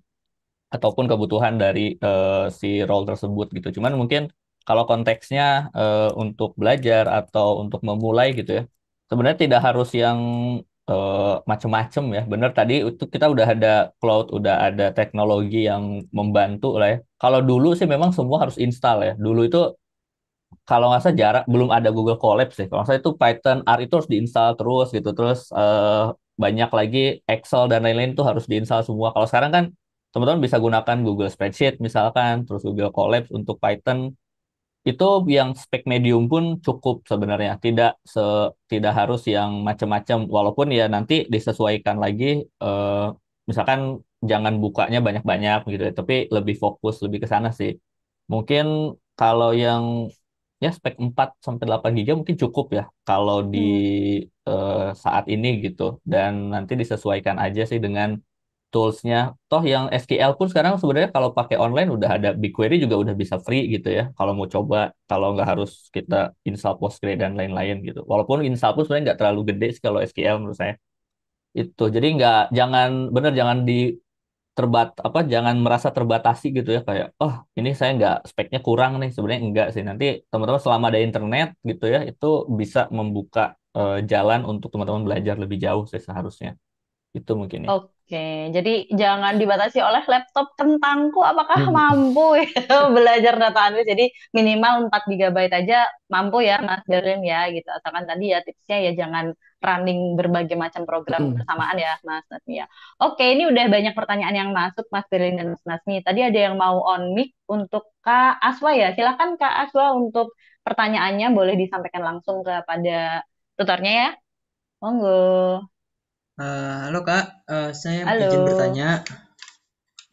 ataupun kebutuhan dari uh, si role tersebut gitu. Cuman mungkin kalau konteksnya uh, untuk belajar atau untuk memulai gitu ya sebenarnya tidak harus yang uh, eh, macam macem ya. Benar tadi itu kita udah ada cloud, udah ada teknologi yang membantu lah ya. Kalau dulu sih memang semua harus install ya. Dulu itu kalau nggak salah jarak belum ada Google Colab sih. Kalau saya itu Python R itu harus diinstal terus gitu. Terus uh, banyak lagi Excel dan lain-lain itu harus diinstal semua. Kalau sekarang kan teman-teman bisa gunakan Google Spreadsheet misalkan, terus Google Colab untuk Python itu yang spek medium pun cukup sebenarnya tidak se tidak harus yang macam-macam walaupun ya nanti disesuaikan lagi eh, misalkan jangan bukanya banyak-banyak gitu ya. tapi lebih fokus lebih ke sana sih mungkin kalau yang ya spek 4 sampai 8 giga mungkin cukup ya kalau di hmm. eh, saat ini gitu dan nanti disesuaikan aja sih dengan toolsnya. Toh yang SQL pun sekarang sebenarnya kalau pakai online udah ada BigQuery juga udah bisa free gitu ya. Kalau mau coba, kalau nggak harus kita install Postgre dan lain-lain gitu. Walaupun install pun sebenarnya nggak terlalu gede sih kalau SQL menurut saya. Itu jadi nggak jangan bener jangan di terbat apa jangan merasa terbatasi gitu ya kayak oh ini saya nggak speknya kurang nih sebenarnya enggak sih nanti teman-teman selama ada internet gitu ya itu bisa membuka uh, jalan untuk teman-teman belajar lebih jauh sih seharusnya itu mungkin ya. Oke. Oke, jadi jangan dibatasi oleh laptop kentangku apakah hmm. mampu [laughs] ya, belajar data analis. Jadi minimal 4 GB aja mampu ya Mas Berlin ya gitu. Atau tadi ya tipsnya ya jangan running berbagai macam program hmm. bersamaan ya Mas Nasmi ya. Oke, ini udah banyak pertanyaan yang masuk Mas Berlin dan Mas Nasmi. Tadi ada yang mau on mic untuk Kak Aswa ya. Silakan Kak Aswa untuk pertanyaannya boleh disampaikan langsung kepada tutornya ya. Monggo. Uh, halo Kak, uh, saya halo. izin bertanya.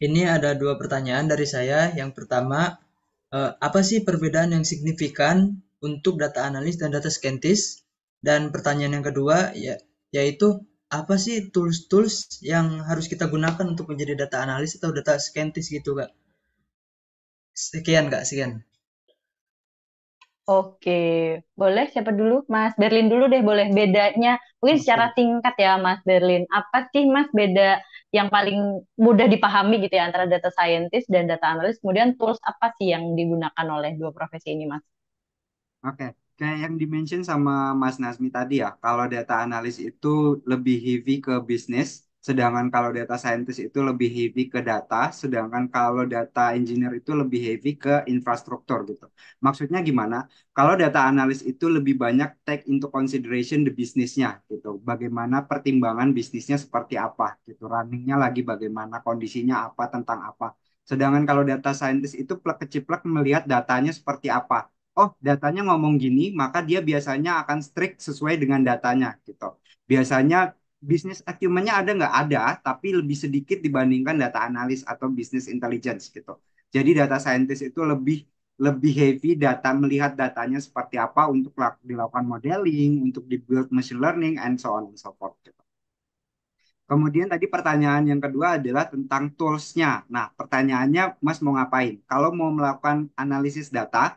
Ini ada dua pertanyaan dari saya. Yang pertama, uh, apa sih perbedaan yang signifikan untuk data analis dan data scientist? Dan pertanyaan yang kedua, ya, yaitu apa sih tools-tools yang harus kita gunakan untuk menjadi data analis atau data scientist gitu, Kak? Sekian, Kak, sekian. Oke, boleh siapa dulu? Mas Berlin dulu deh, boleh bedanya. Mungkin secara singkat ya, Mas Berlin. Apa sih Mas beda yang paling mudah dipahami gitu ya antara data scientist dan data analis? Kemudian tools apa sih yang digunakan oleh dua profesi ini, Mas? Oke, kayak yang dimention sama Mas Nasmi tadi ya, kalau data analis itu lebih heavy ke bisnis, sedangkan kalau data scientist itu lebih heavy ke data, sedangkan kalau data engineer itu lebih heavy ke infrastruktur gitu. Maksudnya gimana? Kalau data analis itu lebih banyak take into consideration the bisnisnya gitu. Bagaimana pertimbangan bisnisnya seperti apa gitu. Runningnya lagi bagaimana, kondisinya apa, tentang apa. Sedangkan kalau data scientist itu plek keciplek melihat datanya seperti apa. Oh, datanya ngomong gini, maka dia biasanya akan strict sesuai dengan datanya gitu. Biasanya bisnis acumennya ada nggak? Ada, tapi lebih sedikit dibandingkan data analis atau bisnis intelligence gitu. Jadi data scientist itu lebih lebih heavy data melihat datanya seperti apa untuk dilakukan modeling, untuk dibuild machine learning and so on and so forth gitu. Kemudian tadi pertanyaan yang kedua adalah tentang toolsnya Nah, pertanyaannya Mas mau ngapain? Kalau mau melakukan analisis data,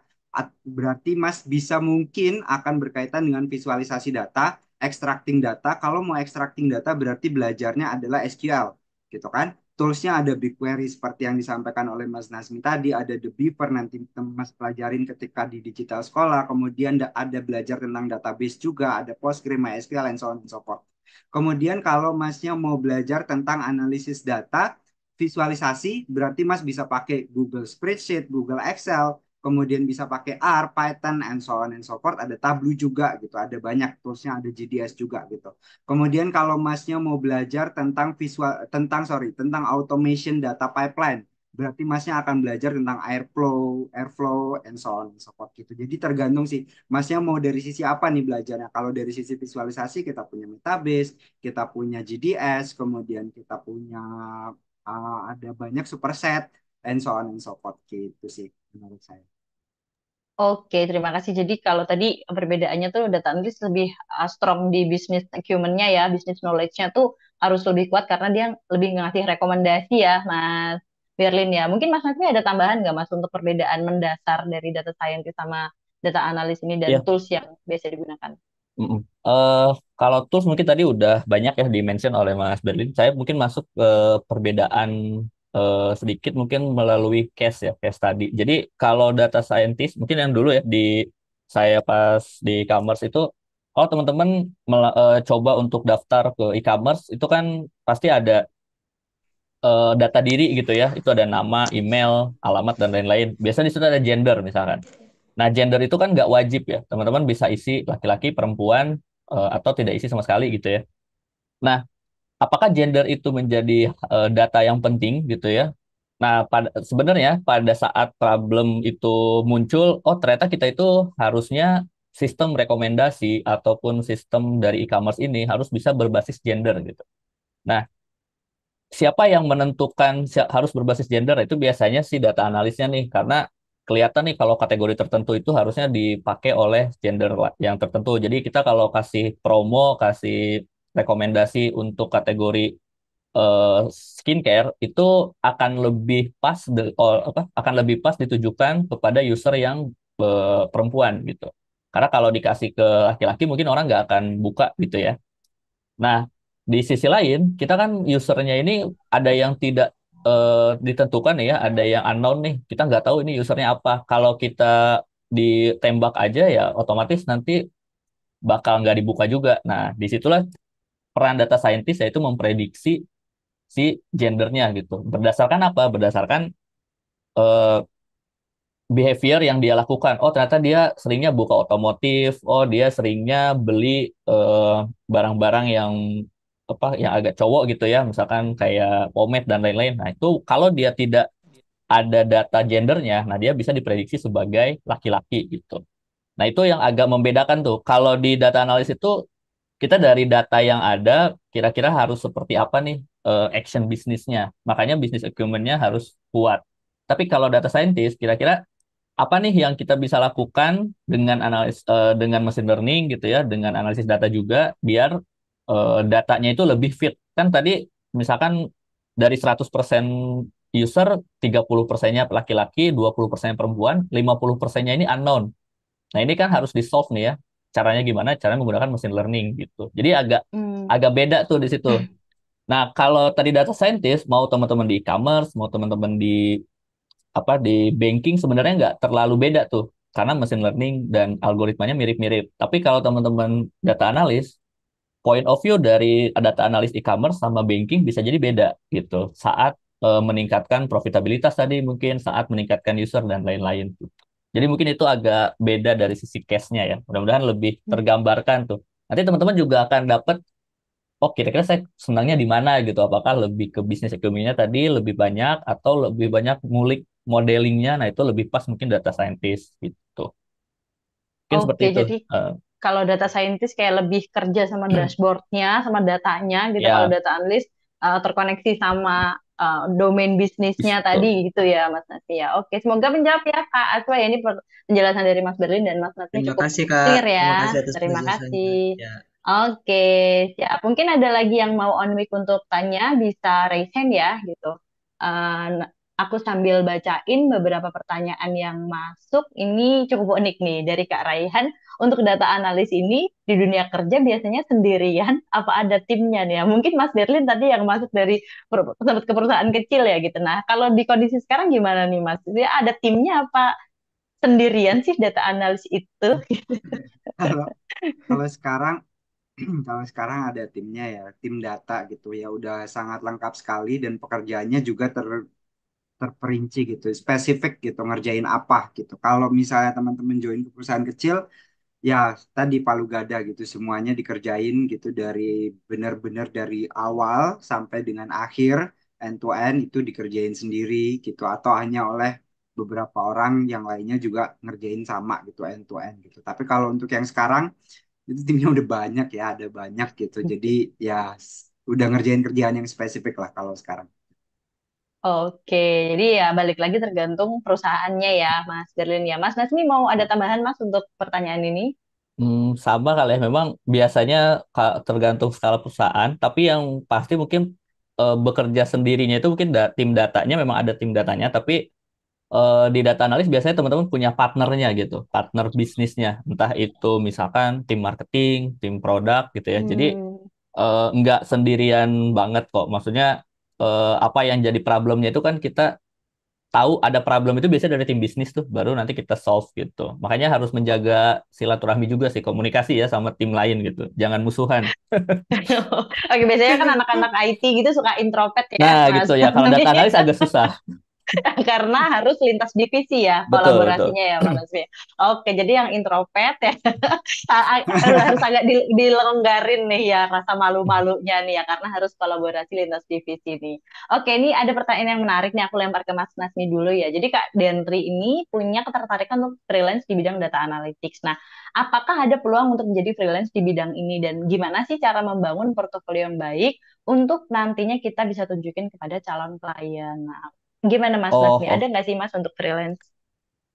berarti Mas bisa mungkin akan berkaitan dengan visualisasi data extracting data. Kalau mau extracting data berarti belajarnya adalah SQL, gitu kan? Toolsnya ada BigQuery seperti yang disampaikan oleh Mas Nasmi tadi, ada The Beaver nanti Mas pelajarin ketika di digital sekolah, kemudian ada belajar tentang database juga, ada Postgres, MySQL, and so on and so forth. Kemudian kalau Masnya mau belajar tentang analisis data, visualisasi, berarti Mas bisa pakai Google Spreadsheet, Google Excel, kemudian bisa pakai R, Python, and so on and so forth. Ada Tableau juga gitu, ada banyak toolsnya, ada GDS juga gitu. Kemudian kalau masnya mau belajar tentang visual, tentang sorry, tentang automation data pipeline, berarti masnya akan belajar tentang airflow, airflow, and so on and so forth gitu. Jadi tergantung sih, masnya mau dari sisi apa nih belajarnya. Kalau dari sisi visualisasi kita punya Metabase, kita punya GDS, kemudian kita punya uh, ada banyak superset, and so on and so forth gitu sih menurut saya. Oke, terima kasih. Jadi kalau tadi perbedaannya tuh data analis lebih uh, strong di bisnis acumen-nya ya, bisnis knowledge-nya tuh harus lebih kuat karena dia lebih ngasih rekomendasi ya, Mas Berlin ya. Mungkin Mas Nakmi ada tambahan nggak Mas untuk perbedaan mendasar dari data scientist sama data analis ini dan yeah. tools yang biasa digunakan? Uh, kalau tools mungkin tadi udah banyak ya dimention oleh Mas Berlin. Saya mungkin masuk ke perbedaan uh, sedikit mungkin melalui case ya, case tadi. Jadi kalau data scientist mungkin yang dulu ya di saya pas di e-commerce itu kalau oh, teman-teman uh, coba untuk daftar ke e-commerce itu kan pasti ada uh, data diri gitu ya. Itu ada nama, email, alamat dan lain-lain. Biasanya di situ ada gender misalkan. Nah, gender itu kan nggak wajib ya. Teman-teman bisa isi laki-laki, perempuan, uh, atau tidak isi sama sekali gitu ya. Nah, apakah gender itu menjadi uh, data yang penting gitu ya? Nah, pada sebenarnya pada saat problem itu muncul, oh ternyata kita itu harusnya sistem rekomendasi ataupun sistem dari e-commerce ini harus bisa berbasis gender gitu. Nah, siapa yang menentukan harus berbasis gender itu biasanya si data analisnya nih karena kelihatan nih kalau kategori tertentu itu harusnya dipakai oleh gender yang tertentu. Jadi kita kalau kasih promo, kasih rekomendasi untuk kategori uh, skincare itu akan lebih pas de, or, oh, apa akan lebih pas ditujukan kepada user yang uh, perempuan gitu. Karena kalau dikasih ke laki-laki mungkin orang nggak akan buka gitu ya. Nah, di sisi lain kita kan usernya ini ada yang tidak uh, ditentukan ya, ada yang unknown nih. Kita nggak tahu ini usernya apa. Kalau kita ditembak aja ya otomatis nanti bakal nggak dibuka juga. Nah, disitulah peran data scientist yaitu memprediksi si gendernya gitu. Berdasarkan apa? Berdasarkan uh, behavior yang dia lakukan. Oh, ternyata dia seringnya buka otomotif. Oh, dia seringnya beli eh, barang-barang uh, yang apa yang agak cowok gitu ya, misalkan kayak pomade dan lain-lain. Nah, itu kalau dia tidak ada data gendernya, nah dia bisa diprediksi sebagai laki-laki gitu. Nah, itu yang agak membedakan tuh. Kalau di data analis itu kita dari data yang ada kira-kira harus seperti apa nih uh, action bisnisnya. Makanya bisnis equipmentnya harus kuat. Tapi kalau data scientist kira-kira apa nih yang kita bisa lakukan dengan analis uh, dengan mesin learning gitu ya, dengan analisis data juga biar uh, datanya itu lebih fit. Kan tadi misalkan dari 100% user 30 persennya laki-laki, 20 persennya perempuan, 50 persennya ini unknown. Nah ini kan harus di solve nih ya caranya gimana cara menggunakan machine learning gitu jadi agak hmm. agak beda tuh di situ hmm. nah kalau tadi data scientist mau teman-teman di e-commerce mau teman-teman di apa di banking sebenarnya nggak terlalu beda tuh karena machine learning dan algoritmanya mirip-mirip tapi kalau teman-teman data analis point of view dari data analis e-commerce sama banking bisa jadi beda gitu saat e, meningkatkan profitabilitas tadi mungkin saat meningkatkan user dan lain-lain gitu. -lain. Jadi mungkin itu agak beda dari sisi case-nya ya. Mudah-mudahan lebih hmm. tergambarkan tuh. Nanti teman-teman juga akan dapat oh kira-kira saya senangnya di mana gitu apakah lebih ke bisnis ekonominya tadi lebih banyak atau lebih banyak ngulik modelingnya nah itu lebih pas mungkin data scientist gitu mungkin Oke, seperti itu jadi uh, kalau data scientist kayak lebih kerja sama hmm. dashboardnya sama datanya gitu yeah. kalau data analyst uh, eh, terkoneksi sama Uh, domain bisnisnya Betul. tadi gitu ya Mas Nasi ya. Oke, semoga menjawab ya Kak Aswa ya ini penjelasan dari Mas Berlin dan Mas Nasi Terima cukup kasih, Kak. clear ya. Terima kasih. Atas Terima kasih. Ya. Oke, siap. Mungkin ada lagi yang mau on mic untuk tanya bisa raise hand ya gitu. Uh, aku sambil bacain beberapa pertanyaan yang masuk. Ini cukup unik nih dari Kak Raihan. Untuk data analis ini di dunia kerja biasanya sendirian apa ada timnya nih ya? Mungkin Mas Berlin tadi yang masuk dari sempat ke perusahaan kecil ya gitu. Nah, kalau di kondisi sekarang gimana nih Mas? Dia ada timnya apa sendirian sih data analis itu? [laughs] kalau sekarang [clears throat] kalau sekarang ada timnya ya, tim data gitu ya udah sangat lengkap sekali dan pekerjaannya juga ter terperinci gitu, spesifik gitu ngerjain apa gitu. Kalau misalnya teman-teman join ke perusahaan kecil, ya tadi palu gada gitu semuanya dikerjain gitu dari benar-benar dari awal sampai dengan akhir end to end itu dikerjain sendiri gitu atau hanya oleh beberapa orang yang lainnya juga ngerjain sama gitu end to end gitu. Tapi kalau untuk yang sekarang itu timnya udah banyak ya, ada banyak gitu. [laughs] Jadi ya udah ngerjain kerjaan yang spesifik lah kalau sekarang. Oke, jadi ya balik lagi tergantung perusahaannya ya, Mas Berlin ya. Mas Nasmi mau ada tambahan Mas untuk pertanyaan ini? Hmm, sama kali ya. Memang biasanya tergantung skala perusahaan, tapi yang pasti mungkin eh, bekerja sendirinya itu mungkin da- tim datanya memang ada tim datanya, tapi eh, di data analis biasanya teman-teman punya partnernya gitu, partner bisnisnya. Entah itu misalkan tim marketing, tim produk gitu ya. Jadi Hmm. enggak eh, nggak sendirian banget kok. Maksudnya eh, apa yang jadi problemnya itu kan kita tahu ada problem itu biasanya dari tim bisnis tuh baru nanti kita solve gitu makanya harus menjaga silaturahmi juga sih komunikasi ya sama tim lain gitu jangan musuhan [laughs] oke biasanya kan anak-anak IT gitu suka introvert ya nah gitu ya kalau data analis [laughs] agak susah [laughs] karena harus lintas divisi ya betul, kolaborasinya betul. ya Pak Basmi. Oke, jadi yang introvert ya [laughs] harus agak dilonggarin nih ya rasa malu-malunya nih ya karena harus kolaborasi lintas divisi nih. Oke, ini ada pertanyaan yang menarik nih aku lempar ke Mas Nasmi dulu ya. Jadi Kak Dentri ini punya ketertarikan untuk freelance di bidang data analytics. Nah, apakah ada peluang untuk menjadi freelance di bidang ini dan gimana sih cara membangun portofolio yang baik untuk nantinya kita bisa tunjukin kepada calon klien. Nah, Gimana Mas oh, oh, Ada nggak sih Mas untuk freelance?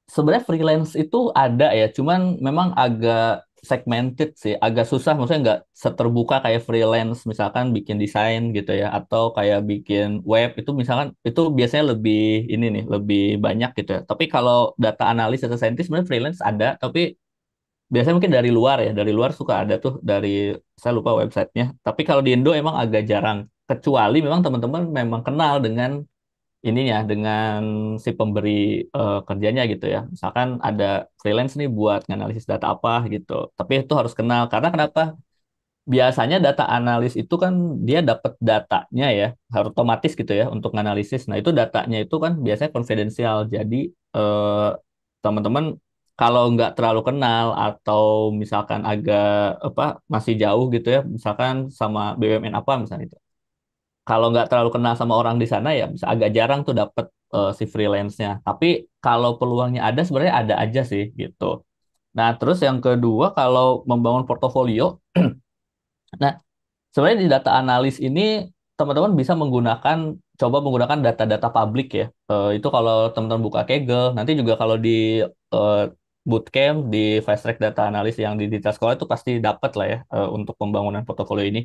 Sebenarnya freelance itu ada ya, cuman memang agak segmented sih, agak susah. Maksudnya nggak seterbuka kayak freelance, misalkan bikin desain gitu ya, atau kayak bikin web itu misalkan itu biasanya lebih ini nih, lebih banyak gitu ya. Tapi kalau data analis, atau scientist sebenarnya freelance ada, tapi biasanya mungkin dari luar ya, dari luar suka ada tuh dari saya lupa websitenya. Tapi kalau di Indo emang agak jarang, kecuali memang teman-teman memang kenal dengan Ininya dengan si pemberi uh, kerjanya gitu ya. Misalkan ada freelance nih buat analisis data apa gitu. Tapi itu harus kenal karena kenapa? Biasanya data analis itu kan dia dapat datanya ya, harus otomatis gitu ya untuk analisis. Nah, itu datanya itu kan biasanya konfidensial. Jadi eh, teman-teman kalau nggak terlalu kenal atau misalkan agak apa masih jauh gitu ya, misalkan sama BUMN apa misalnya itu kalau nggak terlalu kenal sama orang di sana ya bisa agak jarang tuh dapet uh, si freelance-nya. Tapi kalau peluangnya ada sebenarnya ada aja sih gitu. Nah, terus yang kedua kalau membangun portofolio [clears throat] nah sebenarnya di data analis ini teman-teman bisa menggunakan coba menggunakan data-data publik ya. Uh, itu kalau teman-teman buka kegel, nanti juga kalau di uh, bootcamp di fast track data analis yang di Dita Sekolah itu pasti dapat lah ya uh, untuk pembangunan portofolio ini.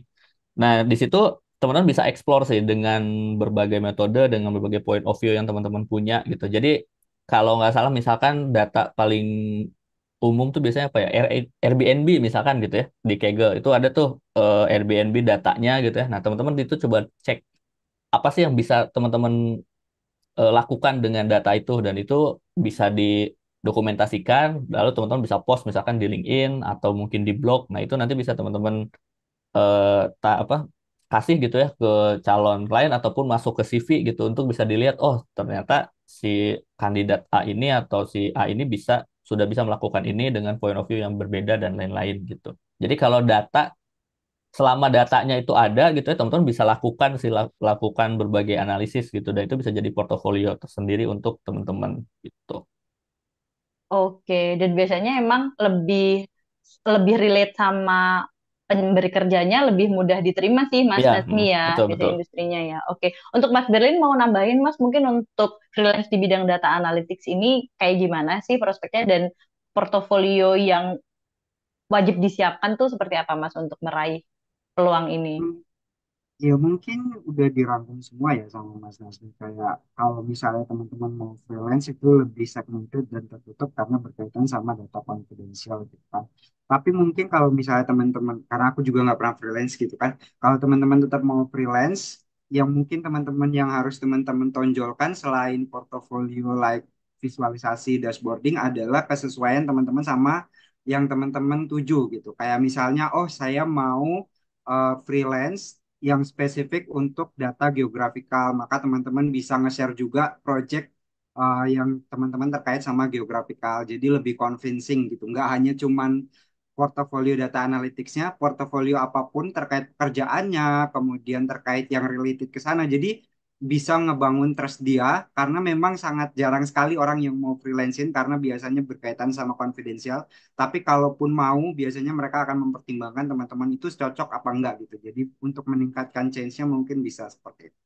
Nah, di situ teman-teman bisa explore sih dengan berbagai metode, dengan berbagai point of view yang teman-teman punya gitu. Jadi kalau nggak salah misalkan data paling umum tuh biasanya apa ya Airbnb misalkan gitu ya di Kegel itu ada tuh uh, Airbnb datanya gitu ya. Nah teman-teman itu coba cek apa sih yang bisa teman-teman uh, lakukan dengan data itu dan itu bisa didokumentasikan lalu teman-teman bisa post misalkan di LinkedIn atau mungkin di blog. Nah itu nanti bisa teman-teman uh, apa kasih gitu ya ke calon klien ataupun masuk ke CV gitu untuk bisa dilihat oh ternyata si kandidat A ini atau si A ini bisa sudah bisa melakukan ini dengan point of view yang berbeda dan lain-lain gitu. Jadi kalau data selama datanya itu ada gitu ya teman-teman bisa lakukan sih lakukan berbagai analisis gitu dan itu bisa jadi portofolio tersendiri untuk teman-teman gitu. Oke, dan biasanya emang lebih lebih relate sama pemberi kerjanya lebih mudah diterima sih Mas ya, Nasmi ya betul, gitu betul. industrinya ya. Oke, untuk Mas Berlin mau nambahin Mas mungkin untuk freelance di bidang data analytics ini kayak gimana sih prospeknya dan portofolio yang wajib disiapkan tuh seperti apa Mas untuk meraih peluang ini? Hmm. Ya mungkin udah dirangkum semua ya sama Mas Nasri. Kayak kalau misalnya teman-teman mau freelance itu lebih segmented dan tertutup karena berkaitan sama data konfidensial gitu kan. Tapi mungkin kalau misalnya teman-teman, karena aku juga nggak pernah freelance gitu kan. Kalau teman-teman tetap mau freelance, yang mungkin teman-teman yang harus teman-teman tonjolkan selain portofolio like visualisasi dashboarding adalah kesesuaian teman-teman sama yang teman-teman tuju gitu. Kayak misalnya, oh saya mau uh, freelance yang spesifik untuk data geografikal. Maka teman-teman bisa nge-share juga project uh, yang teman-teman terkait sama geografikal. Jadi lebih convincing gitu. Nggak hanya cuman portofolio data analytics-nya, portofolio apapun terkait pekerjaannya, kemudian terkait yang related ke sana. Jadi bisa ngebangun trust dia karena memang sangat jarang sekali orang yang mau freelancing karena biasanya berkaitan sama konfidensial. Tapi kalaupun mau, biasanya mereka akan mempertimbangkan teman-teman itu cocok apa enggak gitu. Jadi untuk meningkatkan chance nya mungkin bisa seperti itu.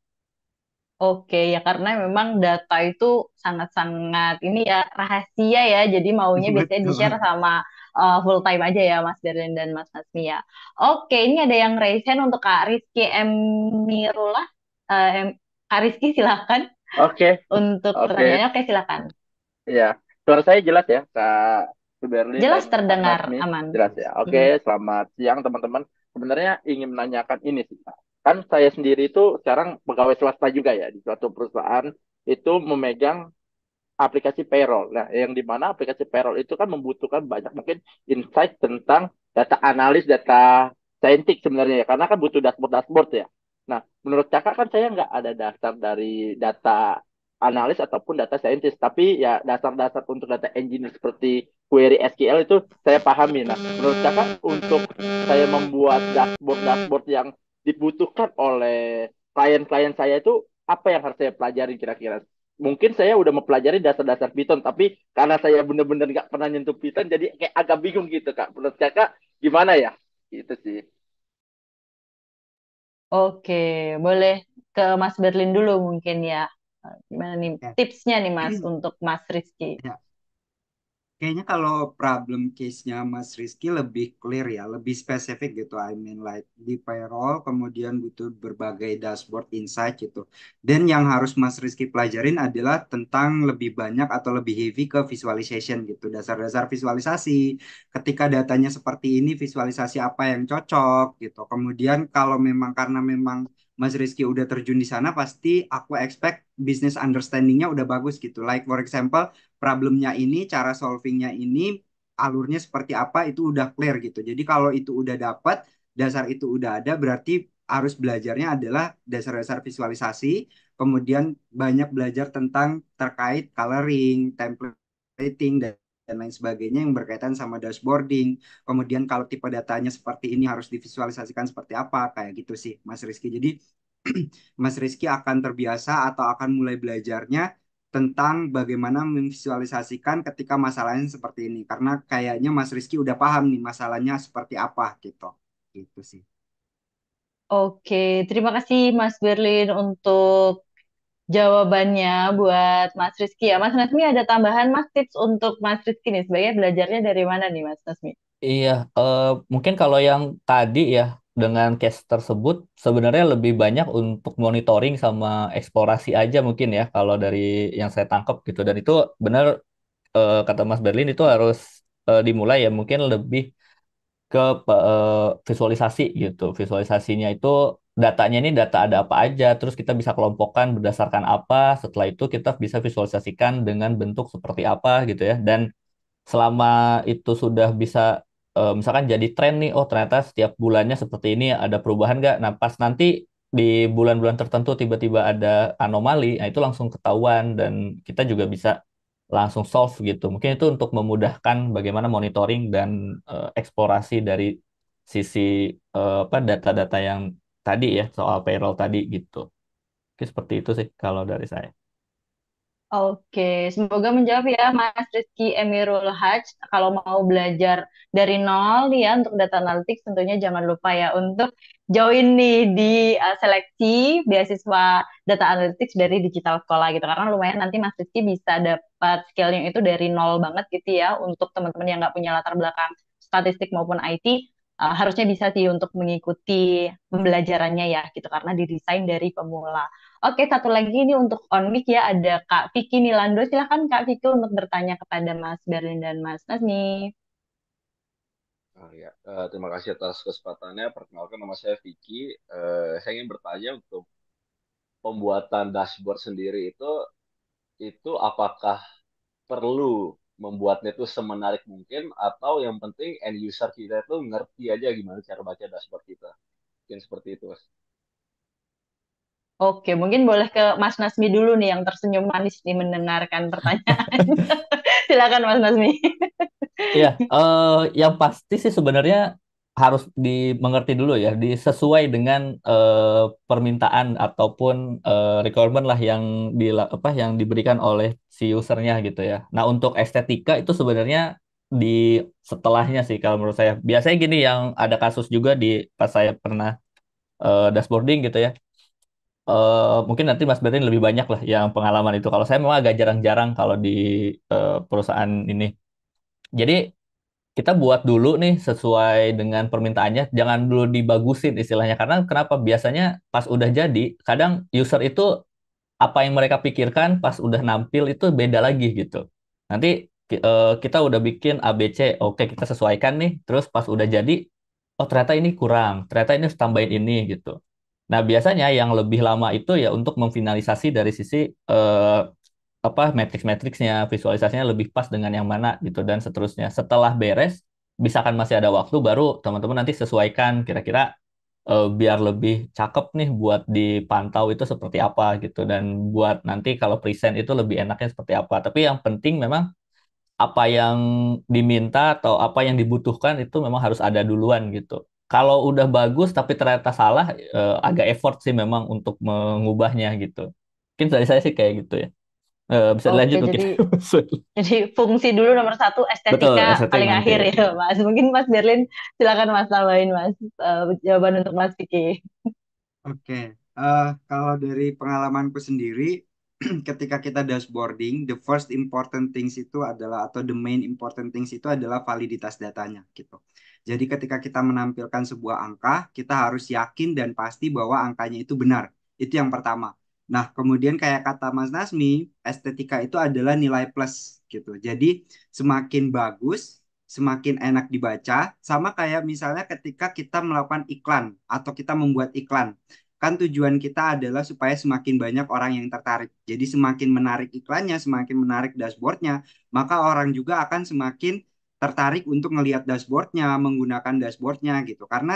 Oke ya karena memang data itu sangat-sangat ini ya rahasia ya jadi maunya biasanya di-share sama uh, full time aja ya Mas Darren dan Mas Nasmi ya. Oke ini ada yang raise untuk Kak Rizky Emirullah uh, eh, Kak Rizky silakan. Oke. Okay. Untuk okay. pertanyaannya oke okay, silakan. Iya. Suara saya jelas ya Kak Suberli. Jelas terdengar aman. Jelas ya. Oke, okay, hmm. selamat siang teman-teman. Sebenarnya ingin menanyakan ini sih Kak. Kan saya sendiri itu sekarang pegawai swasta juga ya di suatu perusahaan itu memegang aplikasi payroll. Nah, yang dimana aplikasi payroll itu kan membutuhkan banyak mungkin insight tentang data analis, data saintik sebenarnya ya. Karena kan butuh dashboard-dashboard ya. Nah, menurut kakak kan saya nggak ada dasar dari data analis ataupun data scientist, tapi ya dasar-dasar untuk data engineer seperti query SQL itu saya pahami. Nah, menurut kakak untuk saya membuat dashboard-dashboard yang dibutuhkan oleh klien-klien saya itu apa yang harus saya pelajari kira-kira? Mungkin saya udah mempelajari dasar-dasar Python, tapi karena saya benar-benar nggak pernah nyentuh Python, jadi kayak agak bingung gitu, Kak. Menurut kakak gimana ya? Itu sih. Oke, boleh ke Mas Berlin dulu mungkin ya. Gimana nih ya. tipsnya nih Mas [clears throat] untuk Mas Rizky? Ya kayaknya kalau problem case-nya Mas Rizky lebih clear ya, lebih spesifik gitu. I mean like di payroll kemudian butuh berbagai dashboard insight gitu. Dan yang harus Mas Rizky pelajarin adalah tentang lebih banyak atau lebih heavy ke visualization gitu. Dasar-dasar visualisasi, ketika datanya seperti ini visualisasi apa yang cocok gitu. Kemudian kalau memang karena memang Mas Rizky udah terjun di sana pasti aku expect business understandingnya udah bagus gitu. Like for example problemnya ini, cara solvingnya ini, alurnya seperti apa itu udah clear gitu. Jadi kalau itu udah dapat, dasar itu udah ada, berarti harus belajarnya adalah dasar-dasar visualisasi, kemudian banyak belajar tentang terkait coloring, templating, dan dan lain sebagainya yang berkaitan sama dashboarding. Kemudian kalau tipe datanya seperti ini harus divisualisasikan seperti apa kayak gitu sih Mas Rizky. Jadi [clears throat] Mas Rizky akan terbiasa atau akan mulai belajarnya tentang bagaimana memvisualisasikan ketika masalahnya seperti ini karena kayaknya Mas Rizky udah paham nih masalahnya seperti apa gitu gitu sih. Oke, terima kasih Mas Berlin untuk jawabannya buat Mas Rizky ya. Mas Nasmi ada tambahan Mas tips untuk Mas Rizky nih sebagai belajarnya dari mana nih Mas Nasmi? Iya, uh, mungkin kalau yang tadi ya dengan case tersebut sebenarnya lebih banyak untuk monitoring sama eksplorasi aja mungkin ya kalau dari yang saya tangkap gitu dan itu benar uh, kata Mas Berlin itu harus uh, dimulai ya mungkin lebih ke uh, visualisasi gitu. Visualisasinya itu datanya ini data ada apa aja, terus kita bisa kelompokkan berdasarkan apa. Setelah itu kita bisa visualisasikan dengan bentuk seperti apa gitu ya. Dan selama itu sudah bisa uh, misalkan jadi tren nih, oh ternyata setiap bulannya seperti ini ada perubahan nggak? Nah pas nanti di bulan-bulan tertentu tiba-tiba ada anomali, nah itu langsung ketahuan dan kita juga bisa langsung solve gitu. Mungkin itu untuk memudahkan bagaimana monitoring dan uh, eksplorasi dari sisi uh, apa data-data yang tadi ya soal payroll tadi gitu. Oke, seperti itu sih kalau dari saya. Oke, semoga menjawab ya Mas Rizky Emirul Haj. Kalau mau belajar dari nol ya untuk data analytics, tentunya jangan lupa ya untuk join nih di uh, seleksi beasiswa data analytics dari Digital Sekolah gitu. Karena lumayan nanti Mas Rizky bisa dapat skillnya itu dari nol banget gitu ya untuk teman-teman yang nggak punya latar belakang statistik maupun IT uh, eh, harusnya bisa sih untuk mengikuti pembelajarannya ya gitu karena didesain dari pemula. Oke, satu lagi ini untuk on mic ya ada Kak Vicky Nilando. Silahkan Kak Vicky untuk bertanya kepada Mas Berlin dan Mas Nasni. Oh, ya. Uh, terima kasih atas kesempatannya. Perkenalkan nama saya Vicky. Uh, saya ingin bertanya untuk pembuatan dashboard sendiri itu itu apakah perlu membuatnya itu semenarik mungkin atau yang penting end user kita itu ngerti aja gimana cara baca dashboard kita. Mungkin seperti itu, Mas. Oke, mungkin boleh ke Mas Nasmi dulu nih yang tersenyum manis nih mendengarkan pertanyaan. [laughs] Silakan Mas Nasmi. Iya, uh, yang pasti sih sebenarnya harus dimengerti dulu ya, disesuai dengan uh, permintaan ataupun uh, requirement lah yang di apa yang diberikan oleh si usernya gitu ya. Nah untuk estetika itu sebenarnya di setelahnya sih kalau menurut saya. Biasanya gini yang ada kasus juga di pas saya pernah uh, dashboarding gitu ya Uh, mungkin nanti Mas Berin lebih banyak lah yang pengalaman itu. Kalau saya memang agak jarang-jarang kalau di uh, perusahaan ini. Jadi kita buat dulu nih sesuai dengan permintaannya. Jangan dulu dibagusin istilahnya karena kenapa? Biasanya pas udah jadi, kadang user itu apa yang mereka pikirkan pas udah nampil itu beda lagi gitu. Nanti uh, kita udah bikin ABC, oke kita sesuaikan nih. Terus pas udah jadi, oh ternyata ini kurang, ternyata ini harus tambahin ini gitu. Nah, biasanya yang lebih lama itu ya untuk memfinalisasi dari sisi eh, apa matrix-matrixnya, visualisasinya lebih pas dengan yang mana gitu dan seterusnya. Setelah beres, misalkan masih ada waktu baru teman-teman nanti sesuaikan kira-kira eh, biar lebih cakep nih buat dipantau itu seperti apa gitu dan buat nanti kalau present itu lebih enaknya seperti apa. Tapi yang penting memang apa yang diminta atau apa yang dibutuhkan itu memang harus ada duluan gitu kalau udah bagus tapi ternyata salah uh, agak effort sih memang untuk mengubahnya gitu mungkin dari saya sih kayak gitu ya uh, bisa Oke, lanjut jadi, [laughs] mungkin jadi fungsi dulu nomor satu estetika, Betul, paling nanti. akhir ya mas mungkin mas Berlin silakan mas tambahin mas uh, jawaban untuk mas Vicky oke okay. uh, kalau dari pengalamanku sendiri [clears throat] ketika kita dashboarding, the first important things itu adalah atau the main important things itu adalah validitas datanya gitu. Jadi ketika kita menampilkan sebuah angka, kita harus yakin dan pasti bahwa angkanya itu benar. Itu yang pertama. Nah, kemudian kayak kata Mas Nasmi, estetika itu adalah nilai plus gitu. Jadi semakin bagus, semakin enak dibaca, sama kayak misalnya ketika kita melakukan iklan atau kita membuat iklan. Kan tujuan kita adalah supaya semakin banyak orang yang tertarik. Jadi semakin menarik iklannya, semakin menarik dashboardnya, maka orang juga akan semakin tertarik untuk ngelihat dashboardnya, menggunakan dashboardnya gitu. Karena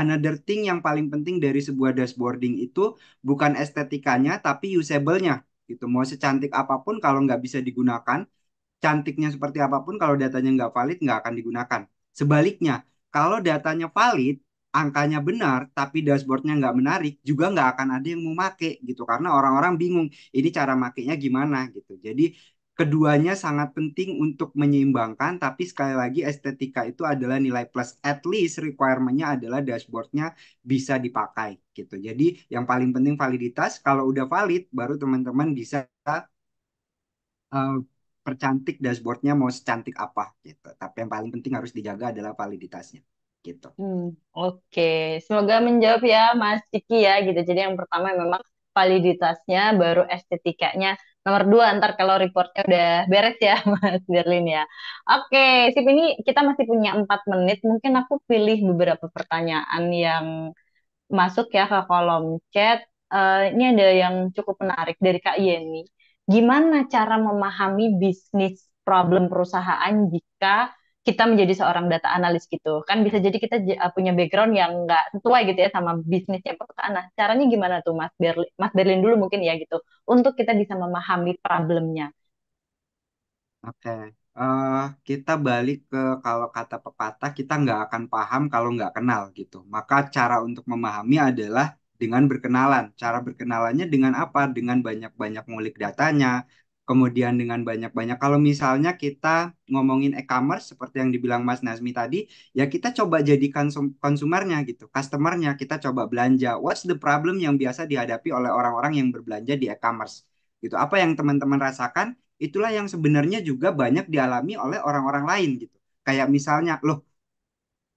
another thing yang paling penting dari sebuah dashboarding itu bukan estetikanya tapi usable-nya gitu. Mau secantik apapun kalau nggak bisa digunakan, cantiknya seperti apapun kalau datanya nggak valid nggak akan digunakan. Sebaliknya, kalau datanya valid, angkanya benar tapi dashboardnya nggak menarik juga nggak akan ada yang mau make gitu karena orang-orang bingung ini cara makainya gimana gitu jadi keduanya sangat penting untuk menyeimbangkan tapi sekali lagi estetika itu adalah nilai plus at least requirementnya adalah dashboardnya bisa dipakai gitu jadi yang paling penting validitas kalau udah valid baru teman-teman bisa uh, percantik dashboardnya mau secantik apa gitu tapi yang paling penting harus dijaga adalah validitasnya gitu hmm, oke okay. semoga menjawab ya Mas Ciki ya gitu jadi yang pertama memang validitasnya baru estetikanya nomor dua ntar kalau reportnya udah beres ya [laughs] Mas Berlin ya. Oke, sip ini kita masih punya empat menit. Mungkin aku pilih beberapa pertanyaan yang masuk ya ke kolom chat. Uh, ini ada yang cukup menarik dari Kak Yeni. Gimana cara memahami bisnis problem perusahaan jika kita menjadi seorang data analis gitu kan bisa jadi kita uh, punya background yang nggak sesuai gitu ya sama bisnisnya perusahaan nah caranya gimana tuh mas Berlin mas Berlin dulu mungkin ya gitu untuk kita bisa memahami problemnya oke okay. uh, eh, kita balik ke kalau kata pepatah kita nggak akan paham kalau nggak kenal gitu maka cara untuk memahami adalah dengan berkenalan. Cara berkenalannya dengan apa? Dengan banyak-banyak ngulik datanya, kemudian dengan banyak-banyak. Kalau misalnya kita ngomongin e-commerce seperti yang dibilang Mas Nazmi tadi, ya kita coba jadikan konsumernya gitu, customernya kita coba belanja. What's the problem yang biasa dihadapi oleh orang-orang yang berbelanja di e-commerce? Gitu. Apa yang teman-teman rasakan? Itulah yang sebenarnya juga banyak dialami oleh orang-orang lain gitu. Kayak misalnya, loh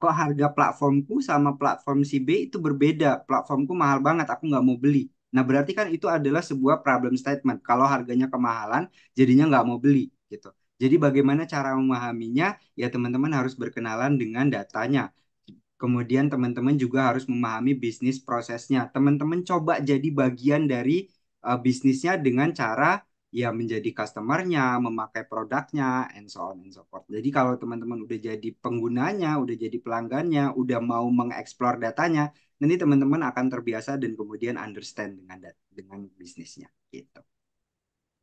kok harga platformku sama platform si B itu berbeda. Platformku mahal banget, aku nggak mau beli Nah berarti kan itu adalah sebuah problem statement. Kalau harganya kemahalan, jadinya nggak mau beli gitu. Jadi bagaimana cara memahaminya? Ya teman-teman harus berkenalan dengan datanya. Kemudian teman-teman juga harus memahami bisnis prosesnya. Teman-teman coba jadi bagian dari uh, bisnisnya dengan cara ya menjadi customernya, memakai produknya, and so on and so forth. Jadi kalau teman-teman udah jadi penggunanya, udah jadi pelanggannya, udah mau mengeksplor datanya, nanti teman-teman akan terbiasa dan kemudian understand dengan dengan bisnisnya gitu.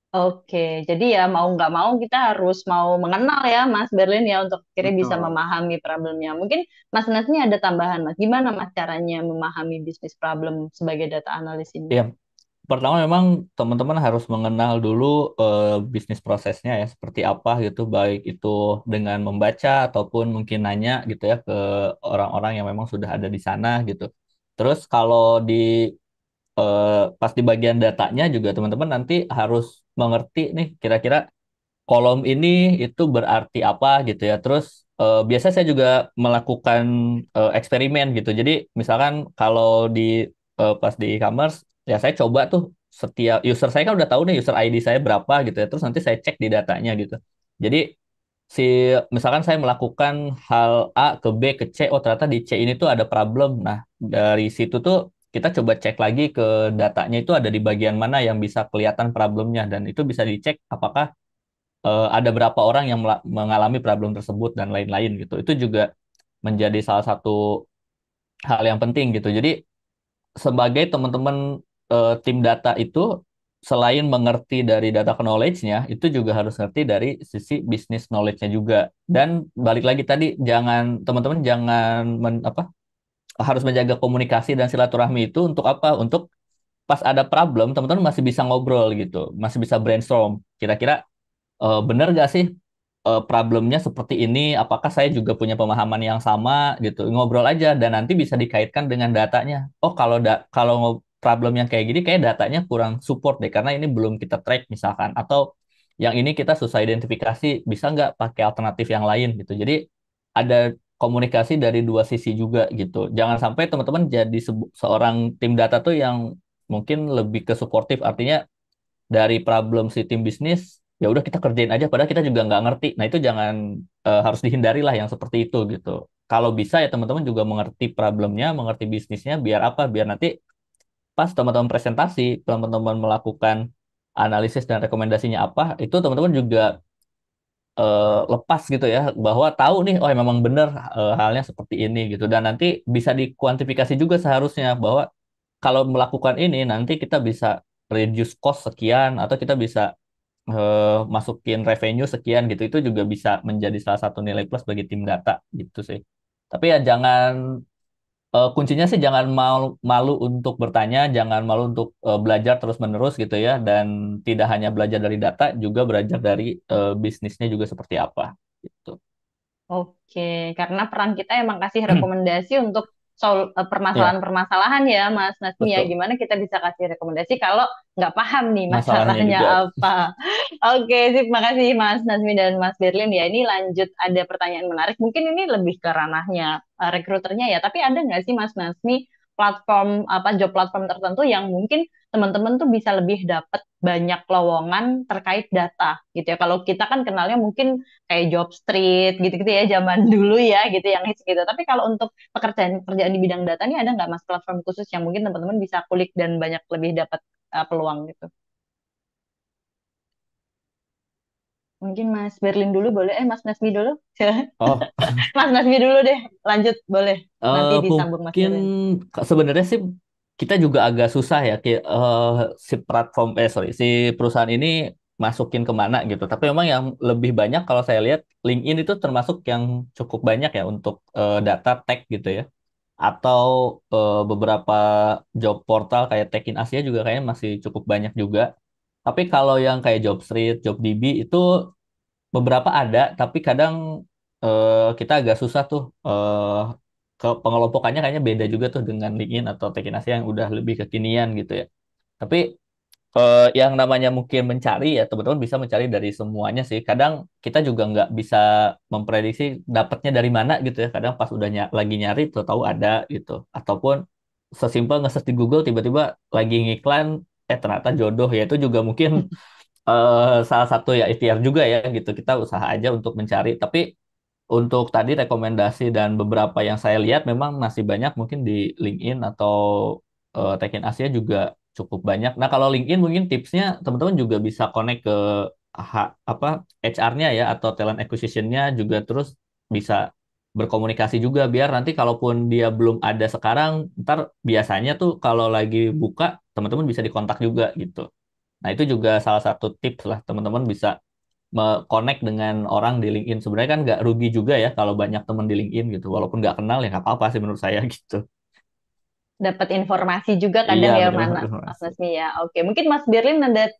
Oke, jadi ya mau nggak mau kita harus mau mengenal ya Mas Berlin ya untuk akhirnya Betul. bisa memahami problemnya. Mungkin Mas Nas ini ada tambahan Mas, gimana Mas caranya memahami bisnis problem sebagai data analis ini? Iya, pertama memang teman-teman harus mengenal dulu uh, bisnis prosesnya ya seperti apa gitu baik itu dengan membaca ataupun mungkin nanya gitu ya ke orang-orang yang memang sudah ada di sana gitu. Terus kalau di uh, pas di bagian datanya juga teman-teman nanti harus mengerti nih kira-kira kolom ini itu berarti apa gitu ya. Terus uh, biasa saya juga melakukan uh, eksperimen gitu. Jadi misalkan kalau di uh, pas di e-commerce ya saya coba tuh setiap user saya kan udah tahu nih user ID saya berapa gitu ya terus nanti saya cek di datanya gitu jadi si misalkan saya melakukan hal A ke B ke C oh ternyata di C ini tuh ada problem nah dari situ tuh kita coba cek lagi ke datanya itu ada di bagian mana yang bisa kelihatan problemnya dan itu bisa dicek apakah uh, ada berapa orang yang mengalami problem tersebut dan lain-lain gitu itu juga menjadi salah satu hal yang penting gitu jadi sebagai teman-teman uh, tim data itu selain mengerti dari data knowledge-nya, itu juga harus ngerti dari sisi bisnis knowledge-nya juga. Dan balik lagi tadi, jangan teman-teman jangan men, apa harus menjaga komunikasi dan silaturahmi itu untuk apa? Untuk pas ada problem, teman-teman masih bisa ngobrol gitu, masih bisa brainstorm. Kira-kira uh, benar gak sih uh, problemnya seperti ini? Apakah saya juga punya pemahaman yang sama gitu? Ngobrol aja dan nanti bisa dikaitkan dengan datanya. Oh kalau da kalau problem yang kayak gini kayak datanya kurang support deh karena ini belum kita track misalkan atau yang ini kita susah identifikasi bisa nggak pakai alternatif yang lain gitu jadi ada komunikasi dari dua sisi juga gitu jangan sampai teman-teman jadi seorang tim data tuh yang mungkin lebih ke supportive artinya dari problem si tim bisnis ya udah kita kerjain aja padahal kita juga nggak ngerti nah itu jangan e, harus dihindari lah yang seperti itu gitu kalau bisa ya teman-teman juga mengerti problemnya mengerti bisnisnya biar apa biar nanti pas teman-teman presentasi, teman-teman melakukan analisis dan rekomendasinya apa, itu teman-teman juga uh, lepas gitu ya bahwa tahu nih oh memang benar uh, halnya seperti ini gitu dan nanti bisa dikuantifikasi juga seharusnya bahwa kalau melakukan ini nanti kita bisa reduce cost sekian atau kita bisa uh, masukin revenue sekian gitu itu juga bisa menjadi salah satu nilai plus bagi tim data gitu sih tapi ya jangan uh, kuncinya sih jangan malu, malu untuk bertanya, jangan malu untuk uh, belajar terus-menerus gitu ya, dan tidak hanya belajar dari data, juga belajar dari uh, bisnisnya juga seperti apa gitu. Oke, karena peran kita emang kasih hmm. rekomendasi hmm. untuk permasalahan-permasalahan ya, Mas Nasmi ya. Gimana kita bisa kasih rekomendasi kalau nggak paham nih masalahnya, masalahnya apa. [laughs] Oke, sip. Makasih Mas Nazmi dan Mas Berlin ya. Ini lanjut ada pertanyaan menarik. Mungkin ini lebih ke ranahnya uh, rekruternya ya. Tapi ada nggak sih Mas Nazmi platform apa job platform tertentu yang mungkin teman-teman tuh bisa lebih dapat banyak lowongan terkait data gitu ya. Kalau kita kan kenalnya mungkin kayak job street gitu-gitu ya zaman [laughs] dulu ya gitu yang hits gitu. Tapi kalau untuk pekerjaan pekerjaan di bidang data ini ada nggak mas platform khusus yang mungkin teman-teman bisa kulik dan banyak lebih dapat uh, peluang gitu. Mungkin Mas Berlin dulu boleh, eh Mas Nasmi dulu, [laughs] Oh. Mas Nasmi dulu deh, lanjut boleh. Uh, Nanti eh, disambung Mas mungkin sebenarnya sih kita juga agak susah ya, uh, si platform, eh sorry, si perusahaan ini masukin kemana gitu. Tapi memang yang lebih banyak kalau saya lihat LinkedIn itu termasuk yang cukup banyak ya untuk uh, data tech gitu ya atau uh, beberapa job portal kayak Tekin Asia juga kayaknya masih cukup banyak juga. Tapi kalau yang kayak job JobStreet, JobDB itu beberapa ada, tapi kadang uh, kita agak susah tuh uh, ke pengelompokannya kayaknya beda juga tuh dengan LinkedIn atau Tekin Asia yang udah lebih kekinian gitu ya. Tapi uh, yang namanya mungkin mencari ya teman-teman bisa mencari dari semuanya sih. Kadang kita juga nggak bisa memprediksi dapatnya dari mana gitu ya. Kadang pas udah ny lagi nyari tuh tahu ada gitu. Ataupun sesimpel nge di Google tiba-tiba lagi ngiklan eh ternyata jodoh ya itu juga mungkin uh, [laughs] salah satu ya ikhtiar juga ya gitu. Kita usaha aja untuk mencari tapi untuk tadi rekomendasi dan beberapa yang saya lihat memang masih banyak mungkin di LinkedIn atau uh, eh, Tekin Asia juga cukup banyak. Nah, kalau LinkedIn mungkin tipsnya teman-teman juga bisa connect ke apa HR-nya ya atau talent acquisition-nya juga terus bisa berkomunikasi juga biar nanti kalaupun dia belum ada sekarang, ntar biasanya tuh kalau lagi buka teman-teman bisa dikontak juga gitu. Nah, itu juga salah satu tips lah teman-teman bisa connect dengan orang di LinkedIn. Sebenarnya kan nggak rugi juga ya kalau banyak teman di LinkedIn gitu. Walaupun nggak kenal ya nggak apa-apa sih menurut saya [laughs] gitu dapat informasi juga kadang iya, ya mana Mas Nasmi ya. Oke, mungkin Mas Berlin ada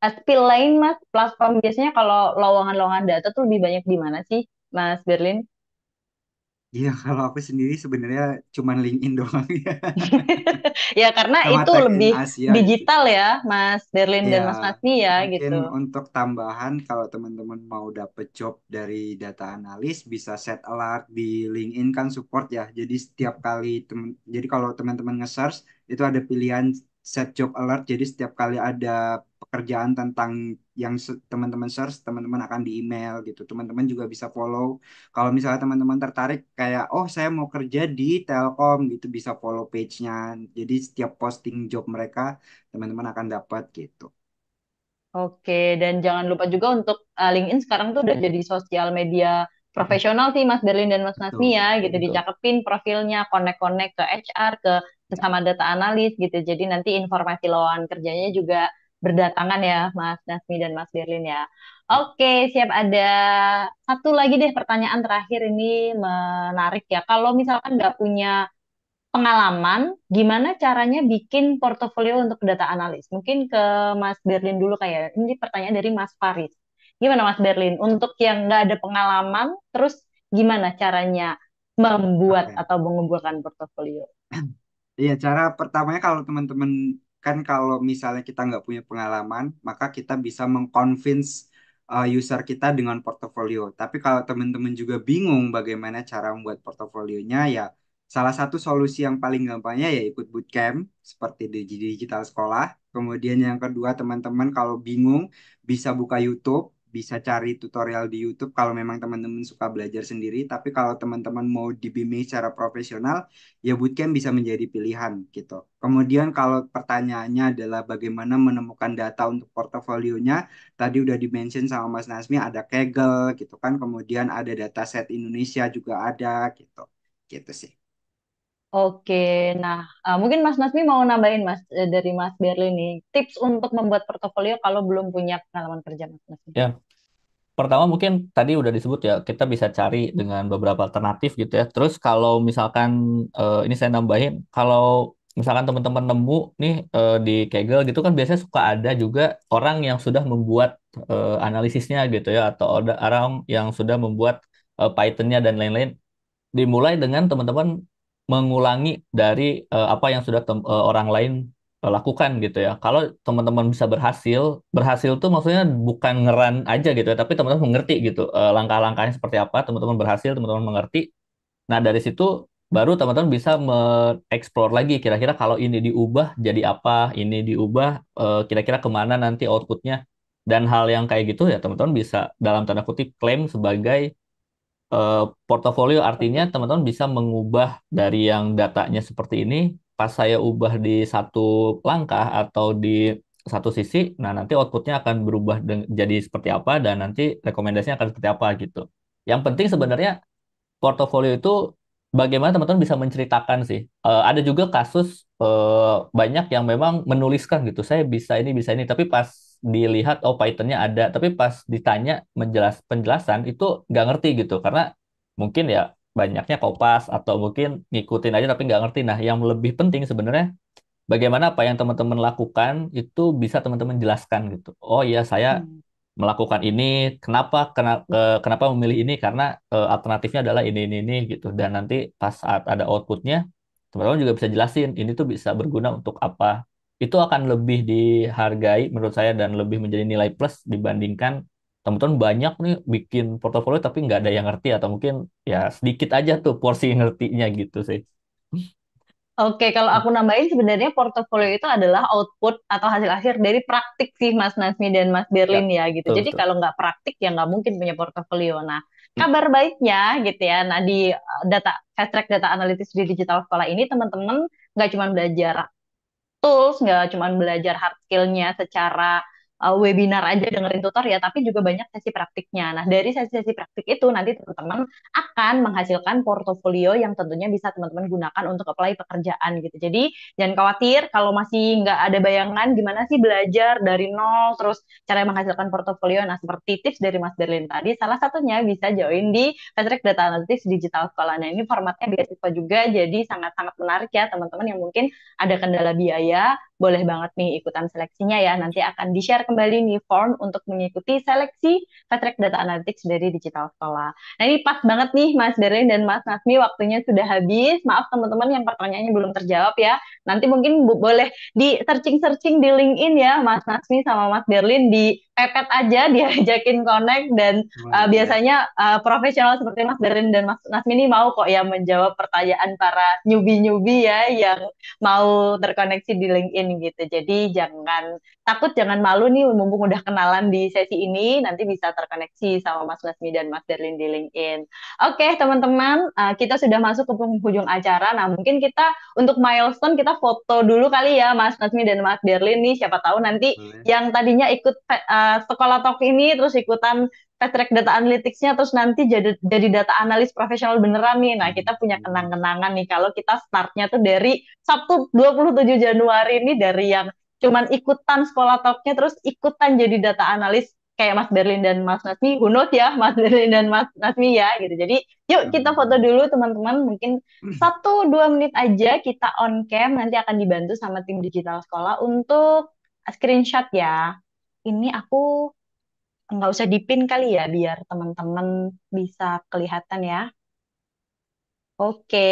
spill lain Mas platform biasanya kalau lowongan-lowongan data tuh lebih banyak di mana sih Mas Berlin? Iya, kalau aku sendiri sebenarnya cuman LinkedIn [laughs] doang ya. [laughs] ya karena Sama itu lebih Asia, digital gitu. ya, Mas Derlin ya, dan Mas Masni ya mungkin gitu. Untuk tambahan kalau teman-teman mau dapet job dari data analis bisa set alert di LinkedIn kan support ya. Jadi setiap kali temen, jadi kalau teman-teman nge-search itu ada pilihan set job alert jadi setiap kali ada pekerjaan tentang yang teman-teman search teman-teman akan di email gitu teman-teman juga bisa follow kalau misalnya teman-teman tertarik kayak oh saya mau kerja di Telkom gitu bisa follow page-nya jadi setiap posting job mereka teman-teman akan dapat gitu Oke, dan jangan lupa juga untuk uh, LinkedIn sekarang tuh udah jadi sosial media profesional sih Mas Berlin dan Mas Nasmi ya gitu betul. dicakepin profilnya connect-connect ke HR ke sesama data analis gitu jadi nanti informasi lawan kerjanya juga berdatangan ya Mas Nasmi dan Mas Berlin ya Oke siap ada satu lagi deh pertanyaan terakhir ini menarik ya kalau misalkan nggak punya pengalaman gimana caranya bikin portofolio untuk data analis mungkin ke Mas Berlin dulu kayak ya. ini pertanyaan dari Mas Faris Gimana Mas Berlin? Untuk yang nggak ada pengalaman, terus gimana caranya membuat okay. atau mengumpulkan portofolio? [clears throat] Iya, cara pertamanya kalau teman-teman kan kalau misalnya kita nggak punya pengalaman, maka kita bisa mengconvince uh, user kita dengan portofolio. Tapi kalau teman-teman juga bingung bagaimana cara membuat portofolionya, ya salah satu solusi yang paling gampangnya ya ikut bootcamp seperti di digital sekolah. Kemudian yang kedua teman-teman kalau bingung bisa buka YouTube bisa cari tutorial di YouTube kalau memang teman-teman suka belajar sendiri. Tapi kalau teman-teman mau dibimbing secara profesional, ya bootcamp bisa menjadi pilihan gitu. Kemudian kalau pertanyaannya adalah bagaimana menemukan data untuk portofolionya, tadi udah dimention sama Mas Nasmi ada Kaggle gitu kan, kemudian ada dataset Indonesia juga ada gitu. Gitu sih. Oke, nah eh, mungkin Mas Nasmi mau nambahin Mas eh, dari Mas Berli nih tips untuk membuat portofolio kalau belum punya pengalaman kerja Mas Nasmi. Ya, pertama mungkin tadi udah disebut ya kita bisa cari dengan beberapa alternatif gitu ya. Terus kalau misalkan uh, ini saya nambahin kalau misalkan teman-teman nemu nih uh, di kegel gitu kan biasanya suka ada juga orang yang sudah membuat uh, analisisnya gitu ya atau ada orang yang sudah membuat uh, Python-nya dan lain-lain dimulai dengan teman-teman mengulangi dari uh, apa yang sudah uh, orang lain uh, lakukan gitu ya. Kalau teman-teman bisa berhasil, berhasil tuh maksudnya bukan ngeran aja gitu ya, tapi teman-teman mengerti gitu uh, langkah-langkahnya seperti apa, teman-teman berhasil, teman-teman mengerti. Nah, dari situ baru teman-teman bisa mengeksplor lagi kira-kira kalau ini diubah jadi apa, ini diubah uh, kira-kira kemana nanti outputnya dan hal yang kayak gitu ya teman-teman bisa dalam tanda kutip klaim sebagai Uh, portofolio artinya teman-teman bisa mengubah dari yang datanya seperti ini pas saya ubah di satu langkah atau di satu sisi nah nanti outputnya akan berubah jadi seperti apa dan nanti rekomendasinya akan seperti apa gitu yang penting sebenarnya portofolio itu bagaimana teman-teman bisa menceritakan sih uh, ada juga kasus uh, banyak yang memang menuliskan gitu saya bisa ini bisa ini tapi pas dilihat oh Pythonnya ada, tapi pas ditanya menjelas penjelasan itu nggak ngerti gitu karena mungkin ya banyaknya kopas atau mungkin ngikutin aja tapi nggak ngerti. Nah, yang lebih penting sebenarnya bagaimana apa yang teman-teman lakukan itu bisa teman-teman jelaskan gitu. Oh iya saya hmm melakukan ini kenapa kena, kenapa memilih ini karena e, alternatifnya adalah ini ini ini gitu dan nanti pas saat ada outputnya teman-teman juga bisa jelasin ini tuh bisa berguna untuk apa itu akan lebih dihargai menurut saya dan lebih menjadi nilai plus dibandingkan teman-teman banyak nih bikin portofolio tapi nggak ada yang ngerti atau mungkin ya sedikit aja tuh porsi [laughs] ngertinya gitu sih. Oke, kalau aku nambahin sebenarnya portofolio itu adalah output atau hasil akhir dari praktik sih Mas Nasmi dan Mas Berlin ya, ya gitu. Betul, Jadi betul. kalau nggak praktik ya nggak mungkin punya portofolio. Nah, hmm. kabar baiknya gitu ya, nah di eh, data fast track data analitis di digital sekolah ini teman-teman nggak cuma belajar tools, nggak cuma belajar hard skillnya secara uh, webinar aja dengerin tutor ya, tapi juga banyak sesi praktiknya. Nah, dari sesi-sesi praktik itu nanti teman-teman akan menghasilkan portofolio yang tentunya bisa teman-teman gunakan untuk apply pekerjaan gitu. Jadi, jangan khawatir kalau masih nggak ada bayangan gimana sih belajar dari nol, terus cara menghasilkan portofolio. Nah, seperti tips dari Mas Berlin tadi, salah satunya bisa join di Patrick Data Analytics Digital Sekolah. Nah, ini formatnya beasiswa juga, jadi sangat-sangat menarik ya teman-teman yang mungkin ada kendala biaya, boleh banget nih ikutan seleksinya ya. Nanti akan di-share kembali nih form untuk mengikuti seleksi petrek Data Analytics dari Digital Sekolah. Nah ini pas banget nih Mas Darren dan Mas Nasmi waktunya sudah habis. Maaf teman-teman yang pertanyaannya belum terjawab ya. Nanti mungkin boleh di searching-searching di LinkedIn ya Mas Nasmi sama Mas Berlin di pepet aja [laughs] diajakin connect dan uh, biasanya uh, profesional seperti Mas Darin dan Mas Nasmini mau kok ya menjawab pertanyaan para newbie-newbie ya yang mau terkoneksi di LinkedIn gitu. Jadi jangan takut, jangan malu nih mumpung udah kenalan di sesi ini nanti bisa terkoneksi sama Mas Nasmi dan Mas Derlin di LinkedIn. Oke, okay, teman-teman, uh, kita sudah masuk ke penghujung acara. Nah, mungkin kita untuk milestone kita foto dulu kali ya Mas Nasmi dan Mas Darlin nih siapa tahu nanti Boleh. yang tadinya ikut uh, sekolah talk ini terus ikutan fast track data analytics terus nanti jadi jadi data analis profesional beneran nih. Nah, kita punya hmm. kenang-kenangan nih kalau kita startnya tuh dari Sabtu 27 Januari ini dari yang cuman ikutan sekolah talk terus ikutan jadi data analis kayak Mas Berlin dan Mas Nasmi, who ya, Mas Berlin dan Mas Nasmi ya, gitu. Jadi, yuk kita hmm. foto dulu teman-teman, mungkin hmm. satu dua menit aja kita on cam, nanti akan dibantu sama tim digital sekolah untuk screenshot ya ini aku nggak usah dipin kali ya biar teman-teman bisa kelihatan ya. Oke,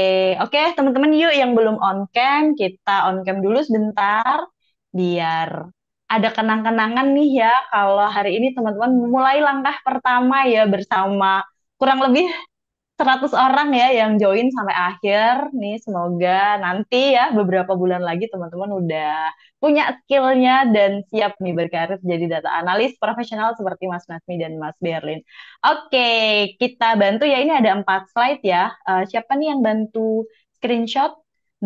oke teman-teman yuk yang belum on cam kita on cam dulu sebentar biar ada kenang-kenangan nih ya kalau hari ini teman-teman mulai langkah pertama ya bersama kurang lebih 100 orang ya yang join sampai akhir nih semoga nanti ya beberapa bulan lagi teman-teman udah punya skillnya dan siap nih berkarir jadi data analis profesional seperti Mas Nasmi dan Mas Berlin. Oke, kita bantu ya ini ada empat slide ya. Uh, siapa nih yang bantu screenshot?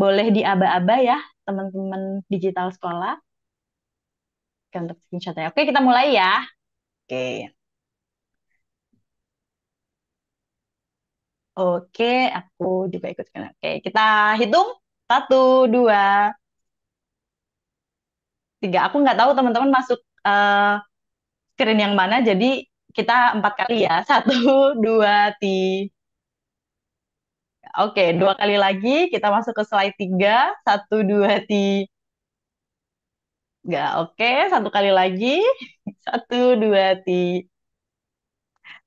Boleh diaba aba ya teman-teman digital sekolah. untuk screenshot ya. Oke, kita mulai ya. Oke. Oke, aku juga ikut. Oke, kita hitung. Satu, dua, tiga aku nggak tahu teman-teman masuk uh, screen yang mana jadi kita empat kali ya [laughs] satu dua tiga Oke, dua kali lagi kita masuk ke slide tiga. Satu, dua, tiga. Oke, satu kali lagi. [laughs] Satu, dua, tiga.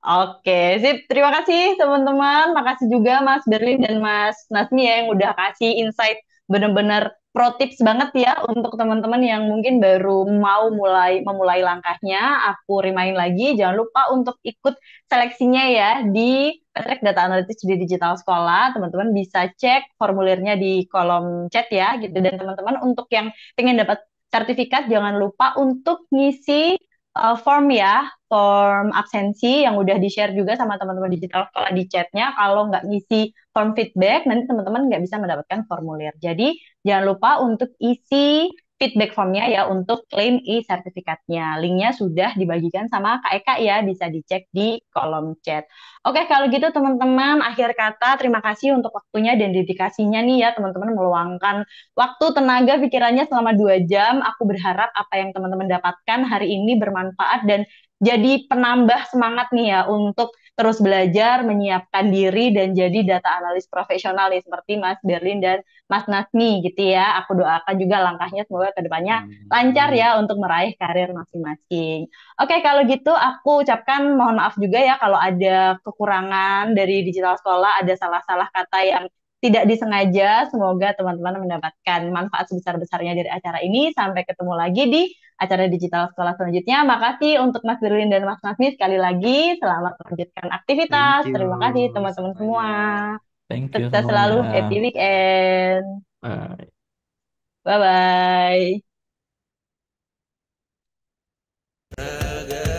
Oke, sip. Terima kasih teman-teman. Makasih juga Mas Berlin dan Mas Nasmi ya yang udah kasih insight bener-bener pro tips banget ya untuk teman-teman yang mungkin baru mau mulai memulai langkahnya. Aku remind lagi, jangan lupa untuk ikut seleksinya ya di Patrick Data Analytics di Digital Sekolah. Teman-teman bisa cek formulirnya di kolom chat ya gitu. Dan teman-teman untuk yang ingin dapat sertifikat, jangan lupa untuk ngisi uh, form ya, form absensi yang udah di-share juga sama teman-teman digital sekolah di chatnya. Kalau nggak ngisi form feedback, nanti teman-teman nggak bisa mendapatkan formulir. Jadi jangan lupa untuk isi feedback formnya ya untuk claim e-sertifikatnya. Linknya sudah dibagikan sama KEK ya, bisa dicek di kolom chat. Oke, kalau gitu teman-teman, akhir kata terima kasih untuk waktunya dan dedikasinya nih ya teman-teman meluangkan waktu, tenaga, pikirannya selama dua jam. Aku berharap apa yang teman-teman dapatkan hari ini bermanfaat dan jadi penambah semangat nih ya untuk terus belajar, menyiapkan diri dan jadi data analis profesional nih seperti Mas Berlin dan Mas Nasmi gitu ya. Aku doakan juga langkahnya semoga kedepannya lancar ya untuk meraih karir masing-masing. Oke, kalau gitu aku ucapkan mohon maaf juga ya kalau ada kekurangan dari digital sekolah, ada salah-salah kata yang tidak disengaja. Semoga teman-teman mendapatkan manfaat sebesar-besarnya dari acara ini. Sampai ketemu lagi di acara digital sekolah selanjutnya. Makasih untuk Mas Berlin dan Mas Nasmi sekali lagi. Selamat melanjutkan aktivitas. Terima kasih teman-teman semua. Thank you. selalu happy weekend. Bye. Bye-bye.